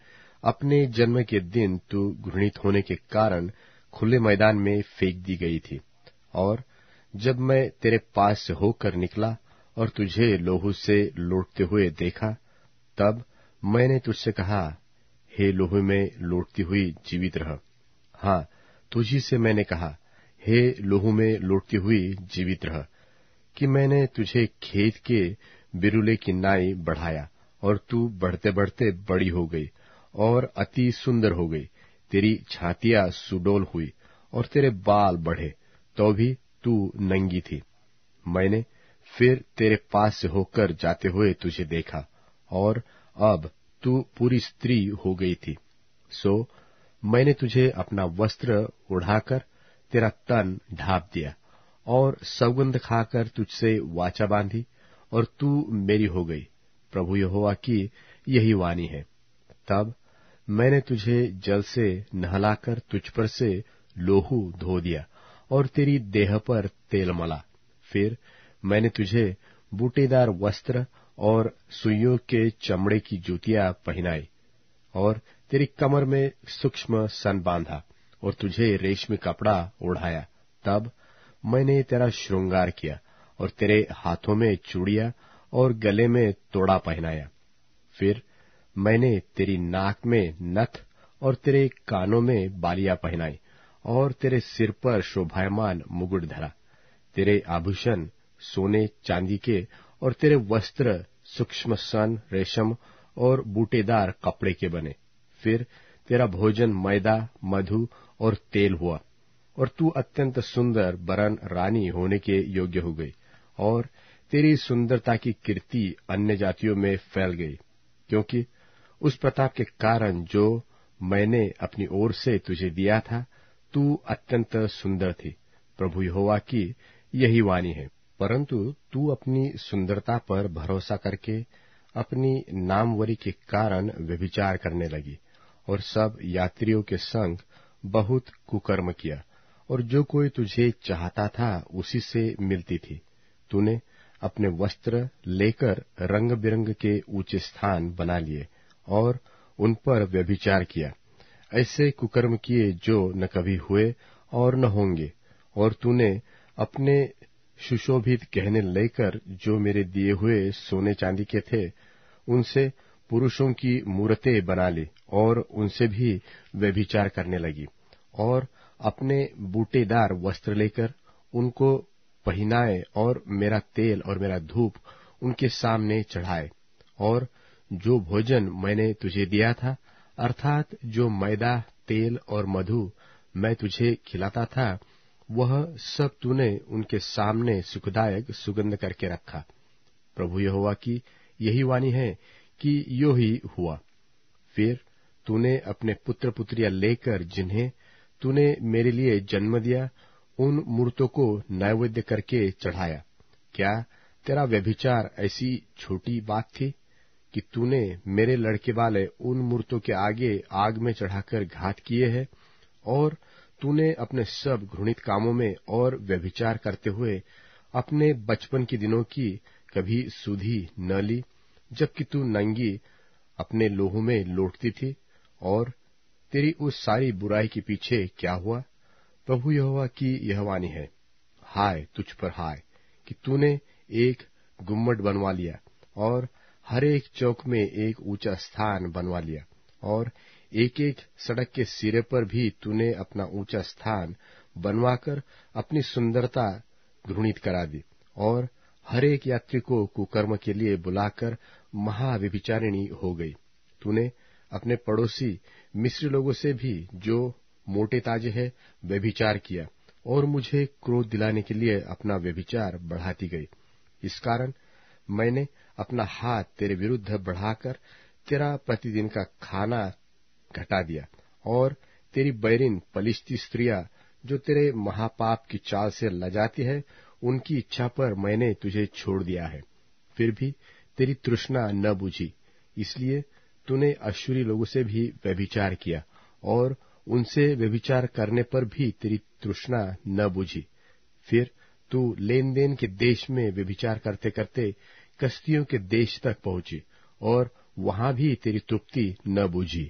अपने जन्म के दिन तू घृणित होने के कारण खुले मैदान में फेंक दी गई थी और जब मैं तेरे पास से होकर निकला और तुझे लोहू से लौटते हुए देखा तब मैंने तुझसे कहा हे लोहू में लौटती हुई जीवित रह हां तुझी से मैंने कहा हे लोहू में लौटती हुई जीवित रह कि मैंने तुझे खेत के बिरुले की नाई बढ़ाया और तू बढ़ते बढ़ते बड़ी हो गई और अति सुंदर हो गई तेरी छातियां सुडोल हुई और तेरे बाल बढ़े तो भी तू नंगी थी मैंने फिर तेरे पास से होकर जाते हुए तुझे देखा और अब तू पूरी स्त्री हो गई थी सो मैंने तुझे अपना वस्त्र उड़ाकर तेरा तन ढांप दिया और सौगंध खाकर तुझसे वाचा बांधी और तू मेरी हो गई प्रभु यहोवा की यही वाणी है तब मैंने तुझे जल से नहलाकर तुझ पर से लोहू धो दिया और तेरी देह पर तेल मला फिर मैंने तुझे बूटेदार वस्त्र और सुइयों के चमड़े की जूतियां पहनाई और तेरी कमर में सूक्ष्म सन बांधा और तुझे रेशमी कपड़ा ओढ़ाया तब मैंने तेरा श्रृंगार किया और तेरे हाथों में चूड़िया और गले में तोड़ा पहनाया फिर मैंने तेरी नाक में नथ और तेरे कानों में बालियां पहनाई और तेरे सिर पर शोभायमान मुगुट धरा तेरे आभूषण सोने चांदी के और तेरे वस्त्र सूक्ष्म सन रेशम और बूटेदार कपड़े के बने फिर तेरा भोजन मैदा मधु और तेल हुआ और तू अत्यंत सुंदर बरन रानी होने के योग्य हो गई और तेरी सुंदरता की कीर्ति अन्य जातियों में फैल गई क्योंकि उस प्रताप के कारण जो मैंने अपनी ओर से तुझे दिया था तू अत्यंत सुंदर थी प्रभु यहोवा की यही वाणी है परंतु तू अपनी सुंदरता पर भरोसा करके अपनी नामवरी के कारण व्यभिचार करने लगी और सब यात्रियों के संग बहुत कुकर्म किया और जो कोई तुझे चाहता था उसी से मिलती थी तूने अपने वस्त्र लेकर रंग बिरंग के ऊंचे स्थान बना लिए और उन पर व्यभिचार किया ऐसे कुकर्म किए जो न कभी हुए और न होंगे और तूने अपने सुशोभित गहने लेकर जो मेरे दिए हुए सोने चांदी के थे उनसे पुरुषों की मूर्तें बना ली और उनसे भी व्यभिचार करने लगी और अपने बूटेदार वस्त्र लेकर उनको पहनाए और मेरा तेल और मेरा धूप उनके सामने चढ़ाए और जो भोजन मैंने तुझे दिया था अर्थात जो मैदा तेल और मधु मैं तुझे खिलाता था वह सब तूने उनके सामने सुखदायक सुगंध करके रखा प्रभु हुआ की यही वाणी है कि यो ही हुआ फिर तूने अपने पुत्र पुत्रियां लेकर जिन्हें तूने मेरे लिए जन्म दिया उन मूर्तों को नैवेद्य करके चढ़ाया क्या तेरा व्यभिचार ऐसी छोटी बात थी कि तूने मेरे लड़के वाले उन मूर्तों के आगे आग में चढ़ाकर घात किए हैं और तूने अपने सब घृणित कामों में और व्यभिचार करते हुए अपने बचपन के दिनों की कभी सुधी न ली जबकि तू नंगी अपने लोहों में लौटती थी और तेरी उस सारी बुराई के पीछे क्या हुआ प्रभु हुआ की यह वानी है हाय तुझ पर हाय कि तूने एक गुम्मट बनवा लिया और हर एक चौक में एक ऊंचा स्थान बनवा लिया और एक एक सड़क के सिरे पर भी तूने अपना ऊंचा स्थान बनवाकर अपनी सुंदरता घृणित करा दी और हर एक यात्री को कुकर्म के लिए बुलाकर महाव्यभिचारिणी हो गई तूने अपने पड़ोसी मिस्र लोगों से भी जो मोटे ताजे है व्यभिचार किया और मुझे क्रोध दिलाने के लिए अपना व्यभिचार बढ़ाती गई इस कारण मैंने अपना हाथ तेरे विरुद्ध बढ़ाकर तेरा प्रतिदिन का खाना घटा दिया और तेरी बैरिन पलिश्ती स्त्रियां जो तेरे महापाप की चाल से लजाती है उनकी इच्छा पर मैंने तुझे छोड़ दिया है फिर भी तेरी तृष्णा न बुझी इसलिए तूने अश्वरी लोगों से भी व्यभिचार किया और उनसे व्यभिचार करने पर भी तेरी तृष्णा न बुझी फिर तू लेन देन के देश में व्यभिचार करते करते कश्तियों के देश तक पहुंची और वहां भी तेरी तृप्ति न बुझी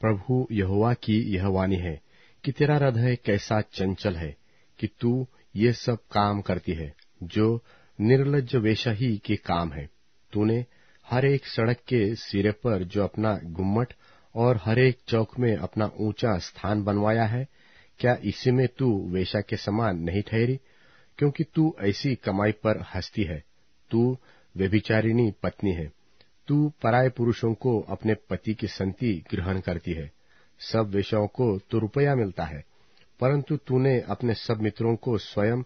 प्रभु यहोवा की यह वाणी है कि तेरा हृदय कैसा चंचल है कि तू ये सब काम करती है जो निर्लज ही के काम है तूने हर एक सड़क के सिरे पर जो अपना गुम्मट और हर एक चौक में अपना ऊंचा स्थान बनवाया है क्या इसी में तू वेशा के समान नहीं ठहरी क्योंकि तू ऐसी कमाई पर हंसती है तू व्यभिचारिणी पत्नी है तू पराय पुरुषों को अपने पति की संति ग्रहण करती है सब वेशाओं को तो रुपया मिलता है परंतु तूने अपने सब मित्रों को स्वयं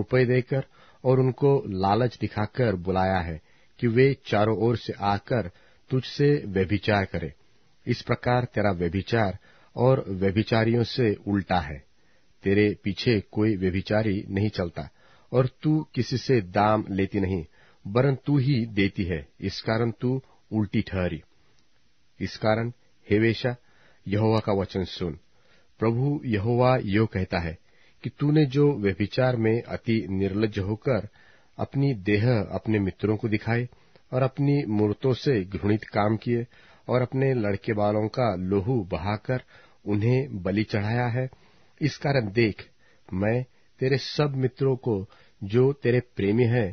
रुपये देकर और उनको लालच दिखाकर बुलाया है कि वे चारों ओर से आकर तुझसे व्यभिचार करें इस प्रकार तेरा व्यभिचार और व्यभिचारियों से उल्टा है तेरे पीछे कोई व्यभिचारी नहीं चलता और तू किसी से दाम लेती नहीं वरन तू ही देती है इस कारण तू उल्टी ठहरी इस कारण हेवेशा यहोवा का वचन सुन प्रभु यहोवा यो कहता है कि तूने जो व्यभिचार में अति निर्लज होकर अपनी देह अपने मित्रों को दिखाए और अपनी मूर्तों से घृणित काम किए और अपने लड़के बालों का लोहू बहाकर उन्हें बलि चढ़ाया है इस कारण देख मैं तेरे सब मित्रों को जो तेरे प्रेमी हैं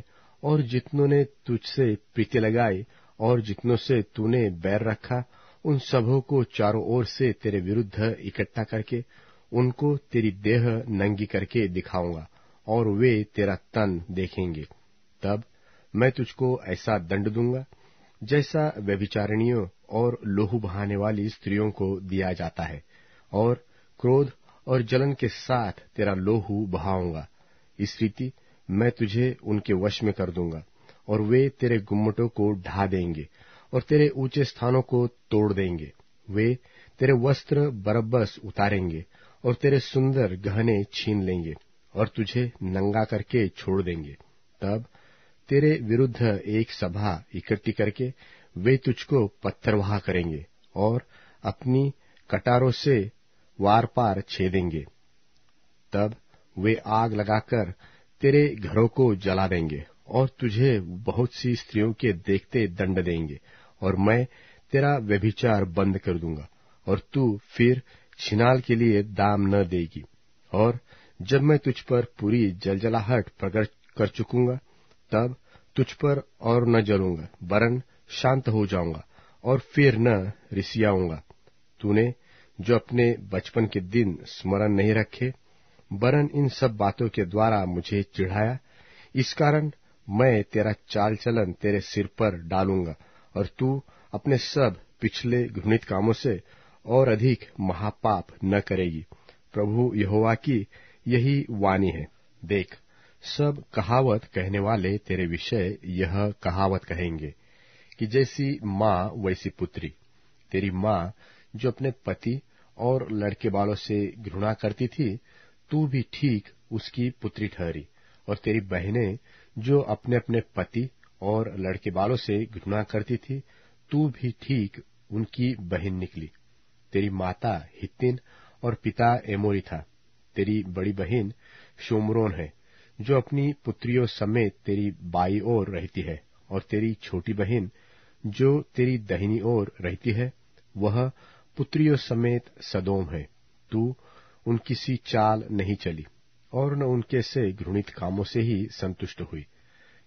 और जितनों ने तुझसे प्रीति लगाई और जितनों से तूने बैर रखा उन सबों को चारों ओर से तेरे विरुद्ध इकट्ठा करके उनको तेरी देह नंगी करके दिखाऊंगा और वे तेरा तन देखेंगे तब मैं तुझको ऐसा दंड दूंगा जैसा व्यभिचारणियों और लोहू बहाने वाली स्त्रियों को दिया जाता है और क्रोध और जलन के साथ तेरा लोहू बहाऊंगा इस रीति मैं तुझे उनके वश में कर दूंगा और वे तेरे गुम्मटों को ढा देंगे और तेरे ऊंचे स्थानों को तोड़ देंगे वे तेरे वस्त्र बरबस उतारेंगे और तेरे सुंदर गहने छीन लेंगे और तुझे नंगा करके छोड़ देंगे तब तेरे विरुद्ध एक सभा इकट्ठी करके वे तुझको पत्थरवाह करेंगे और अपनी कटारों से वार पार छेदेंगे तब वे आग लगाकर तेरे घरों को जला देंगे और तुझे बहुत सी स्त्रियों के देखते दंड देंगे और मैं तेरा व्यभिचार बंद कर दूंगा और तू फिर छिनाल के लिए दाम न देगी और जब मैं तुझ पर पूरी जलजलाहट प्रकट कर चुकूंगा तब तुझ पर और न जलूंगा वरन शांत हो जाऊंगा और फिर न रिसियाऊंगा तूने जो अपने बचपन के दिन स्मरण नहीं रखे वरन इन सब बातों के द्वारा मुझे चिढ़ाया इस कारण मैं तेरा चाल चलन तेरे सिर पर डालूंगा और तू अपने सब पिछले घृणित कामों से और अधिक महापाप न करेगी प्रभु यहोवा की यही वाणी है देख सब कहावत कहने वाले तेरे विषय यह कहावत कहेंगे कि जैसी मां वैसी पुत्री तेरी मां जो अपने पति और लड़के बालों से घृणा करती थी तू भी ठीक उसकी पुत्री ठहरी और तेरी बहने जो अपने अपने पति और लड़के बालों से घृणा करती थी तू भी ठीक उनकी बहन निकली तेरी माता हितिन और पिता एमोरी था तेरी बड़ी बहन शोमरोन है जो अपनी पुत्रियों समेत तेरी बाई ओर रहती है और तेरी छोटी बहन जो तेरी दहिनी ओर रहती है वह पुत्रियों समेत सदोम है तू उनकी सी चाल नहीं चली और न उनके से घृणित कामों से ही संतुष्ट हुई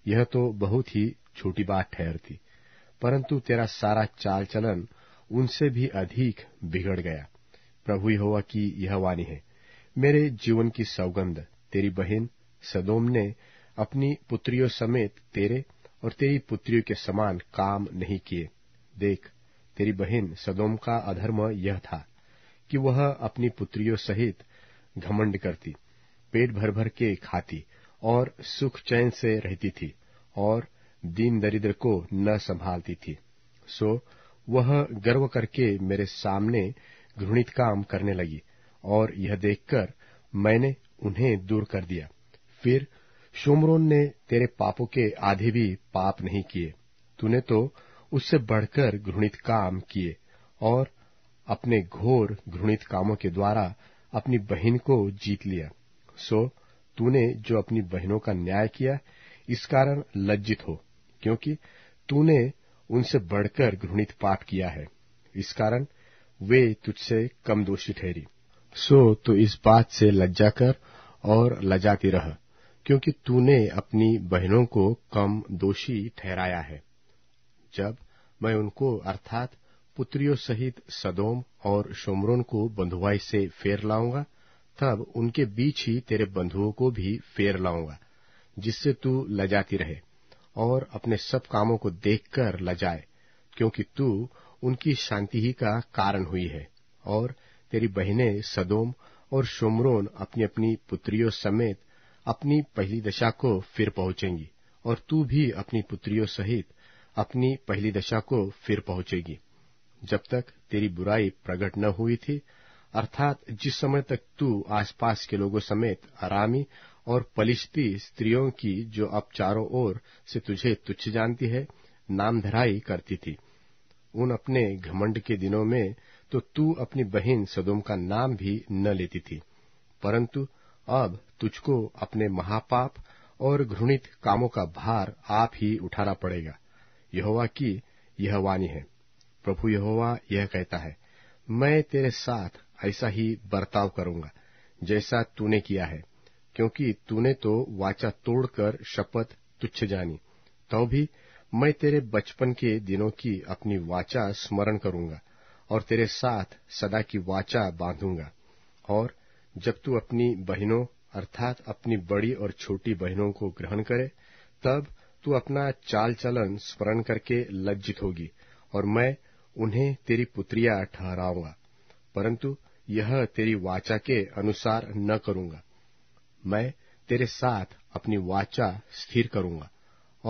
यह तो बहुत ही छोटी बात ठहरती परंतु तेरा सारा चाल चलन उनसे भी अधिक बिगड़ गया प्रभु यहोवा की यह वाणी है मेरे जीवन की सौगंध तेरी बहन सदोम ने अपनी पुत्रियों समेत तेरे और तेरी पुत्रियों के समान काम नहीं किए देख तेरी बहन सदोम का अधर्म यह था कि वह अपनी पुत्रियों सहित घमंड करती पेट भर भर के खाती और सुख चैन से रहती थी और दीन दरिद्र को न संभालती थी सो वह गर्व करके मेरे सामने घृणित काम करने लगी और यह देखकर मैंने उन्हें दूर कर दिया फिर शोमरोन ने तेरे पापों के आधे भी पाप नहीं किए तूने तो उससे बढ़कर घृणित काम किए और अपने घोर घृणित कामों के द्वारा अपनी बहन को जीत लिया सो तूने जो अपनी बहनों का न्याय किया इस कारण लज्जित हो क्योंकि तूने उनसे बढ़कर घृणित पाप किया है इस कारण वे तुझसे कम दोषी ठहरी सो तो इस बात से लज्जा कर और लजाती रह क्योंकि तूने अपनी बहनों को कम दोषी ठहराया है जब मैं उनको अर्थात पुत्रियों सहित सदोम और शोमरोन को बंधुआई से फेर लाऊंगा तब उनके बीच ही तेरे बंधुओं को भी फेर लाऊंगा जिससे तू लजाती रहे और अपने सब कामों को देखकर लजाए क्योंकि तू उनकी शांति ही का कारण हुई है और तेरी बहनें सदोम और शोमरोन अपनी अपनी पुत्रियों समेत अपनी पहली दशा को फिर पहुंचेंगी और तू भी अपनी पुत्रियों सहित अपनी पहली दशा को फिर पहुंचेगी जब तक तेरी बुराई प्रकट न हुई थी अर्थात जिस समय तक तू आसपास के लोगों समेत आरामी और पलिश्ती स्त्रियों की जो अब चारों ओर से तुझे तुच्छ जानती है नामधराई करती थी उन अपने घमंड के दिनों में तो तू अपनी बहन सदोम का नाम भी न लेती थी परंतु अब तुझको अपने महापाप और घृणित कामों का भार आप ही उठाना पड़ेगा यहोवा की यह वाणी है प्रभु यहोवा यह कहता है मैं तेरे साथ ऐसा ही बर्ताव करूंगा जैसा तूने किया है क्योंकि तूने तो वाचा तोड़कर शपथ तुच्छ जानी तो भी मैं तेरे बचपन के दिनों की अपनी वाचा स्मरण करूंगा और तेरे साथ सदा की वाचा बांधूंगा और जब तू अपनी बहनों अर्थात अपनी बड़ी और छोटी बहनों को ग्रहण करे तब तू अपना चाल चलन स्मरण करके लज्जित होगी और मैं उन्हें तेरी पुत्रिया ठहराऊंगा परंतु यह तेरी वाचा के अनुसार न करूंगा मैं तेरे साथ अपनी वाचा स्थिर करूंगा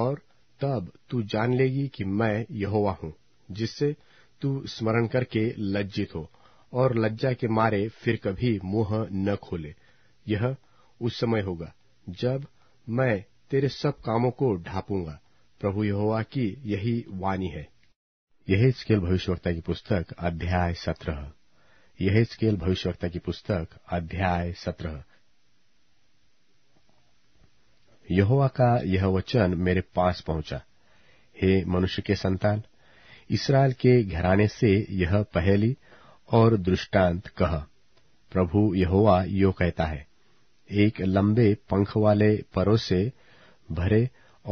और तब तू जान लेगी कि मैं यहोवा हूं जिससे तू स्मरण करके लज्जित हो और लज्जा के मारे फिर कभी मुंह न खोले यह उस समय होगा जब मैं तेरे सब कामों को ढापूंगा प्रभु यहोवा की यही वाणी है यह स्केल भविष्यवक्ता की पुस्तक अध्याय सत्रह यह स्केल भविष्यवक्ता की पुस्तक अध्याय सत्रह यहोवा का यह वचन मेरे पास पहुंचा हे मनुष्य के संतान इसराइल के घराने से यह पहली और दृष्टांत कह प्रभु यहोवा यो कहता है एक लंबे पंख वाले परों से भरे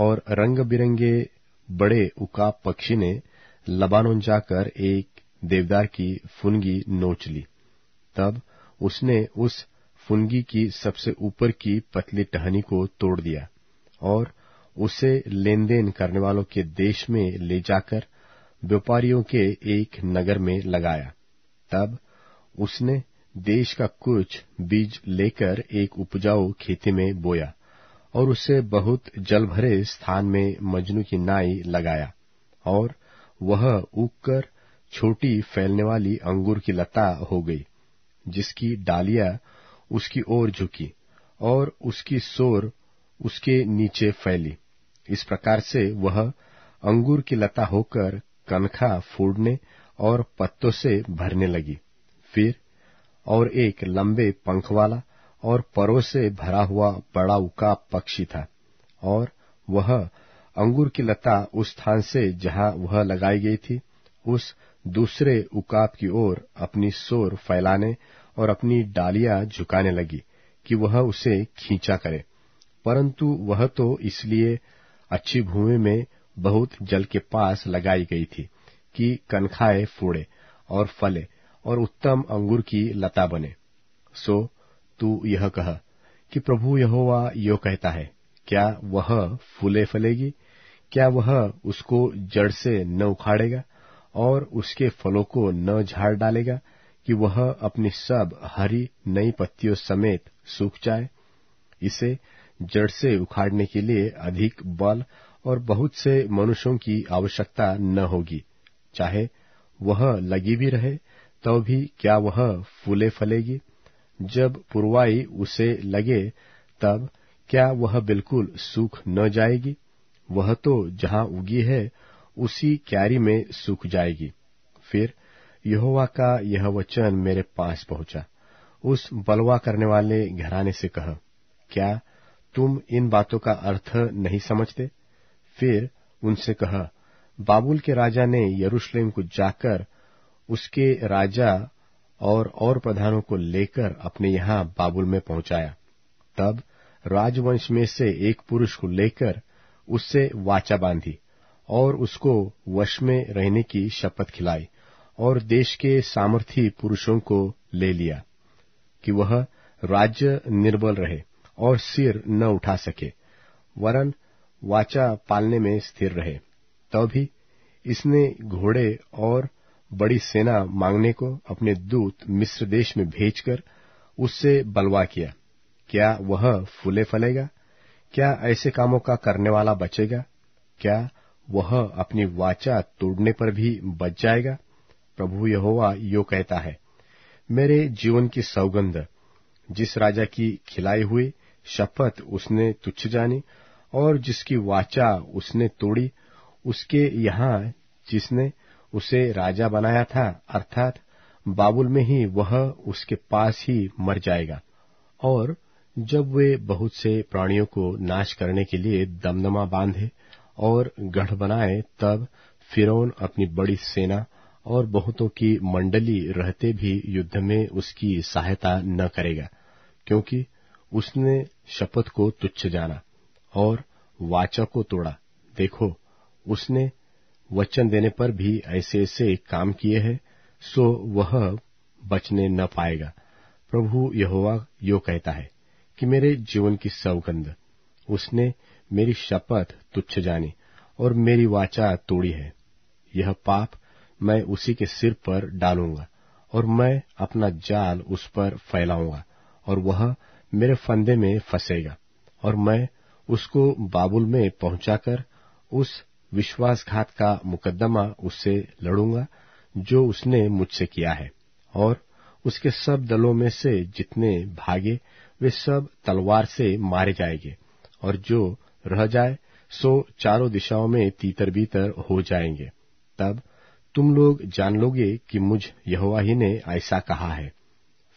और रंग बिरंगे बड़े उकाब पक्षी ने लबानों जाकर एक देवदार की फुनगी नोच ली तब उसने उस फुनगी की सबसे ऊपर की पतली टहनी को तोड़ दिया और उसे लेन देन करने वालों के देश में ले जाकर व्यापारियों के एक नगर में लगाया तब उसने देश का कुछ बीज लेकर एक उपजाऊ खेती में बोया और उसे बहुत जल भरे स्थान में मजनू की नाई लगाया और वह उगकर छोटी फैलने वाली अंगूर की लता हो गई जिसकी डालियां उसकी ओर झुकी और उसकी सोर उसके नीचे फैली इस प्रकार से वह अंगूर की लता होकर कनखा फोड़ने और पत्तों से भरने लगी फिर और एक लंबे पंख वाला और परों से भरा हुआ बड़ा उका पक्षी था और वह अंगूर की लता उस स्थान से जहां वह लगाई गई थी उस दूसरे उकाब की ओर अपनी सोर फैलाने और अपनी डालियां झुकाने लगी कि वह उसे खींचा करे परंतु वह तो इसलिए अच्छी भूमि में बहुत जल के पास लगाई गई थी कि कनखाए फोड़े और फले और उत्तम अंगूर की लता बने सो तू यह कह कि प्रभु यहोवा यो कहता है क्या वह फूले फलेगी क्या वह उसको जड़ से न उखाड़ेगा और उसके फलों को न झाड़ डालेगा कि वह अपनी सब हरी नई पत्तियों समेत सूख जाए इसे जड़ से उखाड़ने के लिए अधिक बल और बहुत से मनुष्यों की आवश्यकता न होगी चाहे वह लगी भी रहे तो भी क्या वह फूले फलेगी जब पुरवाई उसे लगे तब क्या वह बिल्कुल सूख न जाएगी वह तो जहां उगी है उसी क्यारी में सूख जाएगी फिर यहोवा का यह वचन मेरे पास पहुंचा उस बलवा करने वाले घराने से कह क्या तुम इन बातों का अर्थ नहीं समझते फिर उनसे कह बाबुल के राजा ने यरूशलेम को जाकर उसके राजा और और प्रधानों को लेकर अपने यहां बाबुल में पहुंचाया तब राजवंश में से एक पुरुष को लेकर उससे वाचा बांधी और उसको वश में रहने की शपथ खिलाई और देश के सामर्थी पुरुषों को ले लिया कि वह राज्य निर्बल रहे और सिर न उठा सके वरन वाचा पालने में स्थिर रहे तभी इसने घोड़े और बड़ी सेना मांगने को अपने दूत मिस्र देश में भेजकर उससे बलवा किया क्या वह फूले फलेगा क्या ऐसे कामों का करने वाला बचेगा क्या वह अपनी वाचा तोड़ने पर भी बच जाएगा प्रभु यहोवा यो कहता है मेरे जीवन की सौगंध जिस राजा की खिलाई हुई शपथ उसने तुच्छ जानी और जिसकी वाचा उसने तोड़ी उसके यहां जिसने उसे राजा बनाया था अर्थात बाबुल में ही वह उसके पास ही मर जाएगा और जब वे बहुत से प्राणियों को नाश करने के लिए दमदमा बांधे और गढ़ बनाए तब फिरौन अपनी बड़ी सेना और बहुतों की मंडली रहते भी युद्ध में उसकी सहायता न करेगा क्योंकि उसने शपथ को तुच्छ जाना और वाचा को तोड़ा देखो उसने वचन देने पर भी ऐसे ऐसे काम किए हैं सो वह बचने न पाएगा प्रभु यहोवा यो कहता है कि मेरे जीवन की सौगंध उसने मेरी शपथ तुच्छ जानी और मेरी वाचा तोड़ी है यह पाप मैं उसी के सिर पर डालूंगा और मैं अपना जाल उस पर फैलाऊंगा और वह मेरे फंदे में फंसेगा और मैं उसको बाबुल में पहुंचाकर उस विश्वासघात का मुकदमा उससे लड़ूंगा जो उसने मुझसे किया है और उसके सब दलों में से जितने भागे वे सब तलवार से मारे जाएंगे और जो रह जाए सो चारों दिशाओं में तीतर बीतर हो जाएंगे तब तुम लोग जान लोगे कि मुझ यहोवा ही ने ऐसा कहा है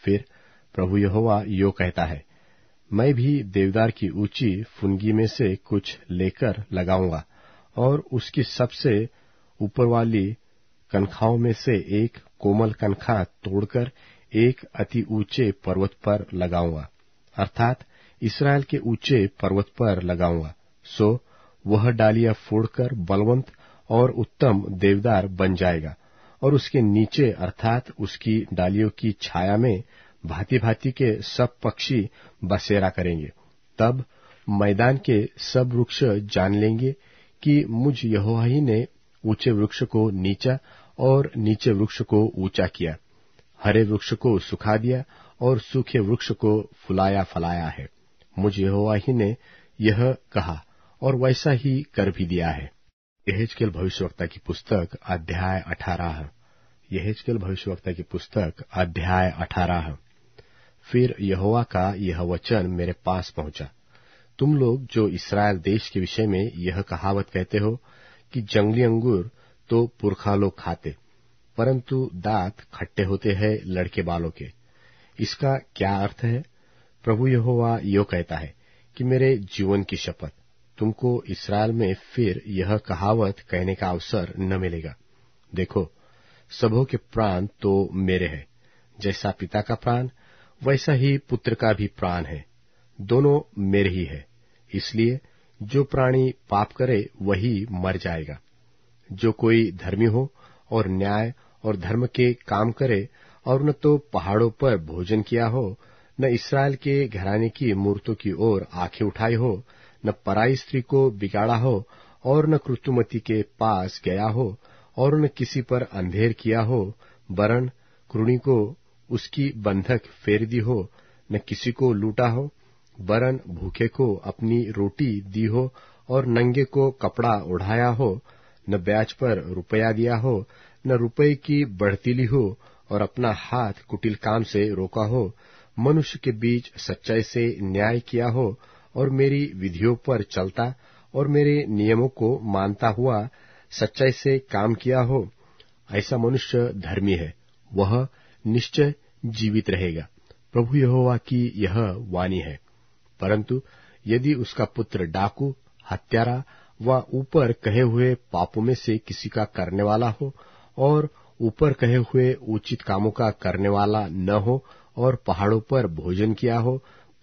फिर प्रभु यहोवा यो कहता है मैं भी देवदार की ऊंची फुनगी में से कुछ लेकर लगाऊंगा और उसकी सबसे ऊपर वाली कनखाओं में से एक कोमल कनखा तोड़कर एक अति ऊंचे पर्वत पर लगाऊंगा अर्थात इसराइल के ऊंचे पर्वत पर लगाऊंगा सो वह डालिया फोड़कर बलवंत और उत्तम देवदार बन जाएगा और उसके नीचे अर्थात उसकी डालियों की छाया में भांति भांति के सब पक्षी बसेरा करेंगे तब मैदान के सब वृक्ष जान लेंगे कि मुझ यहोवा ही ने ऊंचे वृक्ष को नीचा और नीचे वृक्ष को ऊंचा किया हरे वृक्ष को सुखा दिया और सूखे वृक्ष को फुलाया फलाया है मुझ यहोवा ही ने यह कहा और वैसा ही कर भी दिया है यहेजकेल भविष्यवक्ता की पुस्तक अध्याय अठारह यहेजकेल भविष्यवक्ता की पुस्तक अध्याय अठारह फिर यहोवा का यह वचन मेरे पास पहुंचा तुम लोग जो इसराइल देश के विषय में यह कहावत कहते हो कि जंगली अंगूर तो पुरखा लोग खाते परंतु दांत खट्टे होते हैं लड़के बालों के इसका क्या अर्थ है प्रभु यहोवा यो कहता है कि मेरे जीवन की शपथ तुमको इसराइल में फिर यह कहावत कहने का अवसर न मिलेगा देखो सबों के प्राण तो मेरे हैं जैसा पिता का प्राण वैसा ही पुत्र का भी प्राण है दोनों मेरे ही है इसलिए जो प्राणी पाप करे वही मर जाएगा जो कोई धर्मी हो और न्याय और धर्म के काम करे और न तो पहाड़ों पर भोजन किया हो न इसराइल के घराने की मूर्तों की ओर आंखें उठाई हो न पराई स्त्री को बिगाड़ा हो और न कृतुमती के पास गया हो और न किसी पर अंधेर किया हो वरण कृणी को उसकी बंधक फेर दी हो न किसी को लूटा हो वरन भूखे को अपनी रोटी दी हो और नंगे को कपड़ा उड़ाया हो न ब्याज पर रुपया दिया हो न रुपये की बढ़तीली हो और अपना हाथ कुटिल काम से रोका हो मनुष्य के बीच सच्चाई से न्याय किया हो और मेरी विधियों पर चलता और मेरे नियमों को मानता हुआ सच्चाई से काम किया हो ऐसा मनुष्य धर्मी है वह निश्चय जीवित रहेगा प्रभु यहोवा की यह वाणी है परंतु यदि उसका पुत्र डाकू हत्यारा व ऊपर कहे हुए पापों में से किसी का करने वाला हो और ऊपर कहे हुए उचित कामों का करने वाला न हो और पहाड़ों पर भोजन किया हो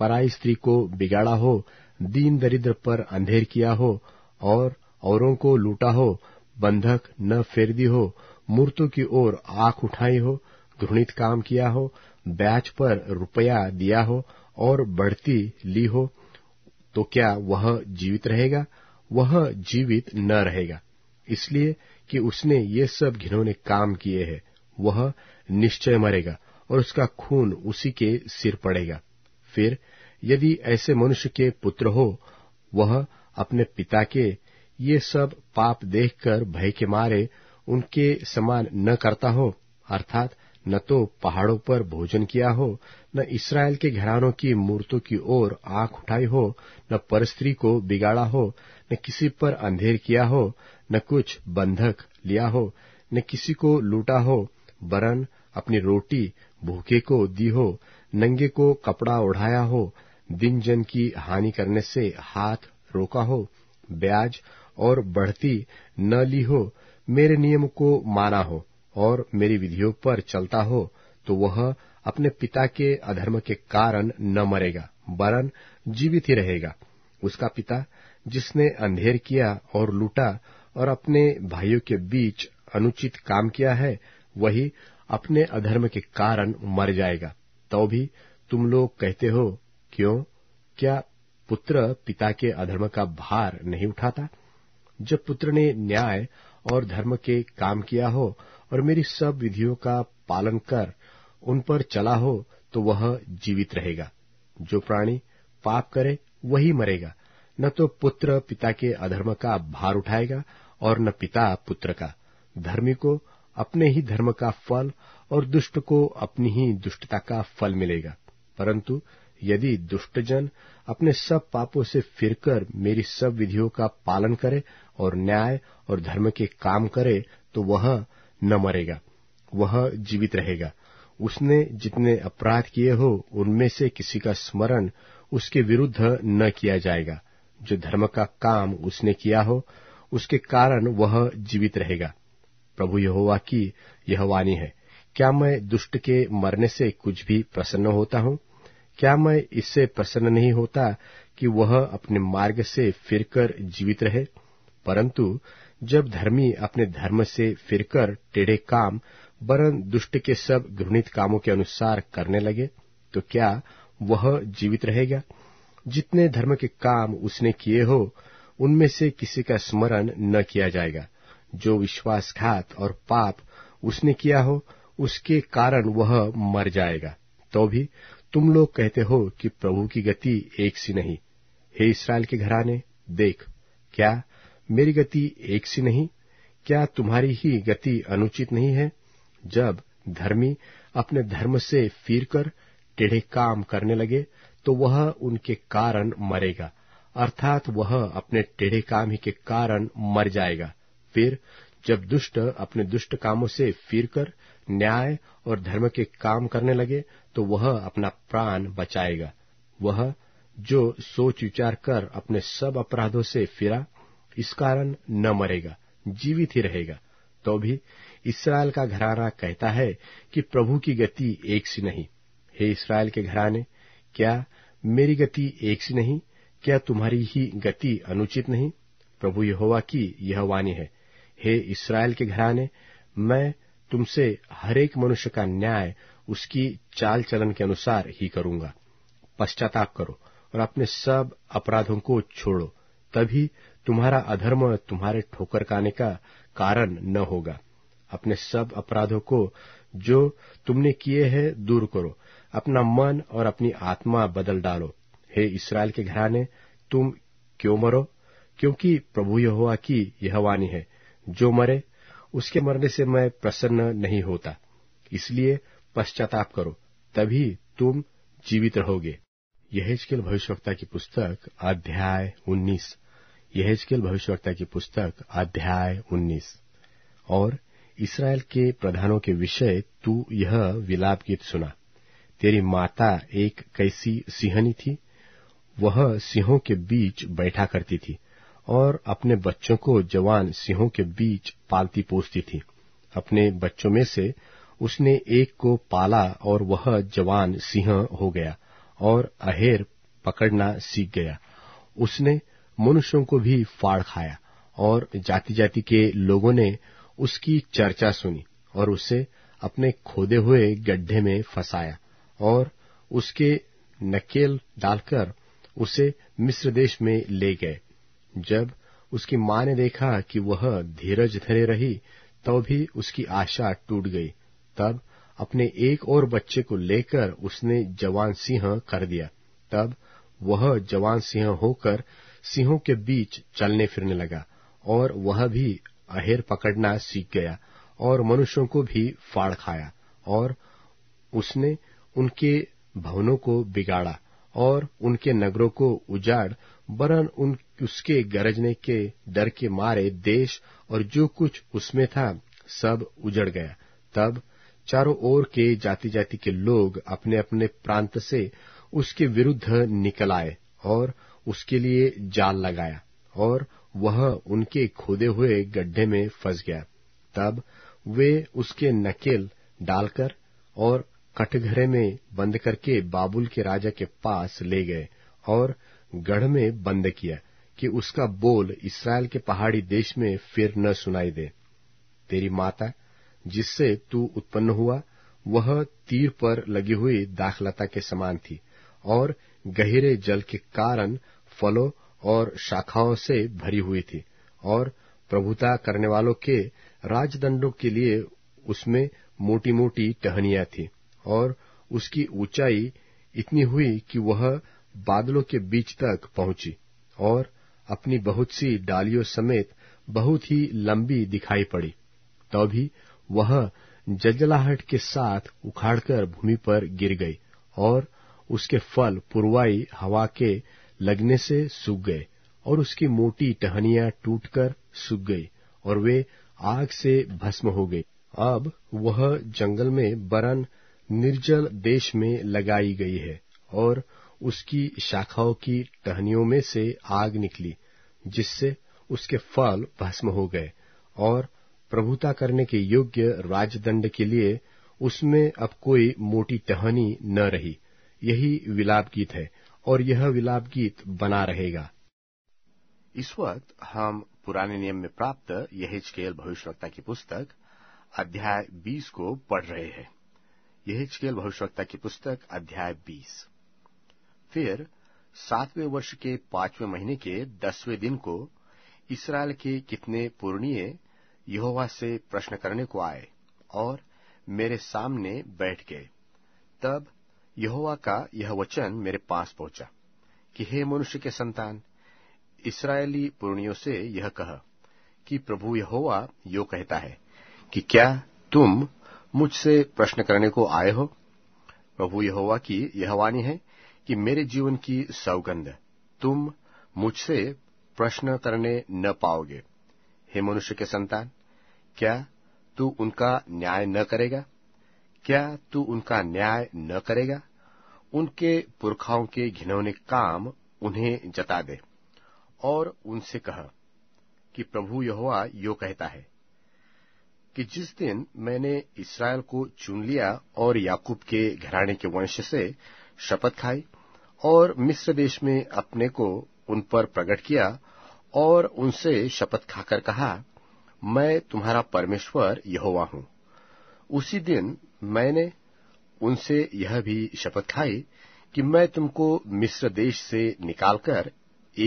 पराई स्त्री को बिगाड़ा हो दीन दरिद्र पर अंधेर किया हो और औरों को लूटा हो बंधक न फेर दी हो मूर्तों की ओर आंख उठाई हो घृणित काम किया हो ब्याज पर रुपया दिया हो और बढ़ती ली हो तो क्या वह जीवित रहेगा वह जीवित न रहेगा इसलिए कि उसने ये सब घिनौने काम किए हैं वह निश्चय मरेगा और उसका खून उसी के सिर पड़ेगा फिर यदि ऐसे मनुष्य के पुत्र हो वह अपने पिता के ये सब पाप देखकर भय के मारे उनके समान न करता हो अर्थात न तो पहाड़ों पर भोजन किया हो न इसराइल के घरानों की मूर्तों की ओर आंख उठाई हो न परस्त्री को बिगाड़ा हो न किसी पर अंधेर किया हो न कुछ बंधक लिया हो न किसी को लूटा हो बरन अपनी रोटी भूखे को दी हो नंगे को कपड़ा ओढ़ाया हो दिन जन की हानि करने से हाथ रोका हो ब्याज और बढ़ती न ली हो मेरे नियम को माना हो और मेरी विधियों पर चलता हो तो वह अपने पिता के अधर्म के कारण न मरेगा वरन जीवित ही रहेगा उसका पिता जिसने अंधेर किया और लूटा और अपने भाइयों के बीच अनुचित काम किया है वही अपने अधर्म के कारण मर जाएगा तो भी तुम लोग कहते हो क्यों क्या पुत्र पिता के अधर्म का भार नहीं उठाता जब पुत्र ने न्याय और धर्म के काम किया हो और मेरी सब विधियों का पालन कर उन पर चला हो तो वह जीवित रहेगा जो प्राणी पाप करे वही मरेगा न तो पुत्र पिता के अधर्म का भार उठाएगा और न पिता पुत्र का धर्मी को अपने ही धर्म का फल और दुष्ट को अपनी ही दुष्टता का फल मिलेगा परंतु यदि दुष्टजन अपने सब पापों से फिरकर मेरी सब विधियों का पालन करे और न्याय और धर्म के काम करे तो वह न मरेगा वह जीवित रहेगा उसने जितने अपराध किए हो उनमें से किसी का स्मरण उसके विरुद्ध न किया जाएगा जो धर्म का काम उसने किया हो उसके कारण वह जीवित रहेगा प्रभु यहोवा की यह वाणी है क्या मैं दुष्ट के मरने से कुछ भी प्रसन्न होता हूं क्या मैं इससे प्रसन्न नहीं होता कि वह अपने मार्ग से फिरकर जीवित रहे परंतु जब धर्मी अपने धर्म से फिरकर टेढ़े काम वरन दुष्ट के सब घृणित कामों के अनुसार करने लगे तो क्या वह जीवित रहेगा जितने धर्म के काम उसने किए हो उनमें से किसी का स्मरण न किया जाएगा जो विश्वासघात और पाप उसने किया हो उसके कारण वह मर जाएगा तो भी तुम लोग कहते हो कि प्रभु की गति एक सी नहीं हे इसराइल के घराने देख क्या मेरी गति एक सी नहीं क्या तुम्हारी ही गति अनुचित नहीं है जब धर्मी अपने धर्म से फिरकर टेढ़े काम करने लगे तो वह उनके कारण मरेगा अर्थात वह अपने टेढ़े काम ही के कारण मर जाएगा फिर जब दुष्ट अपने दुष्ट कामों से फिरकर न्याय और धर्म के काम करने लगे तो वह अपना प्राण बचाएगा वह जो सोच विचार कर अपने सब अपराधों से फिरा इस कारण न मरेगा जीवित ही रहेगा तो भी इसराइल का घराना कहता है कि प्रभु की गति एक सी नहीं हे इसराइल के घराने क्या मेरी गति एक सी नहीं क्या तुम्हारी ही गति अनुचित नहीं प्रभु यहोवा की यह वाणी है हे इसराइल के घराने मैं तुमसे हरेक मनुष्य का न्याय उसकी चाल चलन के अनुसार ही करूंगा पश्चाताप करो और अपने सब अपराधों को छोड़ो तभी तुम्हारा अधर्म तुम्हारे ठोकर खाने का कारण न होगा अपने सब अपराधों को जो तुमने किए हैं दूर करो अपना मन और अपनी आत्मा बदल डालो हे इसराइल के घराने तुम क्यों मरो क्योंकि प्रभु हुआ की यह वाणी है जो मरे उसके मरने से मैं प्रसन्न नहीं होता इसलिए पश्चाताप करो तभी तुम जीवित रहोगे यहेजकेल भविष्यवक्ता की पुस्तक अध्याय 19 यहेजकेल भविष्यवक्ता की पुस्तक अध्याय उन्नीस और इसराइल के प्रधानों के विषय तू यह विलाप गीत सुना तेरी माता एक कैसी सिंहनी थी वह सिंहों के बीच बैठा करती थी और अपने बच्चों को जवान सिंहों के बीच पालती पोसती थी अपने बच्चों में से उसने एक को पाला और वह जवान सिंह हो गया और अहेर पकड़ना सीख गया उसने मनुष्यों को भी फाड़ खाया और जाति जाति के लोगों ने उसकी चर्चा सुनी और उसे अपने खोदे हुए गड्ढे में फंसाया और उसके नकेल डालकर उसे मिस्र देश में ले गए जब उसकी मां ने देखा कि वह धीरज धरे रही तो भी उसकी आशा टूट गई तब अपने एक और बच्चे को लेकर उसने जवान सिंह कर दिया तब वह जवान सिंह होकर सिंहों के बीच चलने फिरने लगा और वह भी अहेर पकड़ना सीख गया और मनुष्यों को भी फाड़ खाया और उसने उनके भवनों को बिगाड़ा और उनके नगरों को उजाड़ बरन उन उसके गरजने के डर के मारे देश और जो कुछ उसमें था सब उजड़ गया तब चारों ओर के जाति जाति के लोग अपने अपने प्रांत से उसके विरुद्ध निकल आए और उसके लिए जाल लगाया और वहां उनके खोदे हुए गड्ढे में फंस गया तब वे उसके नकेल डालकर और कटघरे में बंद करके बाबुल के राजा के पास ले गए और गढ़ में बंद किया कि उसका बोल इसराइल के पहाड़ी देश में फिर न सुनाई दे तेरी माता जिससे तू उत्पन्न हुआ वह तीर पर लगी हुई दाखलता के समान थी और गहरे जल के कारण फलों और शाखाओं से भरी हुई थी और प्रभुता करने वालों के राजदंडों के लिए उसमें मोटी मोटी टहनियां थी और उसकी ऊंचाई इतनी हुई कि वह बादलों के बीच तक पहुंची और अपनी बहुत सी डालियों समेत बहुत ही लंबी दिखाई पड़ी तभी तो वह जजलाहट के साथ उखाड़कर भूमि पर गिर गई और उसके फल पुरवाई हवा के लगने से सूख गए और उसकी मोटी टहनियां टूटकर सूख गई और वे आग से भस्म हो गई अब वह जंगल में बरन निर्जल देश में लगाई गई है और उसकी शाखाओं की टहनियों में से आग निकली जिससे उसके फल भस्म हो गए और प्रभुता करने के योग्य राजदंड के लिए उसमें अब कोई मोटी टहनी न रही यही विलाप गीत है और यह विलाप गीत बना रहेगा इस वक्त हम पुराने नियम में प्राप्त यहेजकेल भविष्यवक्ता की पुस्तक अध्याय 20 को पढ़ रहे हैं यहेजकेल भविष्यवक्ता की पुस्तक अध्याय 20 फिर सातवें वर्ष के पांचवें महीने के दसवें दिन को इसराइल के कितने पूर्णीय यहोवा से प्रश्न करने को आए और मेरे सामने बैठ गए तब यहोवा का यह वचन मेरे पास पहुंचा कि हे मनुष्य के संतान इसराइली पुर्णियों से यह कह कि प्रभु यहोवा यो कहता है कि क्या तुम मुझसे प्रश्न करने को आए हो प्रभु यहोवा की यह वाणी है कि मेरे जीवन की सौगंध तुम मुझसे प्रश्न करने न पाओगे हे मनुष्य के संतान क्या तू उनका न्याय न करेगा क्या तू उनका न्याय न करेगा उनके पुरखाओं के घिनौने काम उन्हें जता दे और उनसे कह कि प्रभु यहोवा यो कहता है कि जिस दिन मैंने इसराइल को चुन लिया और याकूब के घराने के वंश से शपथ खाई और मिस्र देश में अपने को उन पर प्रकट किया और उनसे शपथ खाकर कहा मैं तुम्हारा परमेश्वर यहोवा हूं उसी दिन मैंने उनसे यह भी शपथ खाई कि मैं तुमको मिस्र देश से निकालकर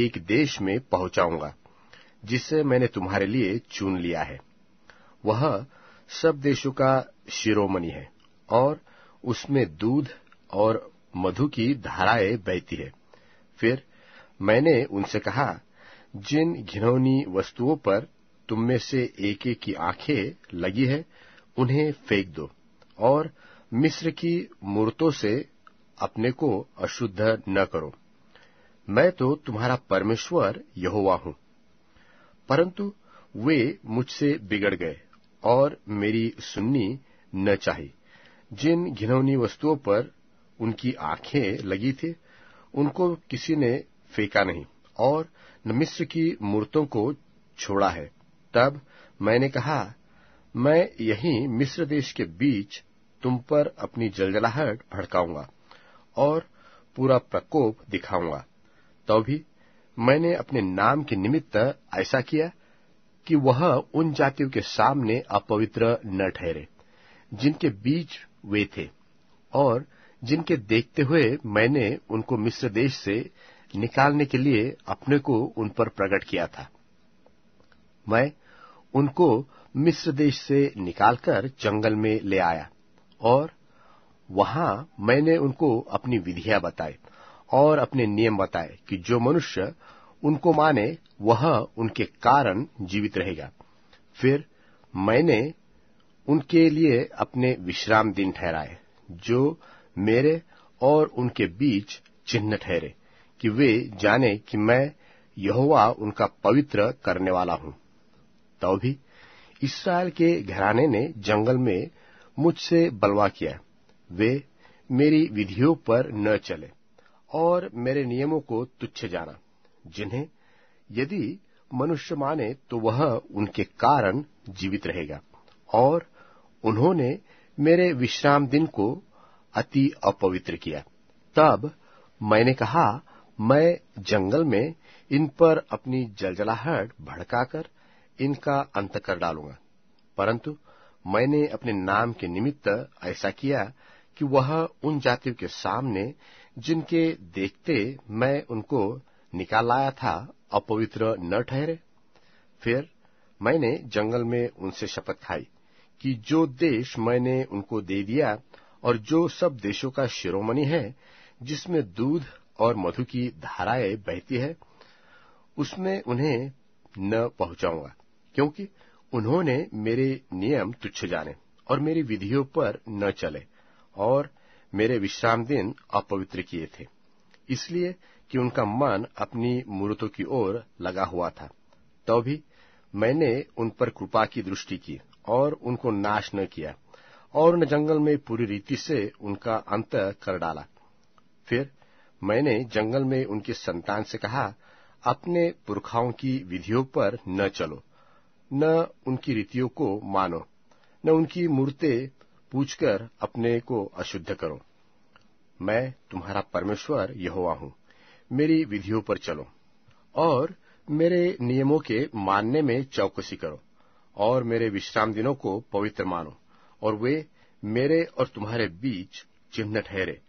एक देश में पहुंचाऊंगा जिसे मैंने तुम्हारे लिए चुन लिया है वह सब देशों का शिरोमणि है और उसमें दूध और मधु की धाराएं बहती है फिर मैंने उनसे कहा जिन घिनौनी वस्तुओं पर तुम में से एक एक की आंखें लगी है उन्हें फेंक दो और मिस्र की मूर्तों से अपने को अशुद्ध न करो मैं तो तुम्हारा परमेश्वर यहोवा हूं परंतु वे मुझसे बिगड़ गए और मेरी सुननी न चाही जिन घिनौनी वस्तुओं पर उनकी आंखें लगी थी उनको किसी ने फेंका नहीं और न मिस्र की मूर्तों को छोड़ा है तब मैंने कहा मैं यहीं मिस्र देश के बीच तुम पर अपनी जलजलाहट भड़काऊंगा और पूरा प्रकोप दिखाऊंगा तो भी मैंने अपने नाम के निमित्त ऐसा किया कि वह उन जातियों के सामने अपवित्र न ठहरे जिनके बीच वे थे और जिनके देखते हुए मैंने उनको मिस्र देश से निकालने के लिए अपने को उन पर प्रकट किया था मैं उनको मिस्र देश से निकालकर जंगल में ले आया और वहां मैंने उनको अपनी विधियां बताए और अपने नियम बताए कि जो मनुष्य उनको माने वह उनके कारण जीवित रहेगा फिर मैंने उनके लिए अपने विश्राम दिन ठहराए जो मेरे और उनके बीच चिन्ह ठहरे कि वे जाने कि मैं यहोवा उनका पवित्र करने वाला हूं तो भी इसराइल के घराने ने जंगल में मुझसे बलवा किया वे मेरी विधियों पर न चले और मेरे नियमों को तुच्छ जाना जिन्हें यदि मनुष्य माने तो वह उनके कारण जीवित रहेगा और उन्होंने मेरे विश्राम दिन को अति अपवित्र किया तब मैंने कहा मैं जंगल में इन पर अपनी जलजलाहट भड़काकर इनका अंत कर डालूंगा परंतु मैंने अपने नाम के निमित्त ऐसा किया कि वह उन जातियों के सामने जिनके देखते मैं उनको निकाल था अपवित्र न ठहरे फिर मैंने जंगल में उनसे शपथ खाई कि जो देश मैंने उनको दे दिया और जो सब देशों का शिरोमणि है जिसमें दूध और मधु की धाराएं बहती है उसमें उन्हें न पहुंचाऊंगा क्योंकि उन्होंने मेरे नियम तुच्छ जाने और मेरी विधियों पर न चले और मेरे विश्राम दिन अपवित्र किए थे इसलिए कि उनका मन अपनी मूर्तों की ओर लगा हुआ था तो भी मैंने उन पर कृपा की दृष्टि की और उनको नाश न किया और न जंगल में पूरी रीति से उनका अंत कर डाला फिर मैंने जंगल में उनके संतान से कहा अपने पुरखाओं की विधियों पर न चलो न उनकी रीतियों को मानो न उनकी मूर्तें पूछकर अपने को अशुद्ध करो मैं तुम्हारा परमेश्वर यहोवा हूं मेरी विधियों पर चलो और मेरे नियमों के मानने में चौकसी करो और मेरे विश्राम दिनों को पवित्र मानो और वे मेरे और तुम्हारे बीच चिन्ह ठहरे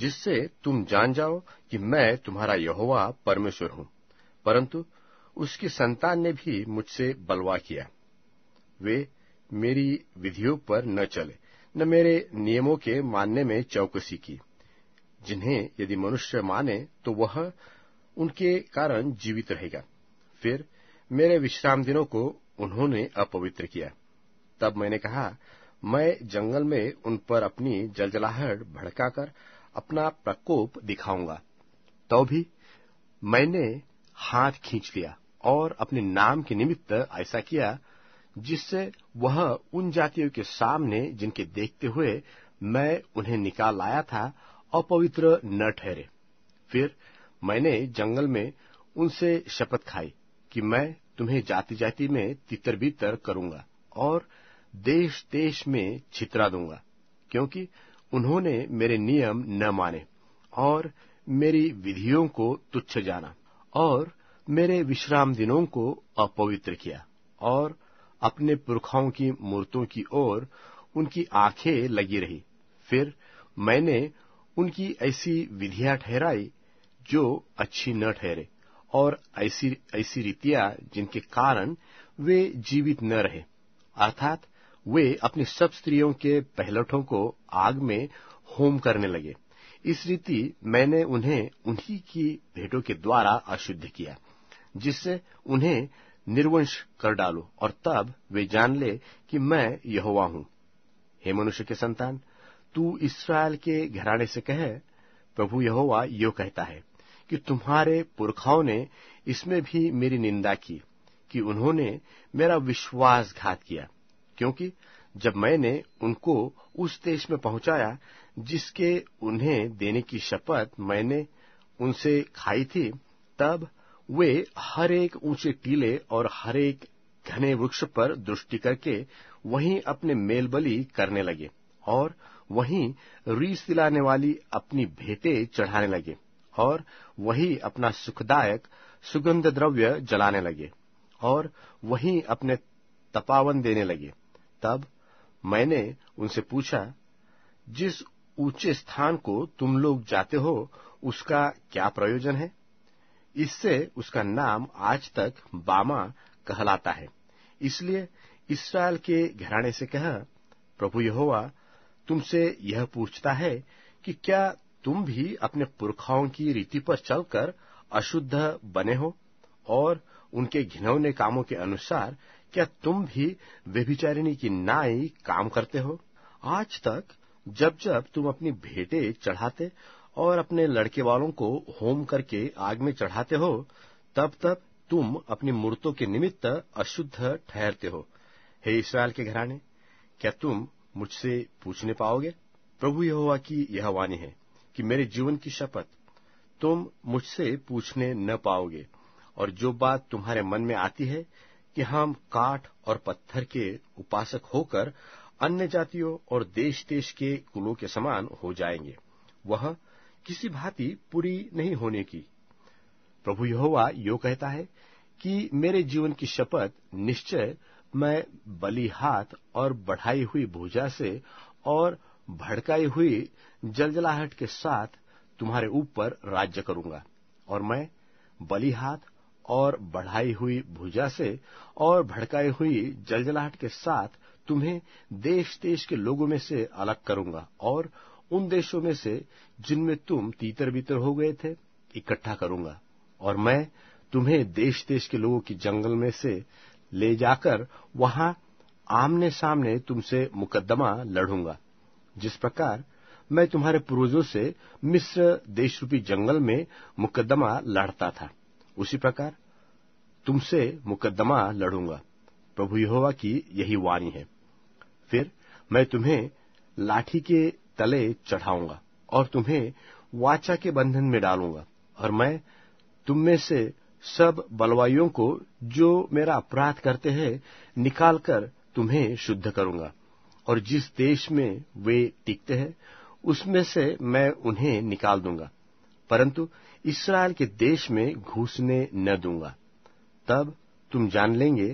जिससे तुम जान जाओ कि मैं तुम्हारा यहोवा परमेश्वर हूं परंतु उसकी संतान ने भी मुझसे बलवा किया वे मेरी विधियों पर न चले न मेरे नियमों के मानने में चौकसी की जिन्हें यदि मनुष्य माने तो वह उनके कारण जीवित रहेगा फिर मेरे विश्राम दिनों को उन्होंने अपवित्र किया तब मैंने कहा मैं जंगल में उन पर अपनी जलजलाहट भड़काकर अपना प्रकोप दिखाऊंगा तो भी मैंने हाथ खींच लिया और अपने नाम के निमित्त ऐसा किया जिससे वह उन जातियों के सामने जिनके देखते हुए मैं उन्हें निकाल लाया था अपवित्र न ठहरे फिर मैंने जंगल में उनसे शपथ खाई कि मैं तुम्हें जाति जाति में तितर बितर करूंगा और देश देश में छितरा दूंगा क्योंकि उन्होंने मेरे नियम न माने और मेरी विधियों को तुच्छ जाना और मेरे विश्राम दिनों को अपवित्र किया और अपने पुरखाओं की मूर्तों की ओर उनकी आंखें लगी रही फिर मैंने उनकी ऐसी विधियां ठहराई जो अच्छी न ठहरे और ऐसी ऐसी रीतियां जिनके कारण वे जीवित न रहे अर्थात वे अपनी सब स्त्रियों के पहलठों को आग में होम करने लगे इस रीति मैंने उन्हें उन्हीं की भेंटों के द्वारा अशुद्ध किया जिससे उन्हें निर्वंश कर डालो और तब वे जान ले कि मैं यहोवा हूं हे मनुष्य के संतान तू इसराइल के घराने से कहे प्रभु यहोवा यो कहता है कि तुम्हारे पुरखाओं ने इसमें भी मेरी निंदा की कि उन्होंने मेरा विश्वासघात किया क्योंकि जब मैंने उनको उस देश में पहुंचाया जिसके उन्हें देने की शपथ मैंने उनसे खाई थी तब वे हर एक ऊंचे टीले और हर एक घने वृक्ष पर दृष्टि करके वहीं अपने मेलबली करने लगे और वहीं रीस दिलाने वाली अपनी भेटे चढ़ाने लगे और वहीं अपना सुखदायक सुगंध द्रव्य जलाने लगे और वहीं अपने तपावन देने लगे तब मैंने उनसे पूछा जिस ऊंचे स्थान को तुम लोग जाते हो उसका क्या प्रयोजन है इससे उसका नाम आज तक बामा कहलाता है इसलिए इसराइल के घराने से कहा प्रभु यहोवा तुमसे यह पूछता है कि क्या तुम भी अपने पुरखाओं की रीति पर चलकर अशुद्ध बने हो और उनके घिनौने कामों के अनुसार क्या तुम भी व्यभिचारिणी की नाई काम करते हो आज तक जब जब तुम अपनी भेटे चढ़ाते और अपने लड़के वालों को होम करके आग में चढ़ाते हो तब तक तुम अपनी मूर्तों के निमित्त अशुद्ध ठहरते हो हे इसराइल के घराने क्या तुम मुझसे पूछने पाओगे प्रभु हुआ की यह वाणी है कि मेरे जीवन की शपथ तुम मुझसे पूछने न पाओगे और जो बात तुम्हारे मन में आती है कि हम काठ और पत्थर के उपासक होकर अन्य जातियों और देश देश के कुलों के समान हो जाएंगे वह किसी भांति पूरी नहीं होने की प्रभु यहोवा यो कहता है कि मेरे जीवन की शपथ निश्चय मैं बली हाथ और बढ़ाई हुई भुजा से और भड़काई हुई जलजलाहट के साथ तुम्हारे ऊपर राज्य करूंगा और मैं बली हाथ और बढ़ाई हुई भुजा से और भड़काई हुई जलजलाहट के साथ तुम्हें देश देश के लोगों में से अलग करूंगा और उन देशों में से जिनमें तुम तीतर बीतर हो गए थे इकट्ठा करूंगा और मैं तुम्हें देश देश के लोगों की जंगल में से ले जाकर वहां आमने सामने तुमसे मुकदमा लड़ूंगा जिस प्रकार मैं तुम्हारे पूर्वजों से मिस्र देश रूपी जंगल में मुकदमा लड़ता था उसी प्रकार तुमसे मुकदमा लड़ूंगा प्रभु यहोवा की यही वाणी है फिर मैं तुम्हें लाठी के तले चढ़ाऊंगा और तुम्हें वाचा के बंधन में डालूंगा और मैं तुम में से सब बलवाइयों को जो मेरा अपराध करते हैं निकालकर तुम्हें शुद्ध करूंगा और जिस देश में वे टिकते हैं उसमें से मैं उन्हें निकाल दूंगा परंतु इसराइल के देश में घुसने न दूंगा तब तुम जान लेंगे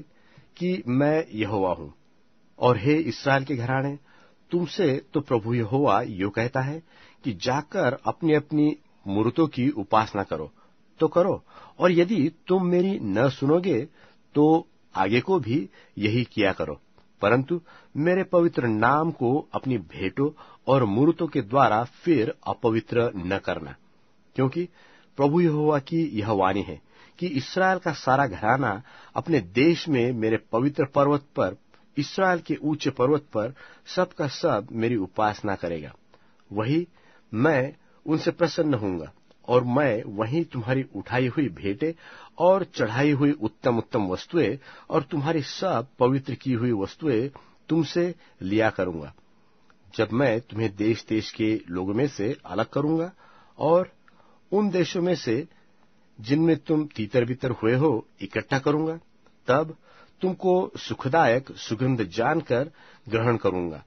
कि मैं यहोवा हूं और हे इसराइल के घराने तुमसे तो प्रभु यहोवा यो कहता है कि जाकर अपनी अपनी मूर्तों की उपासना करो तो करो और यदि तुम मेरी न सुनोगे तो आगे को भी यही किया करो परंतु मेरे पवित्र नाम को अपनी भेंटों और मूर्तों के द्वारा फिर अपवित्र न करना क्योंकि प्रभु यहोवा की यह वाणी है कि इसराइल का सारा घराना अपने देश में मेरे पवित्र पर्वत पर इसराइल के ऊंचे पर्वत पर सबका सब मेरी उपासना करेगा वही मैं उनसे प्रसन्न होऊंगा और मैं वहीं तुम्हारी उठाई हुई भेंटे और चढ़ाई हुई उत्तम उत्तम वस्तुएं और तुम्हारी सब पवित्र की हुई वस्तुएं तुमसे लिया करूंगा जब मैं तुम्हें देश देश के लोगों में से अलग करूंगा और उन देशों में से जिनमें तुम तीतर बीतर हुए हो इकट्ठा करूंगा तब तुमको सुखदायक सुगंध जानकर ग्रहण करूंगा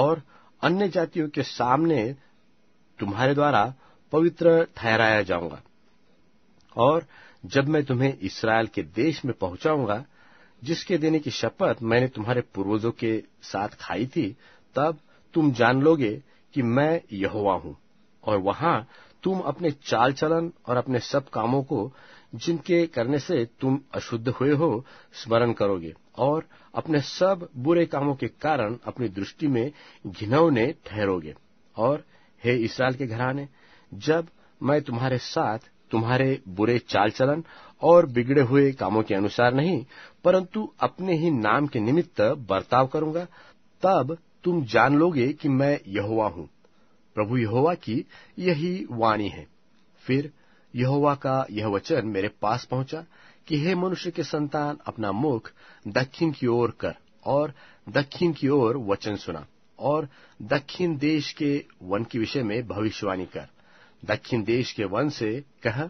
और अन्य जातियों के सामने तुम्हारे द्वारा पवित्र ठहराया जाऊंगा और जब मैं तुम्हें इसराइल के देश में पहुंचाऊंगा जिसके देने की शपथ मैंने तुम्हारे पूर्वजों के साथ खाई थी तब तुम जान लोगे कि मैं यहुआ हूं और वहां तुम अपने चाल चलन और अपने सब कामों को जिनके करने से तुम अशुद्ध हुए हो स्मरण करोगे और अपने सब बुरे कामों के कारण अपनी दृष्टि में घिनौने ठहरोगे और हे इसराइल के घराने जब मैं तुम्हारे साथ तुम्हारे बुरे चाल चलन और बिगड़े हुए कामों के अनुसार नहीं परंतु अपने ही नाम के निमित्त बर्ताव करूंगा तब तुम जान लोगे कि मैं यहोवा हूं प्रभु यहोवा की यही वाणी है फिर यहोवा का यह वचन मेरे पास पहुंचा कि हे मनुष्य के संतान अपना मुख दक्षिण की ओर कर और दक्षिण की ओर वचन सुना और दक्षिण देश के वन के विषय में भविष्यवाणी कर दक्षिण देश के वन से कह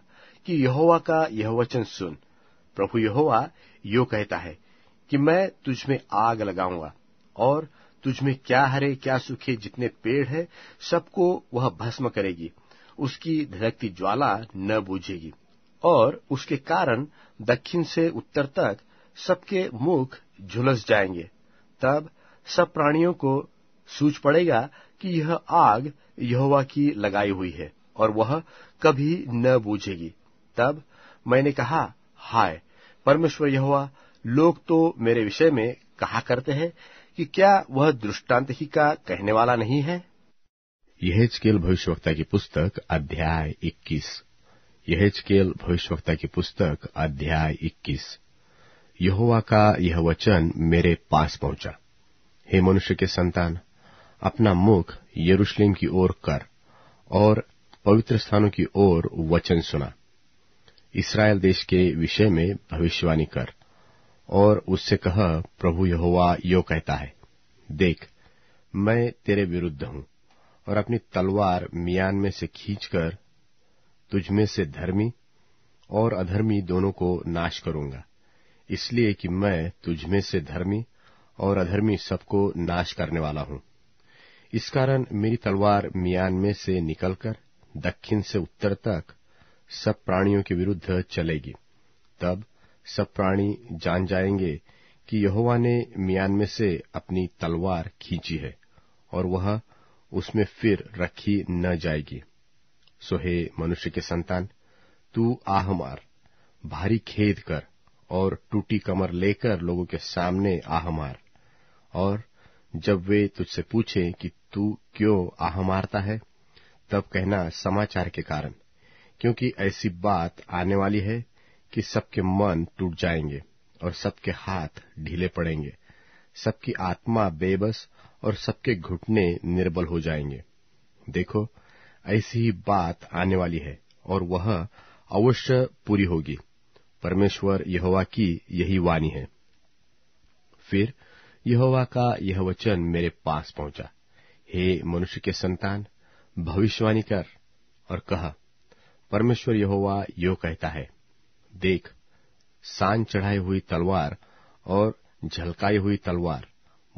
कि यहोवा का यह वचन सुन प्रभु यहोवा यो कहता है कि मैं तुझमें आग लगाऊंगा और तुझमें क्या हरे क्या सूखे जितने पेड़ हैं सबको वह भस्म करेगी उसकी धड़कती ज्वाला न बूझेगी और उसके कारण दक्षिण से उत्तर तक सबके मुख झुलस जाएंगे तब सब प्राणियों को सूझ पड़ेगा कि यह आग यहोवा की लगाई हुई है और वह कभी न बूझेगी तब मैंने कहा हाय परमेश्वर यहोवा लोग तो मेरे विषय में कहा करते हैं कि क्या वह दृष्टांत ही का कहने वाला नहीं है यहेजकेल भविष्यवक्ता की पुस्तक अध्याय 21 यहेजकेल भविष्यवक्ता की पुस्तक अध्याय 21 यहोवा का यह वचन मेरे पास पहुंचा हे मनुष्य के संतान अपना मुख यरूशलेम की ओर कर और पवित्र स्थानों की ओर वचन सुना इसराइल देश के विषय में भविष्यवाणी कर और उससे कह प्रभु यहोवा यो कहता है देख मैं तेरे विरुद्ध हूं और अपनी तलवार मियान में से खींचकर तुझमें से धर्मी और अधर्मी दोनों को नाश करूंगा इसलिए कि मैं तुझमें से धर्मी और अधर्मी सबको नाश करने वाला हूं इस कारण मेरी तलवार मियान में से निकलकर दक्षिण से उत्तर तक सब प्राणियों के विरुद्ध चलेगी तब सब प्राणी जान जाएंगे कि यहोवा ने मियान में से अपनी तलवार खींची है और वह उसमें फिर रखी न जाएगी सोहे मनुष्य के संतान तू आह मार भारी खेद कर और टूटी कमर लेकर लोगों के सामने आह मार और जब वे तुझसे पूछे कि तू क्यों आह मारता है तब कहना समाचार के कारण क्योंकि ऐसी बात आने वाली है कि सबके मन टूट जाएंगे और सबके हाथ ढीले पड़ेंगे सबकी आत्मा बेबस और सबके घुटने निर्बल हो जाएंगे देखो ऐसी ही बात आने वाली है और वह अवश्य पूरी होगी परमेश्वर यहोवा की यही वाणी है फिर यहोवा का यह वचन मेरे पास पहुंचा हे मनुष्य के संतान भविष्यवाणी कर और कहा परमेश्वर यहोवा यो कहता है देख सान चढ़ाई हुई तलवार और झलकाई हुई तलवार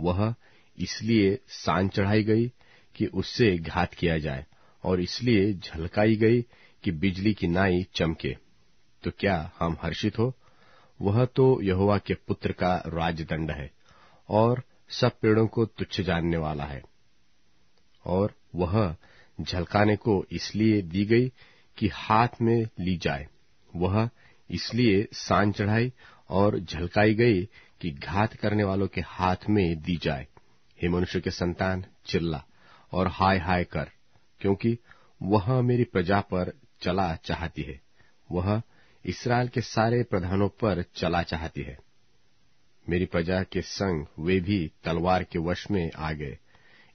वह इसलिए सान चढ़ाई गई कि उससे घात किया जाए और इसलिए झलकाई गई कि बिजली की नाई चमके तो क्या हम हर्षित हो वह तो यहुआ के पुत्र का राजदंड है और सब पेड़ों को तुच्छ जानने वाला है और वह झलकाने को इसलिए दी गई कि हाथ में ली जाए वह इसलिए सान चढ़ाई और झलकाई गई कि घात करने वालों के हाथ में दी जाए हे मनुष्य के संतान चिल्ला और हाय हाय कर क्योंकि वह मेरी प्रजा पर चला चाहती है वह इसराइल के सारे प्रधानों पर चला चाहती है मेरी प्रजा के संग वे भी तलवार के वश में आ गए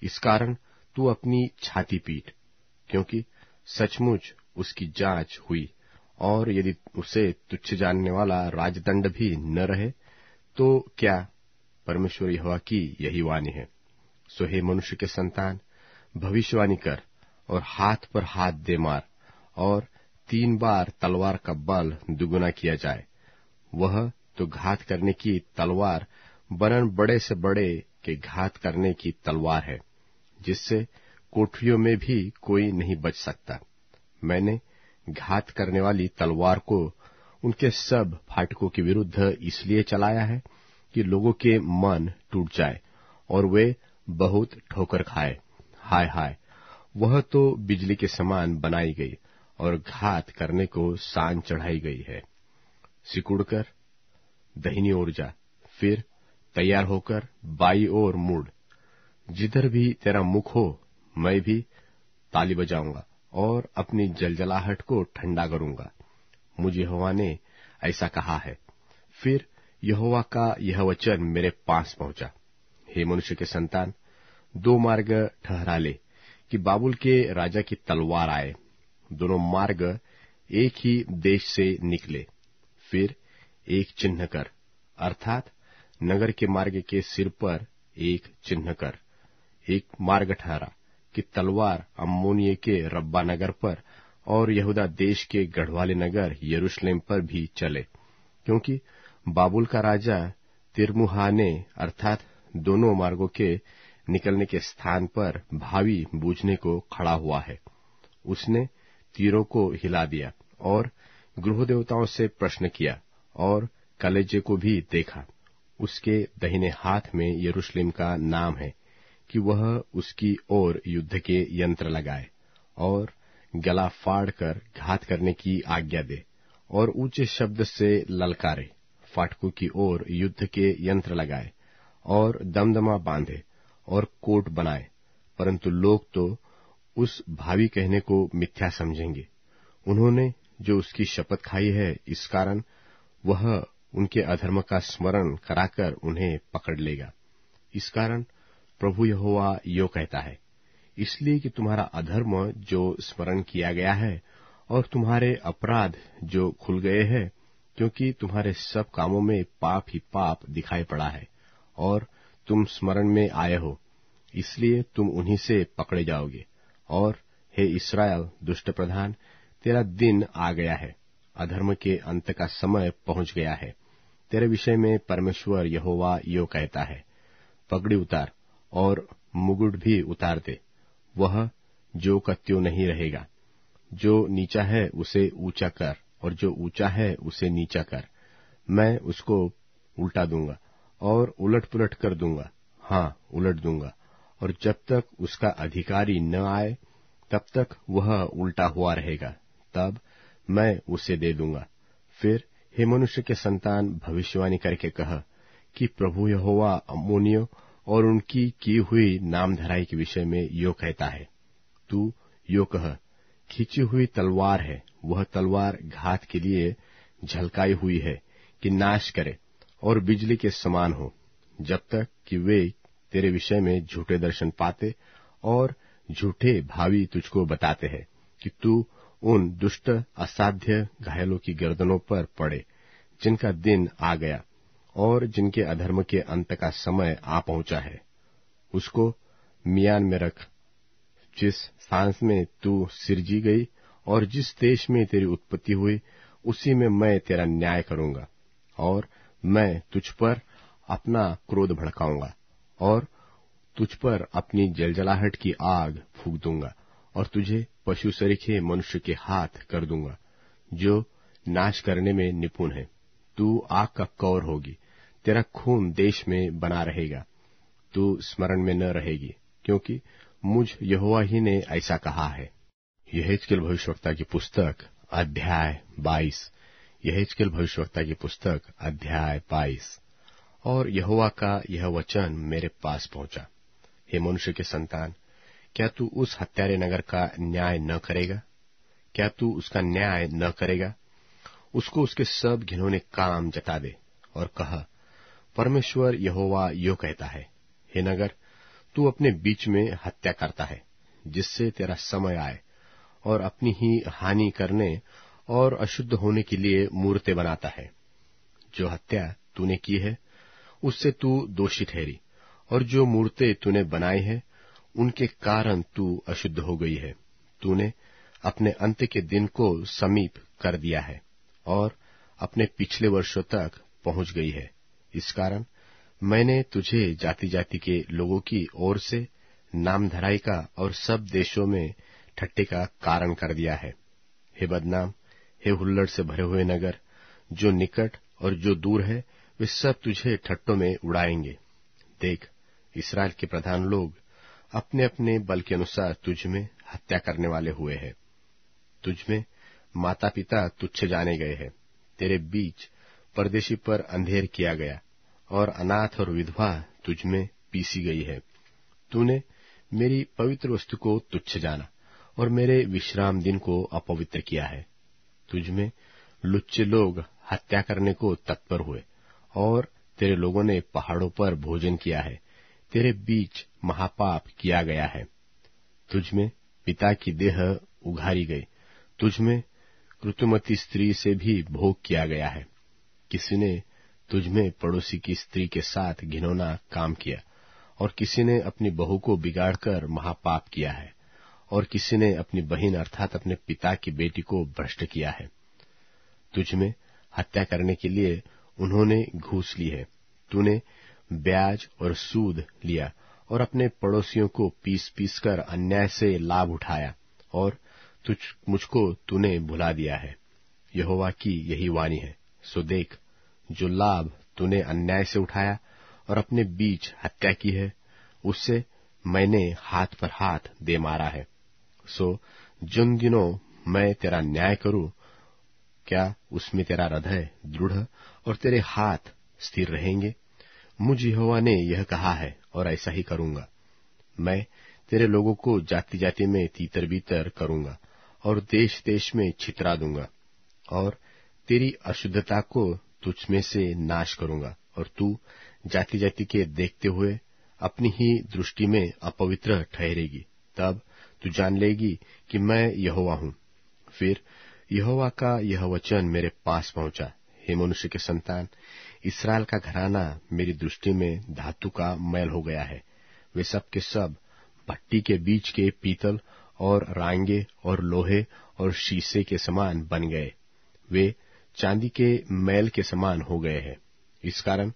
इस कारण तू अपनी छाती पीट क्योंकि सचमुच उसकी जांच हुई और यदि उसे तुच्छ जानने वाला राजदंड भी न रहे तो क्या परमेश्वर हवा की यही वाणी है सो हे मनुष्य के संतान भविष्यवाणी कर और हाथ पर हाथ दे मार और तीन बार तलवार का बल दुगुना किया जाए वह तो घात करने की तलवार बनन बड़े से बड़े के घात करने की तलवार है जिससे कोठरियों में भी कोई नहीं बच सकता मैंने घात करने वाली तलवार को उनके सब फाटकों के विरुद्ध इसलिए चलाया है कि लोगों के मन टूट जाए और वे बहुत ठोकर खाए हाय हाय वह तो बिजली के समान बनाई गई और घात करने को सान चढ़ाई गई है सिकुड़कर दहिनी ओर जा फिर तैयार होकर बाई ओर मुड़ जिधर भी तेरा मुख हो मैं भी ताली बजाऊंगा और अपनी जलजलाहट को ठंडा करूंगा मुझे यहोवा ने ऐसा कहा है फिर यहोवा का यह वचन मेरे पास पहुंचा हे मनुष्य के संतान दो मार्ग ठहरा ले कि बाबुल के राजा की तलवार आए दोनों मार्ग एक ही देश से निकले फिर एक चिन्ह कर अर्थात नगर के मार्ग के सिर पर एक चिन्ह कर एक मार्ग ठहरा कि तलवार अमोनिय के रब्बा नगर पर और यहूदा देश के गढ़वाले नगर यरूशलेम पर भी चले क्योंकि बाबुल का राजा तिरमुहाने अर्थात दोनों मार्गों के निकलने के स्थान पर भावी बूझने को खड़ा हुआ है उसने तीरों को हिला दिया और गृह देवताओं से प्रश्न किया और कलेजे को भी देखा उसके दहिने हाथ में यरूशलेम का नाम है कि वह उसकी ओर युद्ध के यंत्र लगाए और गला फाड़कर घात करने की आज्ञा दे और ऊंचे शब्द से ललकारे फाटकों की ओर युद्ध के यंत्र लगाए और दमदमा बांधे और कोट बनाए परंतु लोग तो उस भावी कहने को मिथ्या समझेंगे उन्होंने जो उसकी शपथ खाई है इस कारण वह उनके अधर्म का स्मरण कराकर उन्हें पकड़ लेगा इस कारण प्रभु यहोवा यो कहता है इसलिए कि तुम्हारा अधर्म जो स्मरण किया गया है और तुम्हारे अपराध जो खुल गए हैं क्योंकि तुम्हारे सब कामों में पाप ही पाप दिखाई पड़ा है और तुम स्मरण में आए हो इसलिए तुम उन्हीं से पकड़े जाओगे और हे इसराइल दुष्ट प्रधान तेरा दिन आ गया है अधर्म के अंत का समय पहुंच गया है तेरे विषय में परमेश्वर यहोवा यो कहता है पगड़ी उतार और मुगुट भी उतार दे वह जो कत्यो नहीं रहेगा जो नीचा है उसे ऊंचा कर और जो ऊंचा है उसे नीचा कर मैं उसको उल्टा दूंगा और उलट पुलट कर दूंगा हां उलट दूंगा और जब तक उसका अधिकारी न आए तब तक वह उल्टा हुआ रहेगा तब मैं उसे दे दूंगा फिर हे मनुष्य के संतान भविष्यवाणी करके कह कि प्रभु यहोवा अमोनियो और उनकी की हुई नामधराई के विषय में यो कहता है तू यो कह खींची हुई तलवार है वह तलवार घात के लिए झलकाई हुई है कि नाश करे और बिजली के समान हो जब तक कि वे तेरे विषय में झूठे दर्शन पाते और झूठे भावी तुझको बताते हैं कि तू उन दुष्ट असाध्य घायलों की गर्दनों पर पड़े जिनका दिन आ गया और जिनके अधर्म के अंत का समय आ पहुंचा है उसको मियान में रख जिस सांस में तू सिरजी गई और जिस देश में तेरी उत्पत्ति हुई उसी में मैं तेरा न्याय करूंगा और मैं तुझ पर अपना क्रोध भड़काऊंगा और तुझ पर अपनी जलजलाहट की आग फूक दूंगा और तुझे पशु सरीखे मनुष्य के हाथ कर दूंगा जो नाश करने में निपुण है तू आग का कौर होगी तेरा खून देश में बना रहेगा तू स्मरण में न रहेगी क्योंकि मुझ यहोवा ही ने ऐसा कहा है यहेजकेल भविष्यवक्ता की पुस्तक अध्याय 22 यहेजकेल भविष्यवक्ता की पुस्तक अध्याय बाईस और यहोवा का यह वचन मेरे पास पहुंचा हे मनुष्य के संतान क्या तू उस हत्यारे नगर का न्याय न करेगा क्या तू उसका न्याय न करेगा उसको उसके सब घिनौने काम जता दे और कहा परमेश्वर यहोवा यो कहता है हे नगर तू अपने बीच में हत्या करता है जिससे तेरा समय आए और अपनी ही हानि करने और अशुद्ध होने के लिए मूर्तें बनाता है जो हत्या तूने की है उससे तू दोषी ठहरी और जो मूर्तें तूने बनाई है उनके कारण तू अशुद्ध हो गई है तूने अपने अंत के दिन को समीप कर दिया है और अपने पिछले वर्षों तक पहुंच गई है इस कारण मैंने तुझे जाति जाति के लोगों की ओर से नामधराई का और सब देशों में ठट्टे का कारण कर दिया है हे बदनाम हे हुल्लड़ से भरे हुए नगर जो निकट और जो दूर है वे सब तुझे ठट्टों में उड़ाएंगे देख इसराइल के प्रधान लोग अपने अपने बल के अनुसार तुझ में हत्या करने वाले हुए हैं तुझ में माता पिता तुच्छ जाने गए हैं तेरे बीच परदेशी पर अंधेर किया गया और अनाथ और विधवा तुझ में पीसी गई है तूने मेरी पवित्र वस्तु को तुच्छ जाना और मेरे विश्राम दिन को अपवित्र किया है तुझ में लुच्चे लोग हत्या करने को तत्पर हुए और तेरे लोगों ने पहाड़ों पर भोजन किया है तेरे बीच महापाप किया गया है तुझ में पिता की देह उघारी गई तुझ में कृतुमती स्त्री से भी भोग किया गया है किसी ने तुझमें पड़ोसी की स्त्री के साथ घिनौना काम किया और किसी ने अपनी बहू को बिगाड़कर महापाप किया है और किसी ने अपनी बहन अर्थात अपने पिता की बेटी को भ्रष्ट किया है तुझमें हत्या करने के लिए उन्होंने घूस ली है तूने ब्याज और सूद लिया और अपने पड़ोसियों को पीस पीस कर अन्याय से लाभ उठाया और मुझको तूने भुला दिया है यहोवा की यही वाणी है सो देख जो लाभ तूने अन्याय से उठाया और अपने बीच हत्या की है उससे मैंने हाथ पर हाथ दे मारा है सो जिन दिनों मैं तेरा न्याय करूं क्या उसमें तेरा हृदय दृढ़ और तेरे हाथ स्थिर रहेंगे मुझे हवा ने यह कहा है और ऐसा ही करूंगा मैं तेरे लोगों को जाति जाति में तीतर बीतर करूंगा और देश देश में छितरा दूंगा और तेरी अशुद्धता को तुझमें से नाश करूंगा और तू जाति जाति के देखते हुए अपनी ही दृष्टि में अपवित्र ठहरेगी तब तू जान लेगी कि मैं यहोवा हूं फिर यहोवा का यह वचन मेरे पास पहुंचा हे मनुष्य के संतान इसराइल का घराना मेरी दृष्टि में धातु का मैल हो गया है वे सब के सब भट्टी के बीच के पीतल और रांगे और लोहे और शीशे के समान बन गए वे चांदी के मैल के समान हो गए हैं इस कारण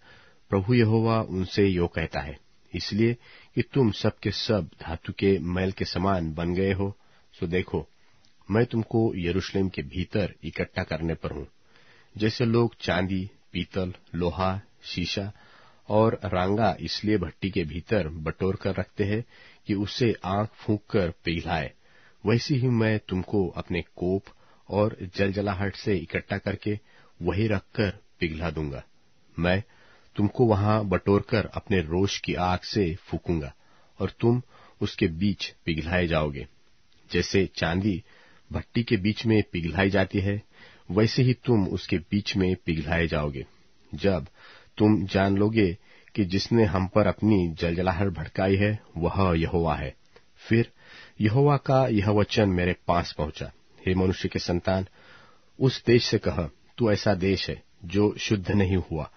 प्रभु यहोवा उनसे यो कहता है इसलिए कि तुम सब के सब धातु के मैल के समान बन गए हो सो देखो मैं तुमको यरूशलेम के भीतर इकट्ठा करने पर हूं जैसे लोग चांदी पीतल लोहा शीशा और रांगा इसलिए भट्टी के भीतर बटोर कर रखते हैं कि उसे आंख फूंक कर पिघलाए वैसे ही मैं तुमको अपने कोप और जलजलाहट से इकट्ठा करके वहीं रखकर पिघला दूंगा मैं तुमको वहां बटोरकर अपने रोष की आग से फूकूंगा और तुम उसके बीच पिघलाए जाओगे जैसे चांदी भट्टी के बीच में पिघलाई जाती है वैसे ही तुम उसके बीच में पिघलाए जाओगे जब तुम जान लोगे कि जिसने हम पर अपनी जलजलाहट भड़काई है वह यहोवा है फिर यहोवा का यह वचन मेरे पास पहुंचा हे मनुष्य के संतान उस देश से कहा तू ऐसा देश है जो शुद्ध नहीं हुआ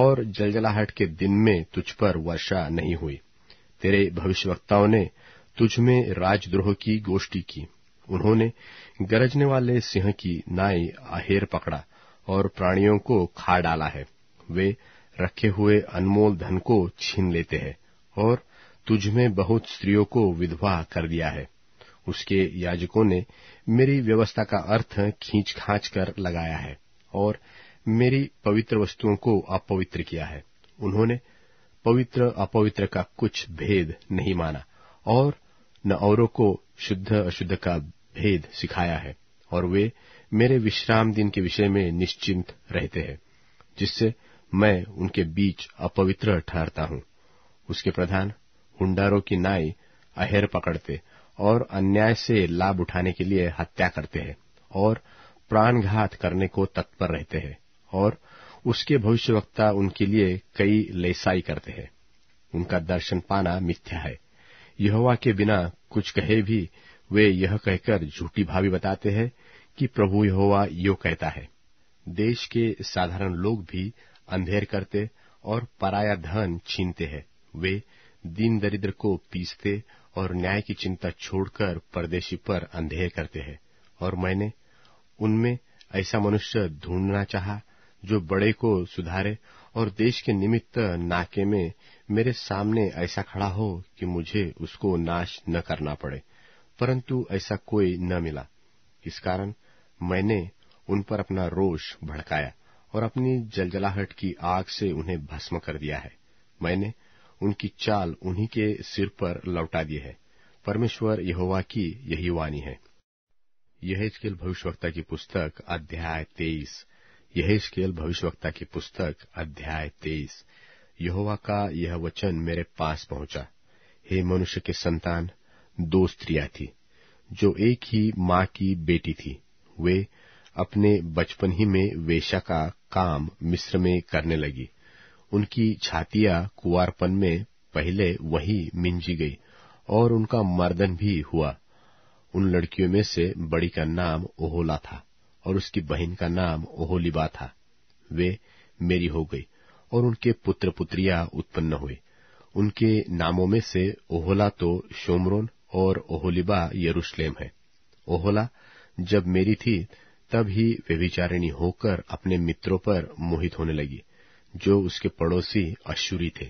और जलजलाहट के दिन में तुझ पर वर्षा नहीं हुई तेरे भविष्यवक्ताओं ने तुझ में राजद्रोह की गोष्ठी की उन्होंने गरजने वाले सिंह की नाई आहेर पकड़ा और प्राणियों को खा डाला है वे रखे हुए अनमोल धन को छीन लेते हैं और तुझ में बहुत स्त्रियों को विधवा कर दिया है उसके याजकों ने मेरी व्यवस्था का अर्थ खींच खाच कर लगाया है और मेरी पवित्र वस्तुओं को अपवित्र किया है उन्होंने पवित्र अपवित्र का कुछ भेद नहीं माना और न औरों को शुद्ध अशुद्ध का भेद सिखाया है और वे मेरे विश्राम दिन के विषय में निश्चिंत रहते हैं जिससे मैं उनके बीच अपवित्र ठहरता हूं उसके प्रधान हुंडारों की नाई अहेर पकड़ते और अन्याय से लाभ उठाने के लिए हत्या करते हैं और प्राणघात करने को तत्पर रहते हैं और उसके भविष्यवक्ता उनके लिए कई लेसाई करते हैं उनका दर्शन पाना मिथ्या है यहोवा के बिना कुछ कहे भी वे यह कहकर झूठी भावी बताते हैं कि प्रभु यहोवा यो कहता है देश के साधारण लोग भी अंधेर करते और पराया धन छीनते हैं वे दीन दरिद्र को पीसते और न्याय की चिंता छोड़कर परदेशी पर अंधेर करते हैं और मैंने उनमें ऐसा मनुष्य ढूंढना चाहा जो बड़े को सुधारे और देश के निमित्त नाके में मेरे सामने ऐसा खड़ा हो कि मुझे उसको नाश न करना पड़े परंतु ऐसा कोई न मिला इस कारण मैंने उन पर अपना रोष भड़काया और अपनी जलजलाहट की आग से उन्हें भस्म कर दिया है मैंने उनकी चाल उन्हीं के सिर पर लौटा दी है परमेश्वर यहोवा की यही वाणी है यहेजकेल भविष्यवक्ता की पुस्तक अध्याय तेईस यहेजकेल भविष्यवक्ता की पुस्तक अध्याय तेईस यहोवा का यह वचन मेरे पास पहुंचा हे मनुष्य के संतान दो स्त्रियां थी जो एक ही मां की बेटी थी वे अपने बचपन ही में वेशा का काम मिस्र में करने लगी उनकी छातियां कुवारपन में पहले वहीं मिंजी गई और उनका मर्दन भी हुआ उन लड़कियों में से बड़ी का नाम ओहोला था और उसकी बहन का नाम ओहोलिबा था वे मेरी हो गई और उनके पुत्र पुत्रिया उत्पन्न हुए उनके नामों में से ओहोला तो शोमरोन और ओहोलिबा यरूशलेम है ओहोला जब मेरी थी तब ही व्यभिचारिणी होकर अपने मित्रों पर मोहित होने लगी जो उसके पड़ोसी अशुरी थे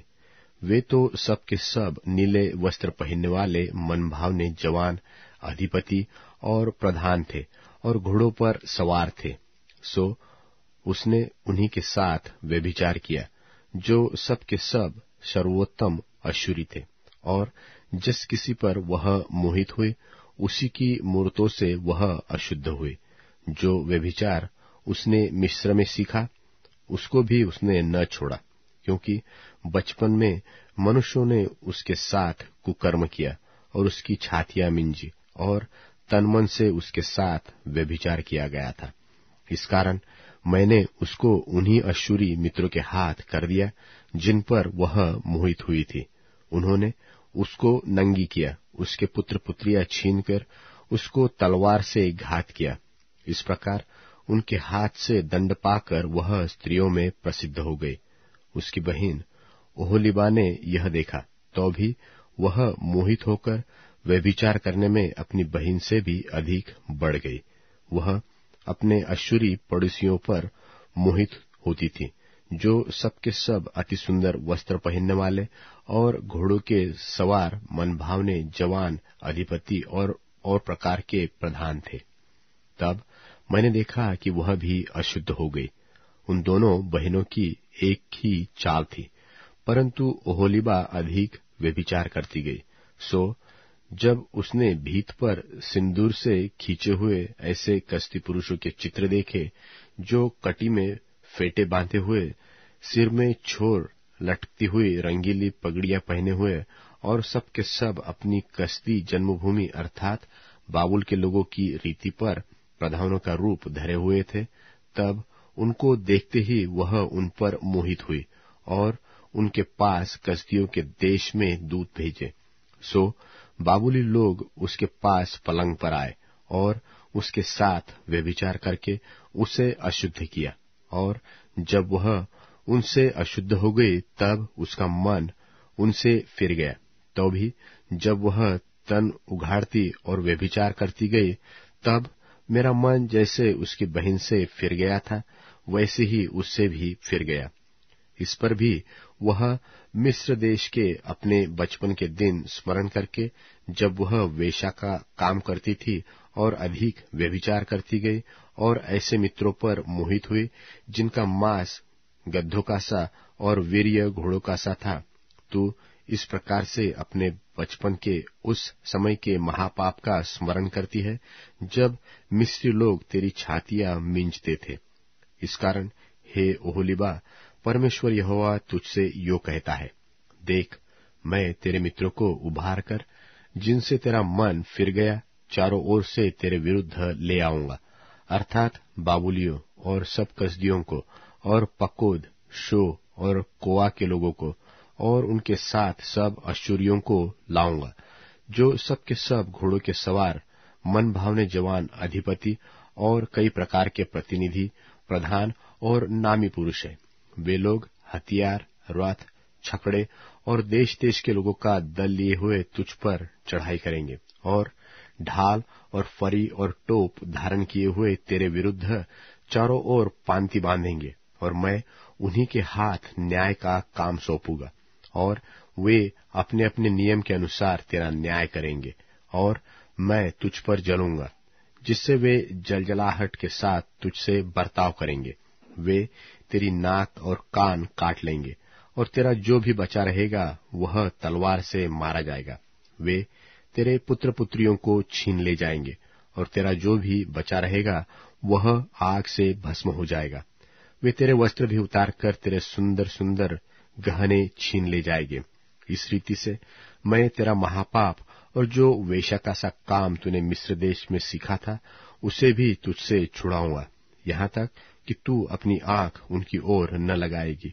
वे तो सब के सब नीले वस्त्र पहनने वाले मनभावने जवान अधिपति और प्रधान थे और घोड़ों पर सवार थे सो उसने उन्हीं के साथ व्यभिचार किया जो सब के सब सर्वोत्तम अशुरी थे और जिस किसी पर वह मोहित हुए उसी की मूर्तों से वह अशुद्ध हुए जो व्यभिचार उसने मिश्र में सीखा उसको भी उसने न छोड़ा क्योंकि बचपन में मनुष्यों ने उसके साथ कुकर्म किया और उसकी छातियां मिंजी और तनमन से उसके साथ व्यभिचार किया गया था इस कारण मैंने उसको उन्हीं अश्शूरी मित्रों के हाथ कर दिया जिन पर वह मोहित हुई थी उन्होंने उसको नंगी किया उसके पुत्र पुत्रियां छीनकर उसको तलवार से घात किया इस प्रकार उनके हाथ से दंड पाकर वह स्त्रियों में प्रसिद्ध हो गई उसकी बहन ओहलिबा ने यह देखा तो भी वह मोहित होकर व्यभिचार करने में अपनी बहन से भी अधिक बढ़ गई वह अपने अश्वरी पड़ोसियों पर मोहित होती थी जो सबके सब अति सुंदर वस्त्र पहनने वाले और घोड़ों के सवार मनभावने जवान अधिपति और और प्रकार के प्रधान थे तब मैंने देखा कि वह भी अशुद्ध हो गई उन दोनों बहनों की एक ही चाल थी परंतु ओहोलिबा अधिक व्यभिचार करती गई सो जब उसने भीत पर सिंदूर से खींचे हुए ऐसे कस्ती पुरुषों के चित्र देखे जो कटी में फेटे बांधे हुए सिर में छोर लटकती हुई रंगीली पगड़ियां पहने हुए और सबके सब अपनी कस्ती जन्मभूमि अर्थात बाबुल के लोगों की रीति पर प्रधानों का रूप धरे हुए थे तब उनको देखते ही वह उन पर मोहित हुई और उनके पास कश्तियों के देश में दूत भेजे सो बाबुली लोग उसके पास पलंग पर आए और उसके साथ वे विचार करके उसे अशुद्ध किया और जब वह उनसे अशुद्ध हो गई तब उसका मन उनसे फिर गया तो भी जब वह तन उघाड़ती और वे विचार करती गई तब मेरा मन जैसे उसकी बहन से फिर गया था वैसे ही उससे भी फिर गया इस पर भी वह मिस्र देश के अपने बचपन के दिन स्मरण करके जब वह वेशा का काम करती थी और अधिक व्यभिचार करती गई और ऐसे मित्रों पर मोहित हुए जिनका मांस गद्धों का सा और वीर्य घोड़ों का सा था तो इस प्रकार से अपने बचपन के उस समय के महापाप का स्मरण करती है जब मिस्री लोग तेरी छातियां मिंजते थे इस कारण हे ओहलिबा परमेश्वर यहोवा तुझसे यो कहता है देख मैं तेरे मित्रों को उभार कर जिनसे तेरा मन फिर गया चारों ओर से तेरे विरुद्ध ले आऊंगा अर्थात बाबुलियों और सब कसदियों को और पकोद शो और कोआ के लोगों को और उनके साथ सब अश्चुरियों को लाऊंगा जो सबके सब घोड़ों के सवार मन भावने जवान अधिपति और कई प्रकार के प्रतिनिधि प्रधान और नामी पुरुष हैं वे लोग हथियार रथ छकड़े और देश देश के लोगों का दल लिए हुए तुझ पर चढ़ाई करेंगे और ढाल और फरी और टोप धारण किए हुए तेरे विरुद्ध चारों ओर पांति बांधेंगे और मैं उन्हीं के हाथ न्याय का काम सौंपूंगा और वे अपने अपने नियम के अनुसार तेरा न्याय करेंगे और मैं तुझ पर जलूंगा जिससे वे जलजलाहट के साथ तुझसे बर्ताव करेंगे वे तेरी नाक और कान काट लेंगे और तेरा जो भी बचा रहेगा वह तलवार से मारा जाएगा वे तेरे पुत्र पुत्रियों को छीन ले जाएंगे और तेरा जो भी बचा रहेगा वह आग से भस्म हो जाएगा वे तेरे वस्त्र भी उतारकर तेरे सुंदर सुंदर गहने छीन ले जाएंगे इस रीति से मैं तेरा महापाप और जो वेशा सा काम तूने मिस्र देश में सीखा था उसे भी तुझसे छुड़ाऊंगा यहां तक कि तू अपनी आंख उनकी ओर न लगाएगी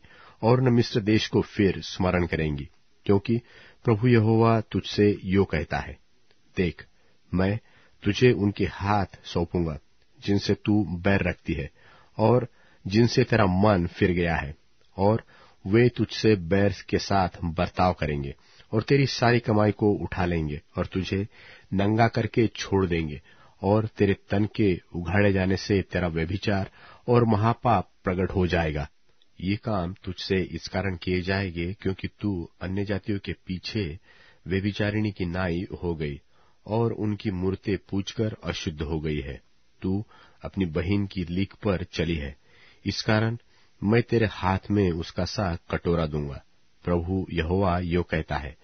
और न मिस्र देश को फिर स्मरण करेंगी क्योंकि प्रभु यहोवा तुझसे यो कहता है देख मैं तुझे उनके हाथ सौंपूंगा जिनसे तू बैर रखती है और जिनसे तेरा मन फिर गया है और वे तुझसे बैर के साथ बर्ताव करेंगे और तेरी सारी कमाई को उठा लेंगे और तुझे नंगा करके छोड़ देंगे और तेरे तन के उघाड़े जाने से तेरा व्यभिचार और महापाप प्रकट हो जाएगा ये काम तुझसे इस कारण किए जाएंगे क्योंकि तू अन्य जातियों के पीछे व्यभिचारिणी की नाई हो गई और उनकी मूर्ति पूछकर अशुद्ध हो गई है तू अपनी बहन की लीक पर चली है इस कारण मैं तेरे हाथ में उसका सा कटोरा दूंगा प्रभु यहोवा यो कहता है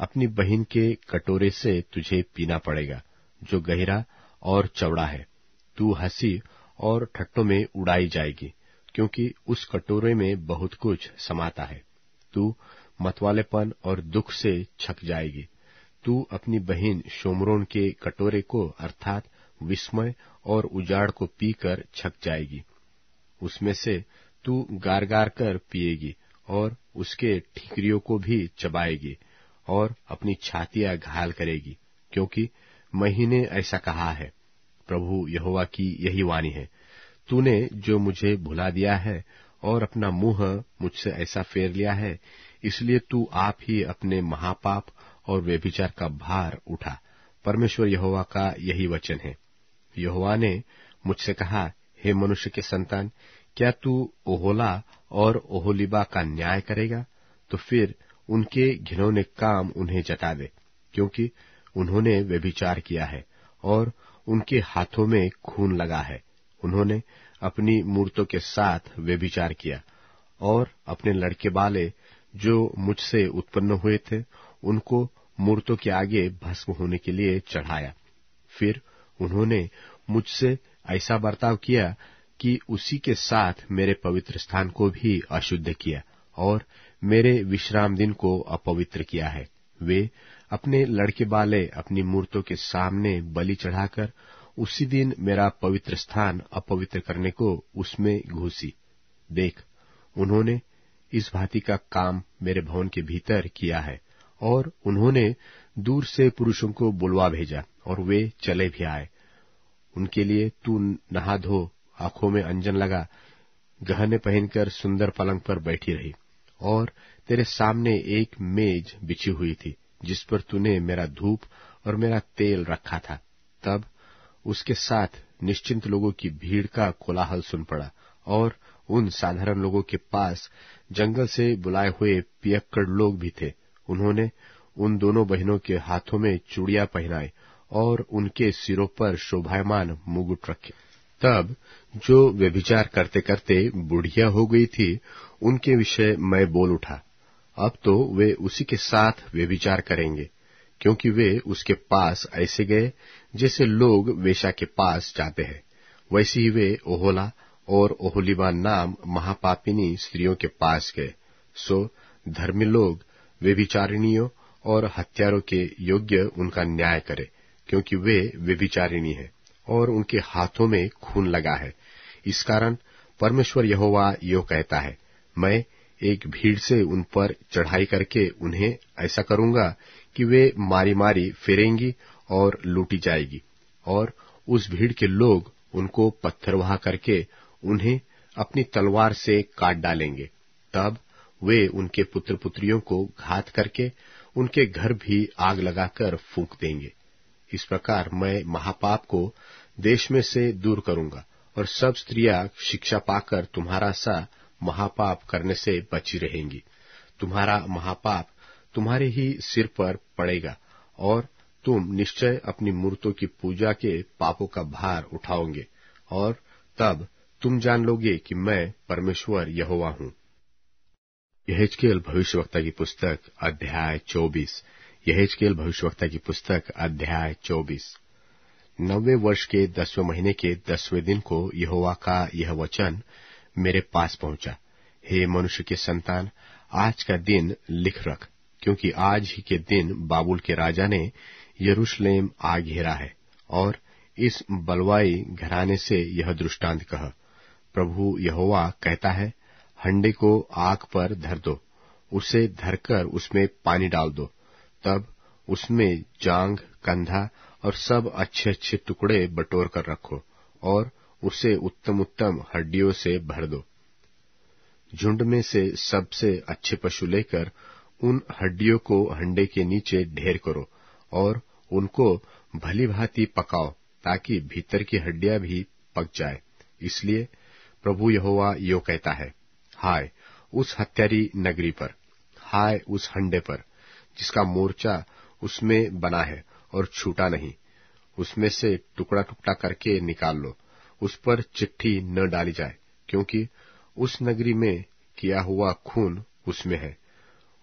अपनी बहन के कटोरे से तुझे पीना पड़ेगा जो गहरा और चौड़ा है तू हंसी और ठट्टों में उड़ाई जाएगी क्योंकि उस कटोरे में बहुत कुछ समाता है तू मतवालेपन और दुख से छक जाएगी तू अपनी बहन शोमरोन के कटोरे को अर्थात विस्मय और उजाड़ को पीकर छक जाएगी उसमें से तू गार गार कर पिएगी और उसके ठीकरियों को भी चबाएगी और अपनी छातियां घायल करेगी क्योंकि महीने ऐसा कहा है प्रभु यहोवा की यही वाणी है तूने जो मुझे भुला दिया है और अपना मुंह मुझसे ऐसा फेर लिया है इसलिए तू आप ही अपने महापाप और व्यभिचार का भार उठा परमेश्वर यहोवा का यही वचन है यहोवा ने मुझसे कहा हे मनुष्य के संतान क्या तू ओहोला और ओहोलिबा का न्याय करेगा तो फिर उनके घिनौने काम उन्हें जता दे क्योंकि उन्होंने व्यभिचार किया है और उनके हाथों में खून लगा है उन्होंने अपनी मूर्तों के साथ व्यभिचार किया और अपने लड़के बाले जो मुझसे उत्पन्न हुए थे उनको मूर्तों के आगे भस्म होने के लिए चढ़ाया फिर उन्होंने मुझसे ऐसा बर्ताव किया कि उसी के साथ मेरे पवित्र स्थान को भी अशुद्ध किया और मेरे विश्राम दिन को अपवित्र किया है वे अपने लड़के बाले अपनी मूर्तों के सामने बलि चढ़ाकर उसी दिन मेरा पवित्र स्थान अपवित्र करने को उसमें घुसी देख उन्होंने इस भांति का काम मेरे भवन के भीतर किया है और उन्होंने दूर से पुरुषों को बुलवा भेजा और वे चले भी आए उनके लिए तू नहा धो आंखों में अंजन लगा गहने पहनकर सुंदर पलंग पर बैठी रही और तेरे सामने एक मेज बिछी हुई थी जिस पर तूने मेरा धूप और मेरा तेल रखा था तब उसके साथ निश्चिंत लोगों की भीड़ का कोलाहल सुन पड़ा और उन साधारण लोगों के पास जंगल से बुलाए हुए पियक्कड़ लोग भी थे उन्होंने उन दोनों बहनों के हाथों में चूड़िया पहनाए और उनके सिरों पर शोभायमान मुगुट रखे तब जो व्यभिचार करते करते बुढ़िया हो गई थी उनके विषय मैं बोल उठा अब तो वे उसी के साथ व्यभिचार करेंगे क्योंकि वे उसके पास ऐसे गए जैसे लोग वेशा के पास जाते हैं वैसे ही वे ओहोला और ओहोलिबा नाम महापापिनी स्त्रियों के पास गए सो धर्मी लोग व्यभिचारिणियों और हत्यारों के योग्य उनका न्याय करे क्योंकि वे व्यभिचारिणी हैं और उनके हाथों में खून लगा है इस कारण परमेश्वर यहोवा यो कहता है मैं एक भीड़ से उन पर चढ़ाई करके उन्हें ऐसा करूंगा कि वे मारी मारी फेरेंगी और लूटी जाएगी और उस भीड़ के लोग उनको वहा करके उन्हें अपनी तलवार से काट डालेंगे तब वे उनके पुत्र पुत्रियों को घात करके उनके घर भी आग लगाकर फूंक देंगे इस प्रकार मैं महापाप को देश में से दूर करूंगा और सब स्त्रियां शिक्षा पाकर तुम्हारा सा महापाप करने से बची रहेंगी तुम्हारा महापाप तुम्हारे ही सिर पर पड़ेगा और तुम निश्चय अपनी मूर्तों की पूजा के पापों का भार उठाओगे और तब तुम जान लोगे कि मैं परमेश्वर यहोवा हूं यहेजकेल भविष्यवक्ता की पुस्तक अध्याय चौबीस यहेजकेल भविष्यवक्ता की पुस्तक अध्याय चौबीस नवे वर्ष के दसवें महीने के दसवें दिन को यहोवा का यह वचन मेरे पास पहुंचा हे मनुष्य के संतान आज का दिन लिख रख क्योंकि आज ही के दिन बाबुल के राजा ने यरूशलेम आ घेरा है और इस बलवाई घराने से यह दृष्टांत कह प्रभु यहोवा कहता है हंडे को आग पर धर दो उसे धरकर उसमें पानी डाल दो तब उसमें जांग कंधा और सब अच्छे अच्छे टुकड़े बटोर कर रखो और उसे उत्तम उत्तम हड्डियों से भर दो झुंड में से सबसे अच्छे पशु लेकर उन हड्डियों को हंडे के नीचे ढेर करो और उनको भली भांति पकाओ ताकि भीतर की हड्डियां भी पक जाए इसलिए प्रभु यहोवा यो कहता है हाय उस हत्यारी नगरी पर हाय उस हंडे पर जिसका मोर्चा उसमें बना है और छूटा नहीं उसमें से टुकड़ा टुकड़ा करके निकाल लो उस पर चिट्ठी न डाली जाए क्योंकि उस नगरी में किया हुआ खून उसमें है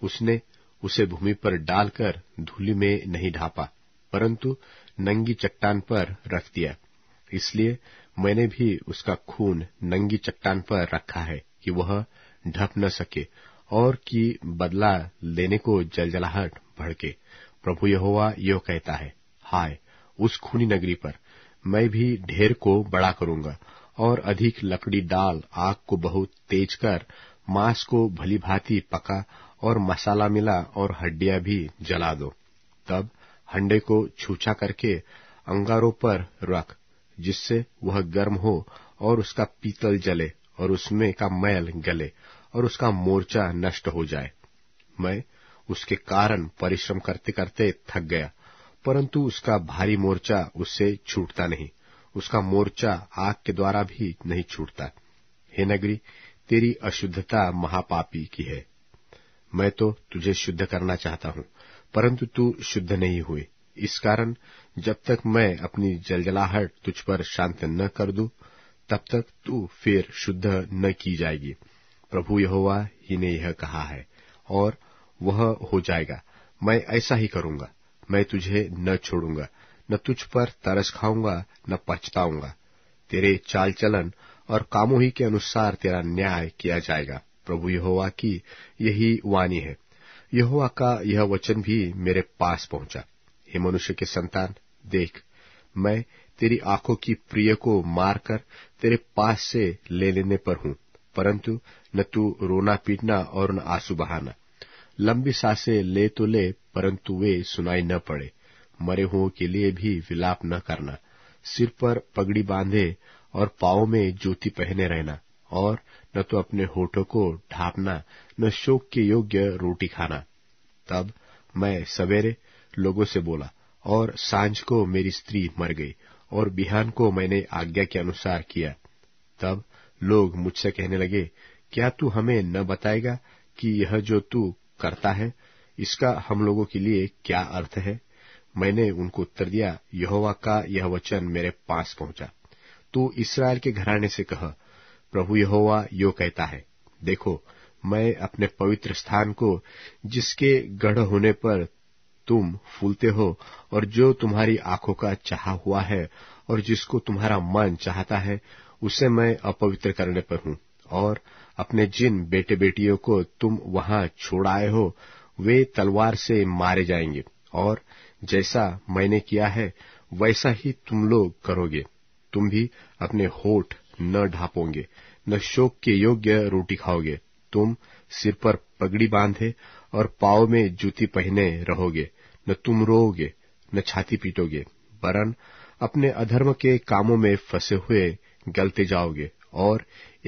उसने उसे भूमि पर डालकर धूलि में नहीं ढापा परंतु नंगी चट्टान पर रख दिया इसलिए मैंने भी उसका खून नंगी चट्टान पर रखा है कि वह ढप न सके और की बदला लेने को जलजलाहट भड़के प्रभु यहोवा यो कहता है हाय उस खूनी नगरी पर मैं भी ढेर को बड़ा करूंगा और अधिक लकड़ी डाल आग को बहुत तेज कर मांस को भली भांति पका और मसाला मिला और हड्डियां भी जला दो तब हंडे को छूछा करके अंगारों पर रख जिससे वह गर्म हो और उसका पीतल जले और उसमें का मैल गले और उसका मोर्चा नष्ट हो जाए मैं उसके कारण परिश्रम करते करते थक गया परंतु उसका भारी मोर्चा उससे छूटता नहीं उसका मोर्चा आग के द्वारा भी नहीं छूटता हे नगरी तेरी अशुद्धता महापापी की है मैं तो तुझे शुद्ध करना चाहता हूं परंतु तू शुद्ध नहीं हुए इस कारण जब तक मैं अपनी जलजलाहट तुझ पर शांत न कर दू तब तक तू फिर शुद्ध न की जाएगी प्रभु यहोवा ही ने यह कहा है और वह हो जाएगा मैं ऐसा ही करूंगा मैं तुझे न छोड़ूंगा न तुझ पर तरस खाऊंगा न पछताऊंगा तेरे चाल चलन और कामों ही के अनुसार तेरा न्याय किया जाएगा प्रभु यहोवा की यही वाणी है यहोवा का यह वचन भी मेरे पास पहुंचा हे मनुष्य के संतान देख मैं तेरी आंखों की प्रिय को मारकर तेरे पास से ले लेने पर हूं परंतु न तू रोना पीटना और न आंसू बहाना लंबी सांसें ले तो ले परंतु वे सुनाई न पड़े मरे हुओं के लिए भी विलाप न करना सिर पर पगड़ी बांधे और पाओ में जूती पहने रहना और न तो अपने होठों को ढापना न शोक के योग्य रोटी खाना तब मैं सवेरे लोगों से बोला और सांझ को मेरी स्त्री मर गई और बिहान को मैंने आज्ञा के अनुसार किया तब लोग मुझसे कहने लगे क्या तू हमें न बताएगा कि यह जो तू करता है इसका हम लोगों के लिए क्या अर्थ है मैंने उनको उत्तर दिया यहोवा का यह वचन मेरे पास पहुंचा तू इसराइल के घराने से कह प्रभु यहोवा यो कहता है देखो मैं अपने पवित्र स्थान को जिसके गढ़ होने पर तुम फूलते हो और जो तुम्हारी आंखों का चाहा हुआ है और जिसको तुम्हारा मन चाहता है उसे मैं अपवित्र करने पर हूं और अपने जिन बेटे बेटियों को तुम वहां छोड़ आए हो वे तलवार से मारे जाएंगे और जैसा मैंने किया है वैसा ही तुम लोग करोगे तुम भी अपने होठ न ढापोगे न शोक के योग्य रोटी खाओगे तुम सिर पर पगड़ी बांधे और पाओ में जूती पहने रहोगे न तुम रोओगे न छाती पीटोगे वरन अपने अधर्म के कामों में फंसे हुए गलते जाओगे और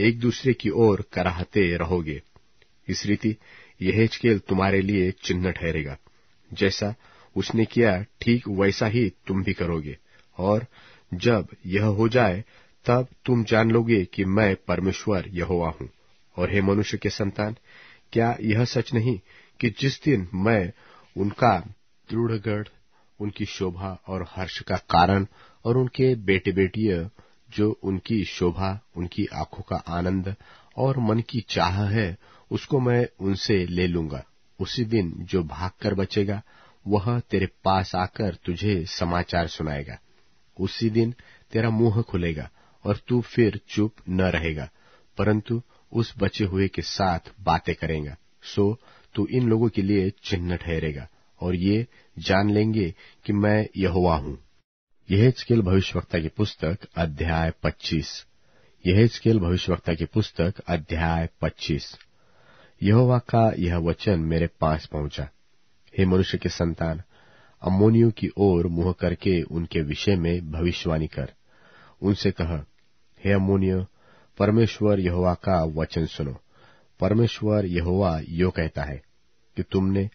एक दूसरे की ओर कराहते रहोगे इस रीति यह खेल तुम्हारे लिए चिन्ह ठहरेगा जैसा उसने किया ठीक वैसा ही तुम भी करोगे और जब यह हो जाए तब तुम जान लोगे कि मैं परमेश्वर यहोवा हूं और हे मनुष्य के संतान क्या यह सच नहीं कि जिस दिन मैं उनका दृढ़गढ़ उनकी शोभा और हर्ष का कारण और उनके बेटे बेटियों जो उनकी शोभा उनकी आंखों का आनंद और मन की चाह है उसको मैं उनसे ले लूंगा उसी दिन जो भाग कर बचेगा वह तेरे पास आकर तुझे समाचार सुनाएगा उसी दिन तेरा मुंह खुलेगा और तू फिर चुप न रहेगा परंतु उस बचे हुए के साथ बातें करेगा सो तू इन लोगों के लिए चिन्ह ठहरेगा और ये जान लेंगे कि मैं यहुआ हूं यहेजकेल भविष्यवक्ता की पुस्तक अध्याय 25 यहेजकेल भविष्यवक्ता की पुस्तक अध्याय 25 यहोवा का यह वचन मेरे पास पहुंचा हे मनुष्य के संतान अमोनियों की ओर मुंह करके उनके विषय में भविष्यवाणी कर उनसे कह हे अमोनियो परमेश्वर यहोवा का वचन सुनो परमेश्वर यहोवा यो कहता है कि तुमने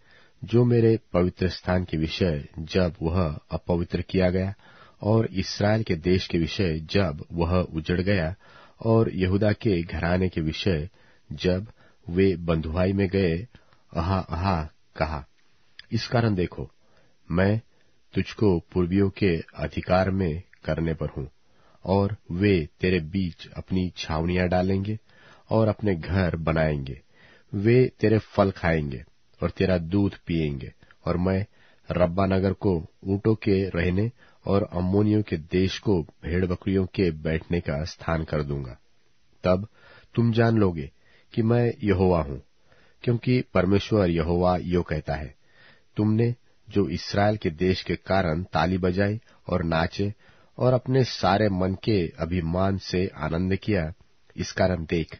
जो मेरे पवित्र स्थान के विषय जब वह अपवित्र किया गया और इसराइल के देश के विषय जब वह उजड़ गया और यहूदा के घराने के विषय जब वे बंधुआई में गए अहा अहा कहा इस कारण देखो मैं तुझको पूर्वियों के अधिकार में करने पर हूं और वे तेरे बीच अपनी छावनियां डालेंगे और अपने घर बनाएंगे वे तेरे फल खाएंगे और तेरा दूध पिएंगे और मैं रब्बा नगर को ऊंटों के रहने और अम्मोनियों के देश को भेड़ बकरियों के बैठने का स्थान कर दूंगा तब तुम जान लोगे कि मैं यहोवा हूं क्योंकि परमेश्वर यहोवा यो कहता है तुमने जो इसराइल के देश के कारण ताली बजाई और नाचे और अपने सारे मन के अभिमान से आनंद किया इस कारण देख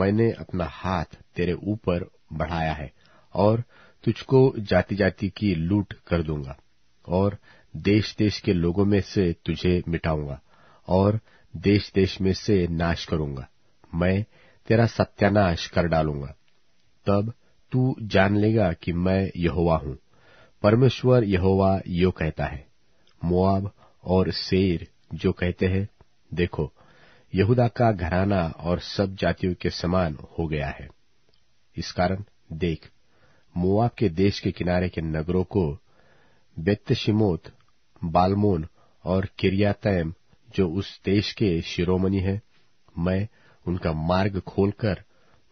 मैंने अपना हाथ तेरे ऊपर बढ़ाया है और तुझको जाति जाति की लूट कर दूंगा और देश देश के लोगों में से तुझे मिटाऊंगा और देश देश में से नाश करूंगा मैं तेरा सत्यानाश कर डालूंगा तब तू जान लेगा कि मैं यहोवा हूं परमेश्वर यहोवा यो कहता है मुआब और शेर जो कहते हैं देखो यहूदा का घराना और सब जातियों के समान हो गया है इस कारण देख मुआब के देश के किनारे के नगरों को बेतशिमोत बालमोन और किरियातैम जो उस देश के शिरोमणि हैं मैं उनका मार्ग खोलकर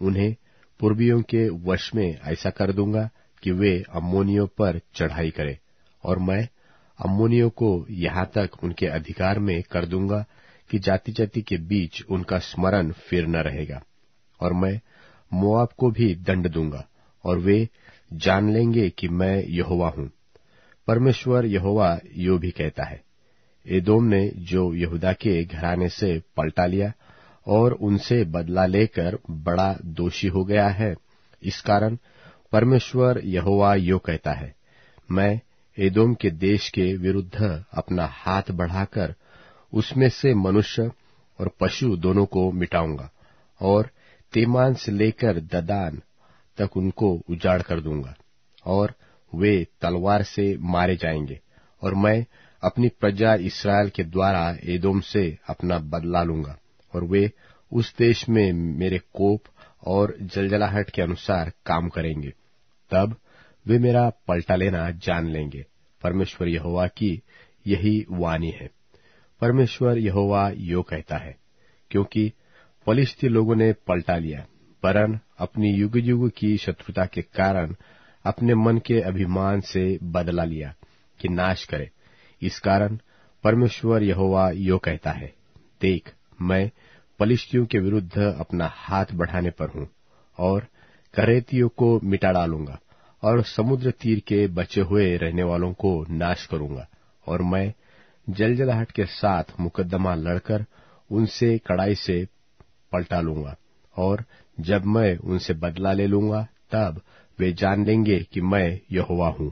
उन्हें पूर्वियों के वश में ऐसा कर दूंगा कि वे अमोनियों पर चढ़ाई करें और मैं अमोनियों को यहां तक उनके अधिकार में कर दूंगा कि जाति जाति के बीच उनका स्मरण फिर न रहेगा और मैं मोआब को भी दंड दूंगा और वे जान लेंगे कि मैं यहोवा हूं परमेश्वर यहोवा यो भी कहता है एदोम ने जो यहूदा के घराने से पलटा लिया और उनसे बदला लेकर बड़ा दोषी हो गया है इस कारण परमेश्वर यहोवा यो कहता है मैं एदोम के देश के विरुद्ध अपना हाथ बढ़ाकर उसमें से मनुष्य और पशु दोनों को मिटाऊंगा और तेमान से लेकर ददान तक उनको उजाड़ कर दूंगा और वे तलवार से मारे जाएंगे और मैं अपनी प्रजा इसराइल के द्वारा एदोम से अपना बदला लूंगा और वे उस देश में मेरे कोप और जलजलाहट के अनुसार काम करेंगे तब वे मेरा पलटा लेना जान लेंगे परमेश्वर यहोवा की यही वाणी है परमेश्वर यहोवा यो कहता है क्योंकि पलिश्ती लोगों ने पलटा लिया परन अपनी युग युग की शत्रुता के कारण अपने मन के अभिमान से बदला लिया कि नाश करे इस कारण परमेश्वर यहोवा यो कहता है देख मैं पलिश्तियों के विरुद्ध अपना हाथ बढ़ाने पर हूं और करेतियों को मिटा डालूंगा और समुद्र तीर के बचे हुए रहने वालों को नाश करूंगा और मैं जलजलाहट के साथ मुकदमा लड़कर उनसे कड़ाई से पलटा लूंगा और जब मैं उनसे बदला ले लूंगा तब वे जान लेंगे कि मैं यहोवा हूं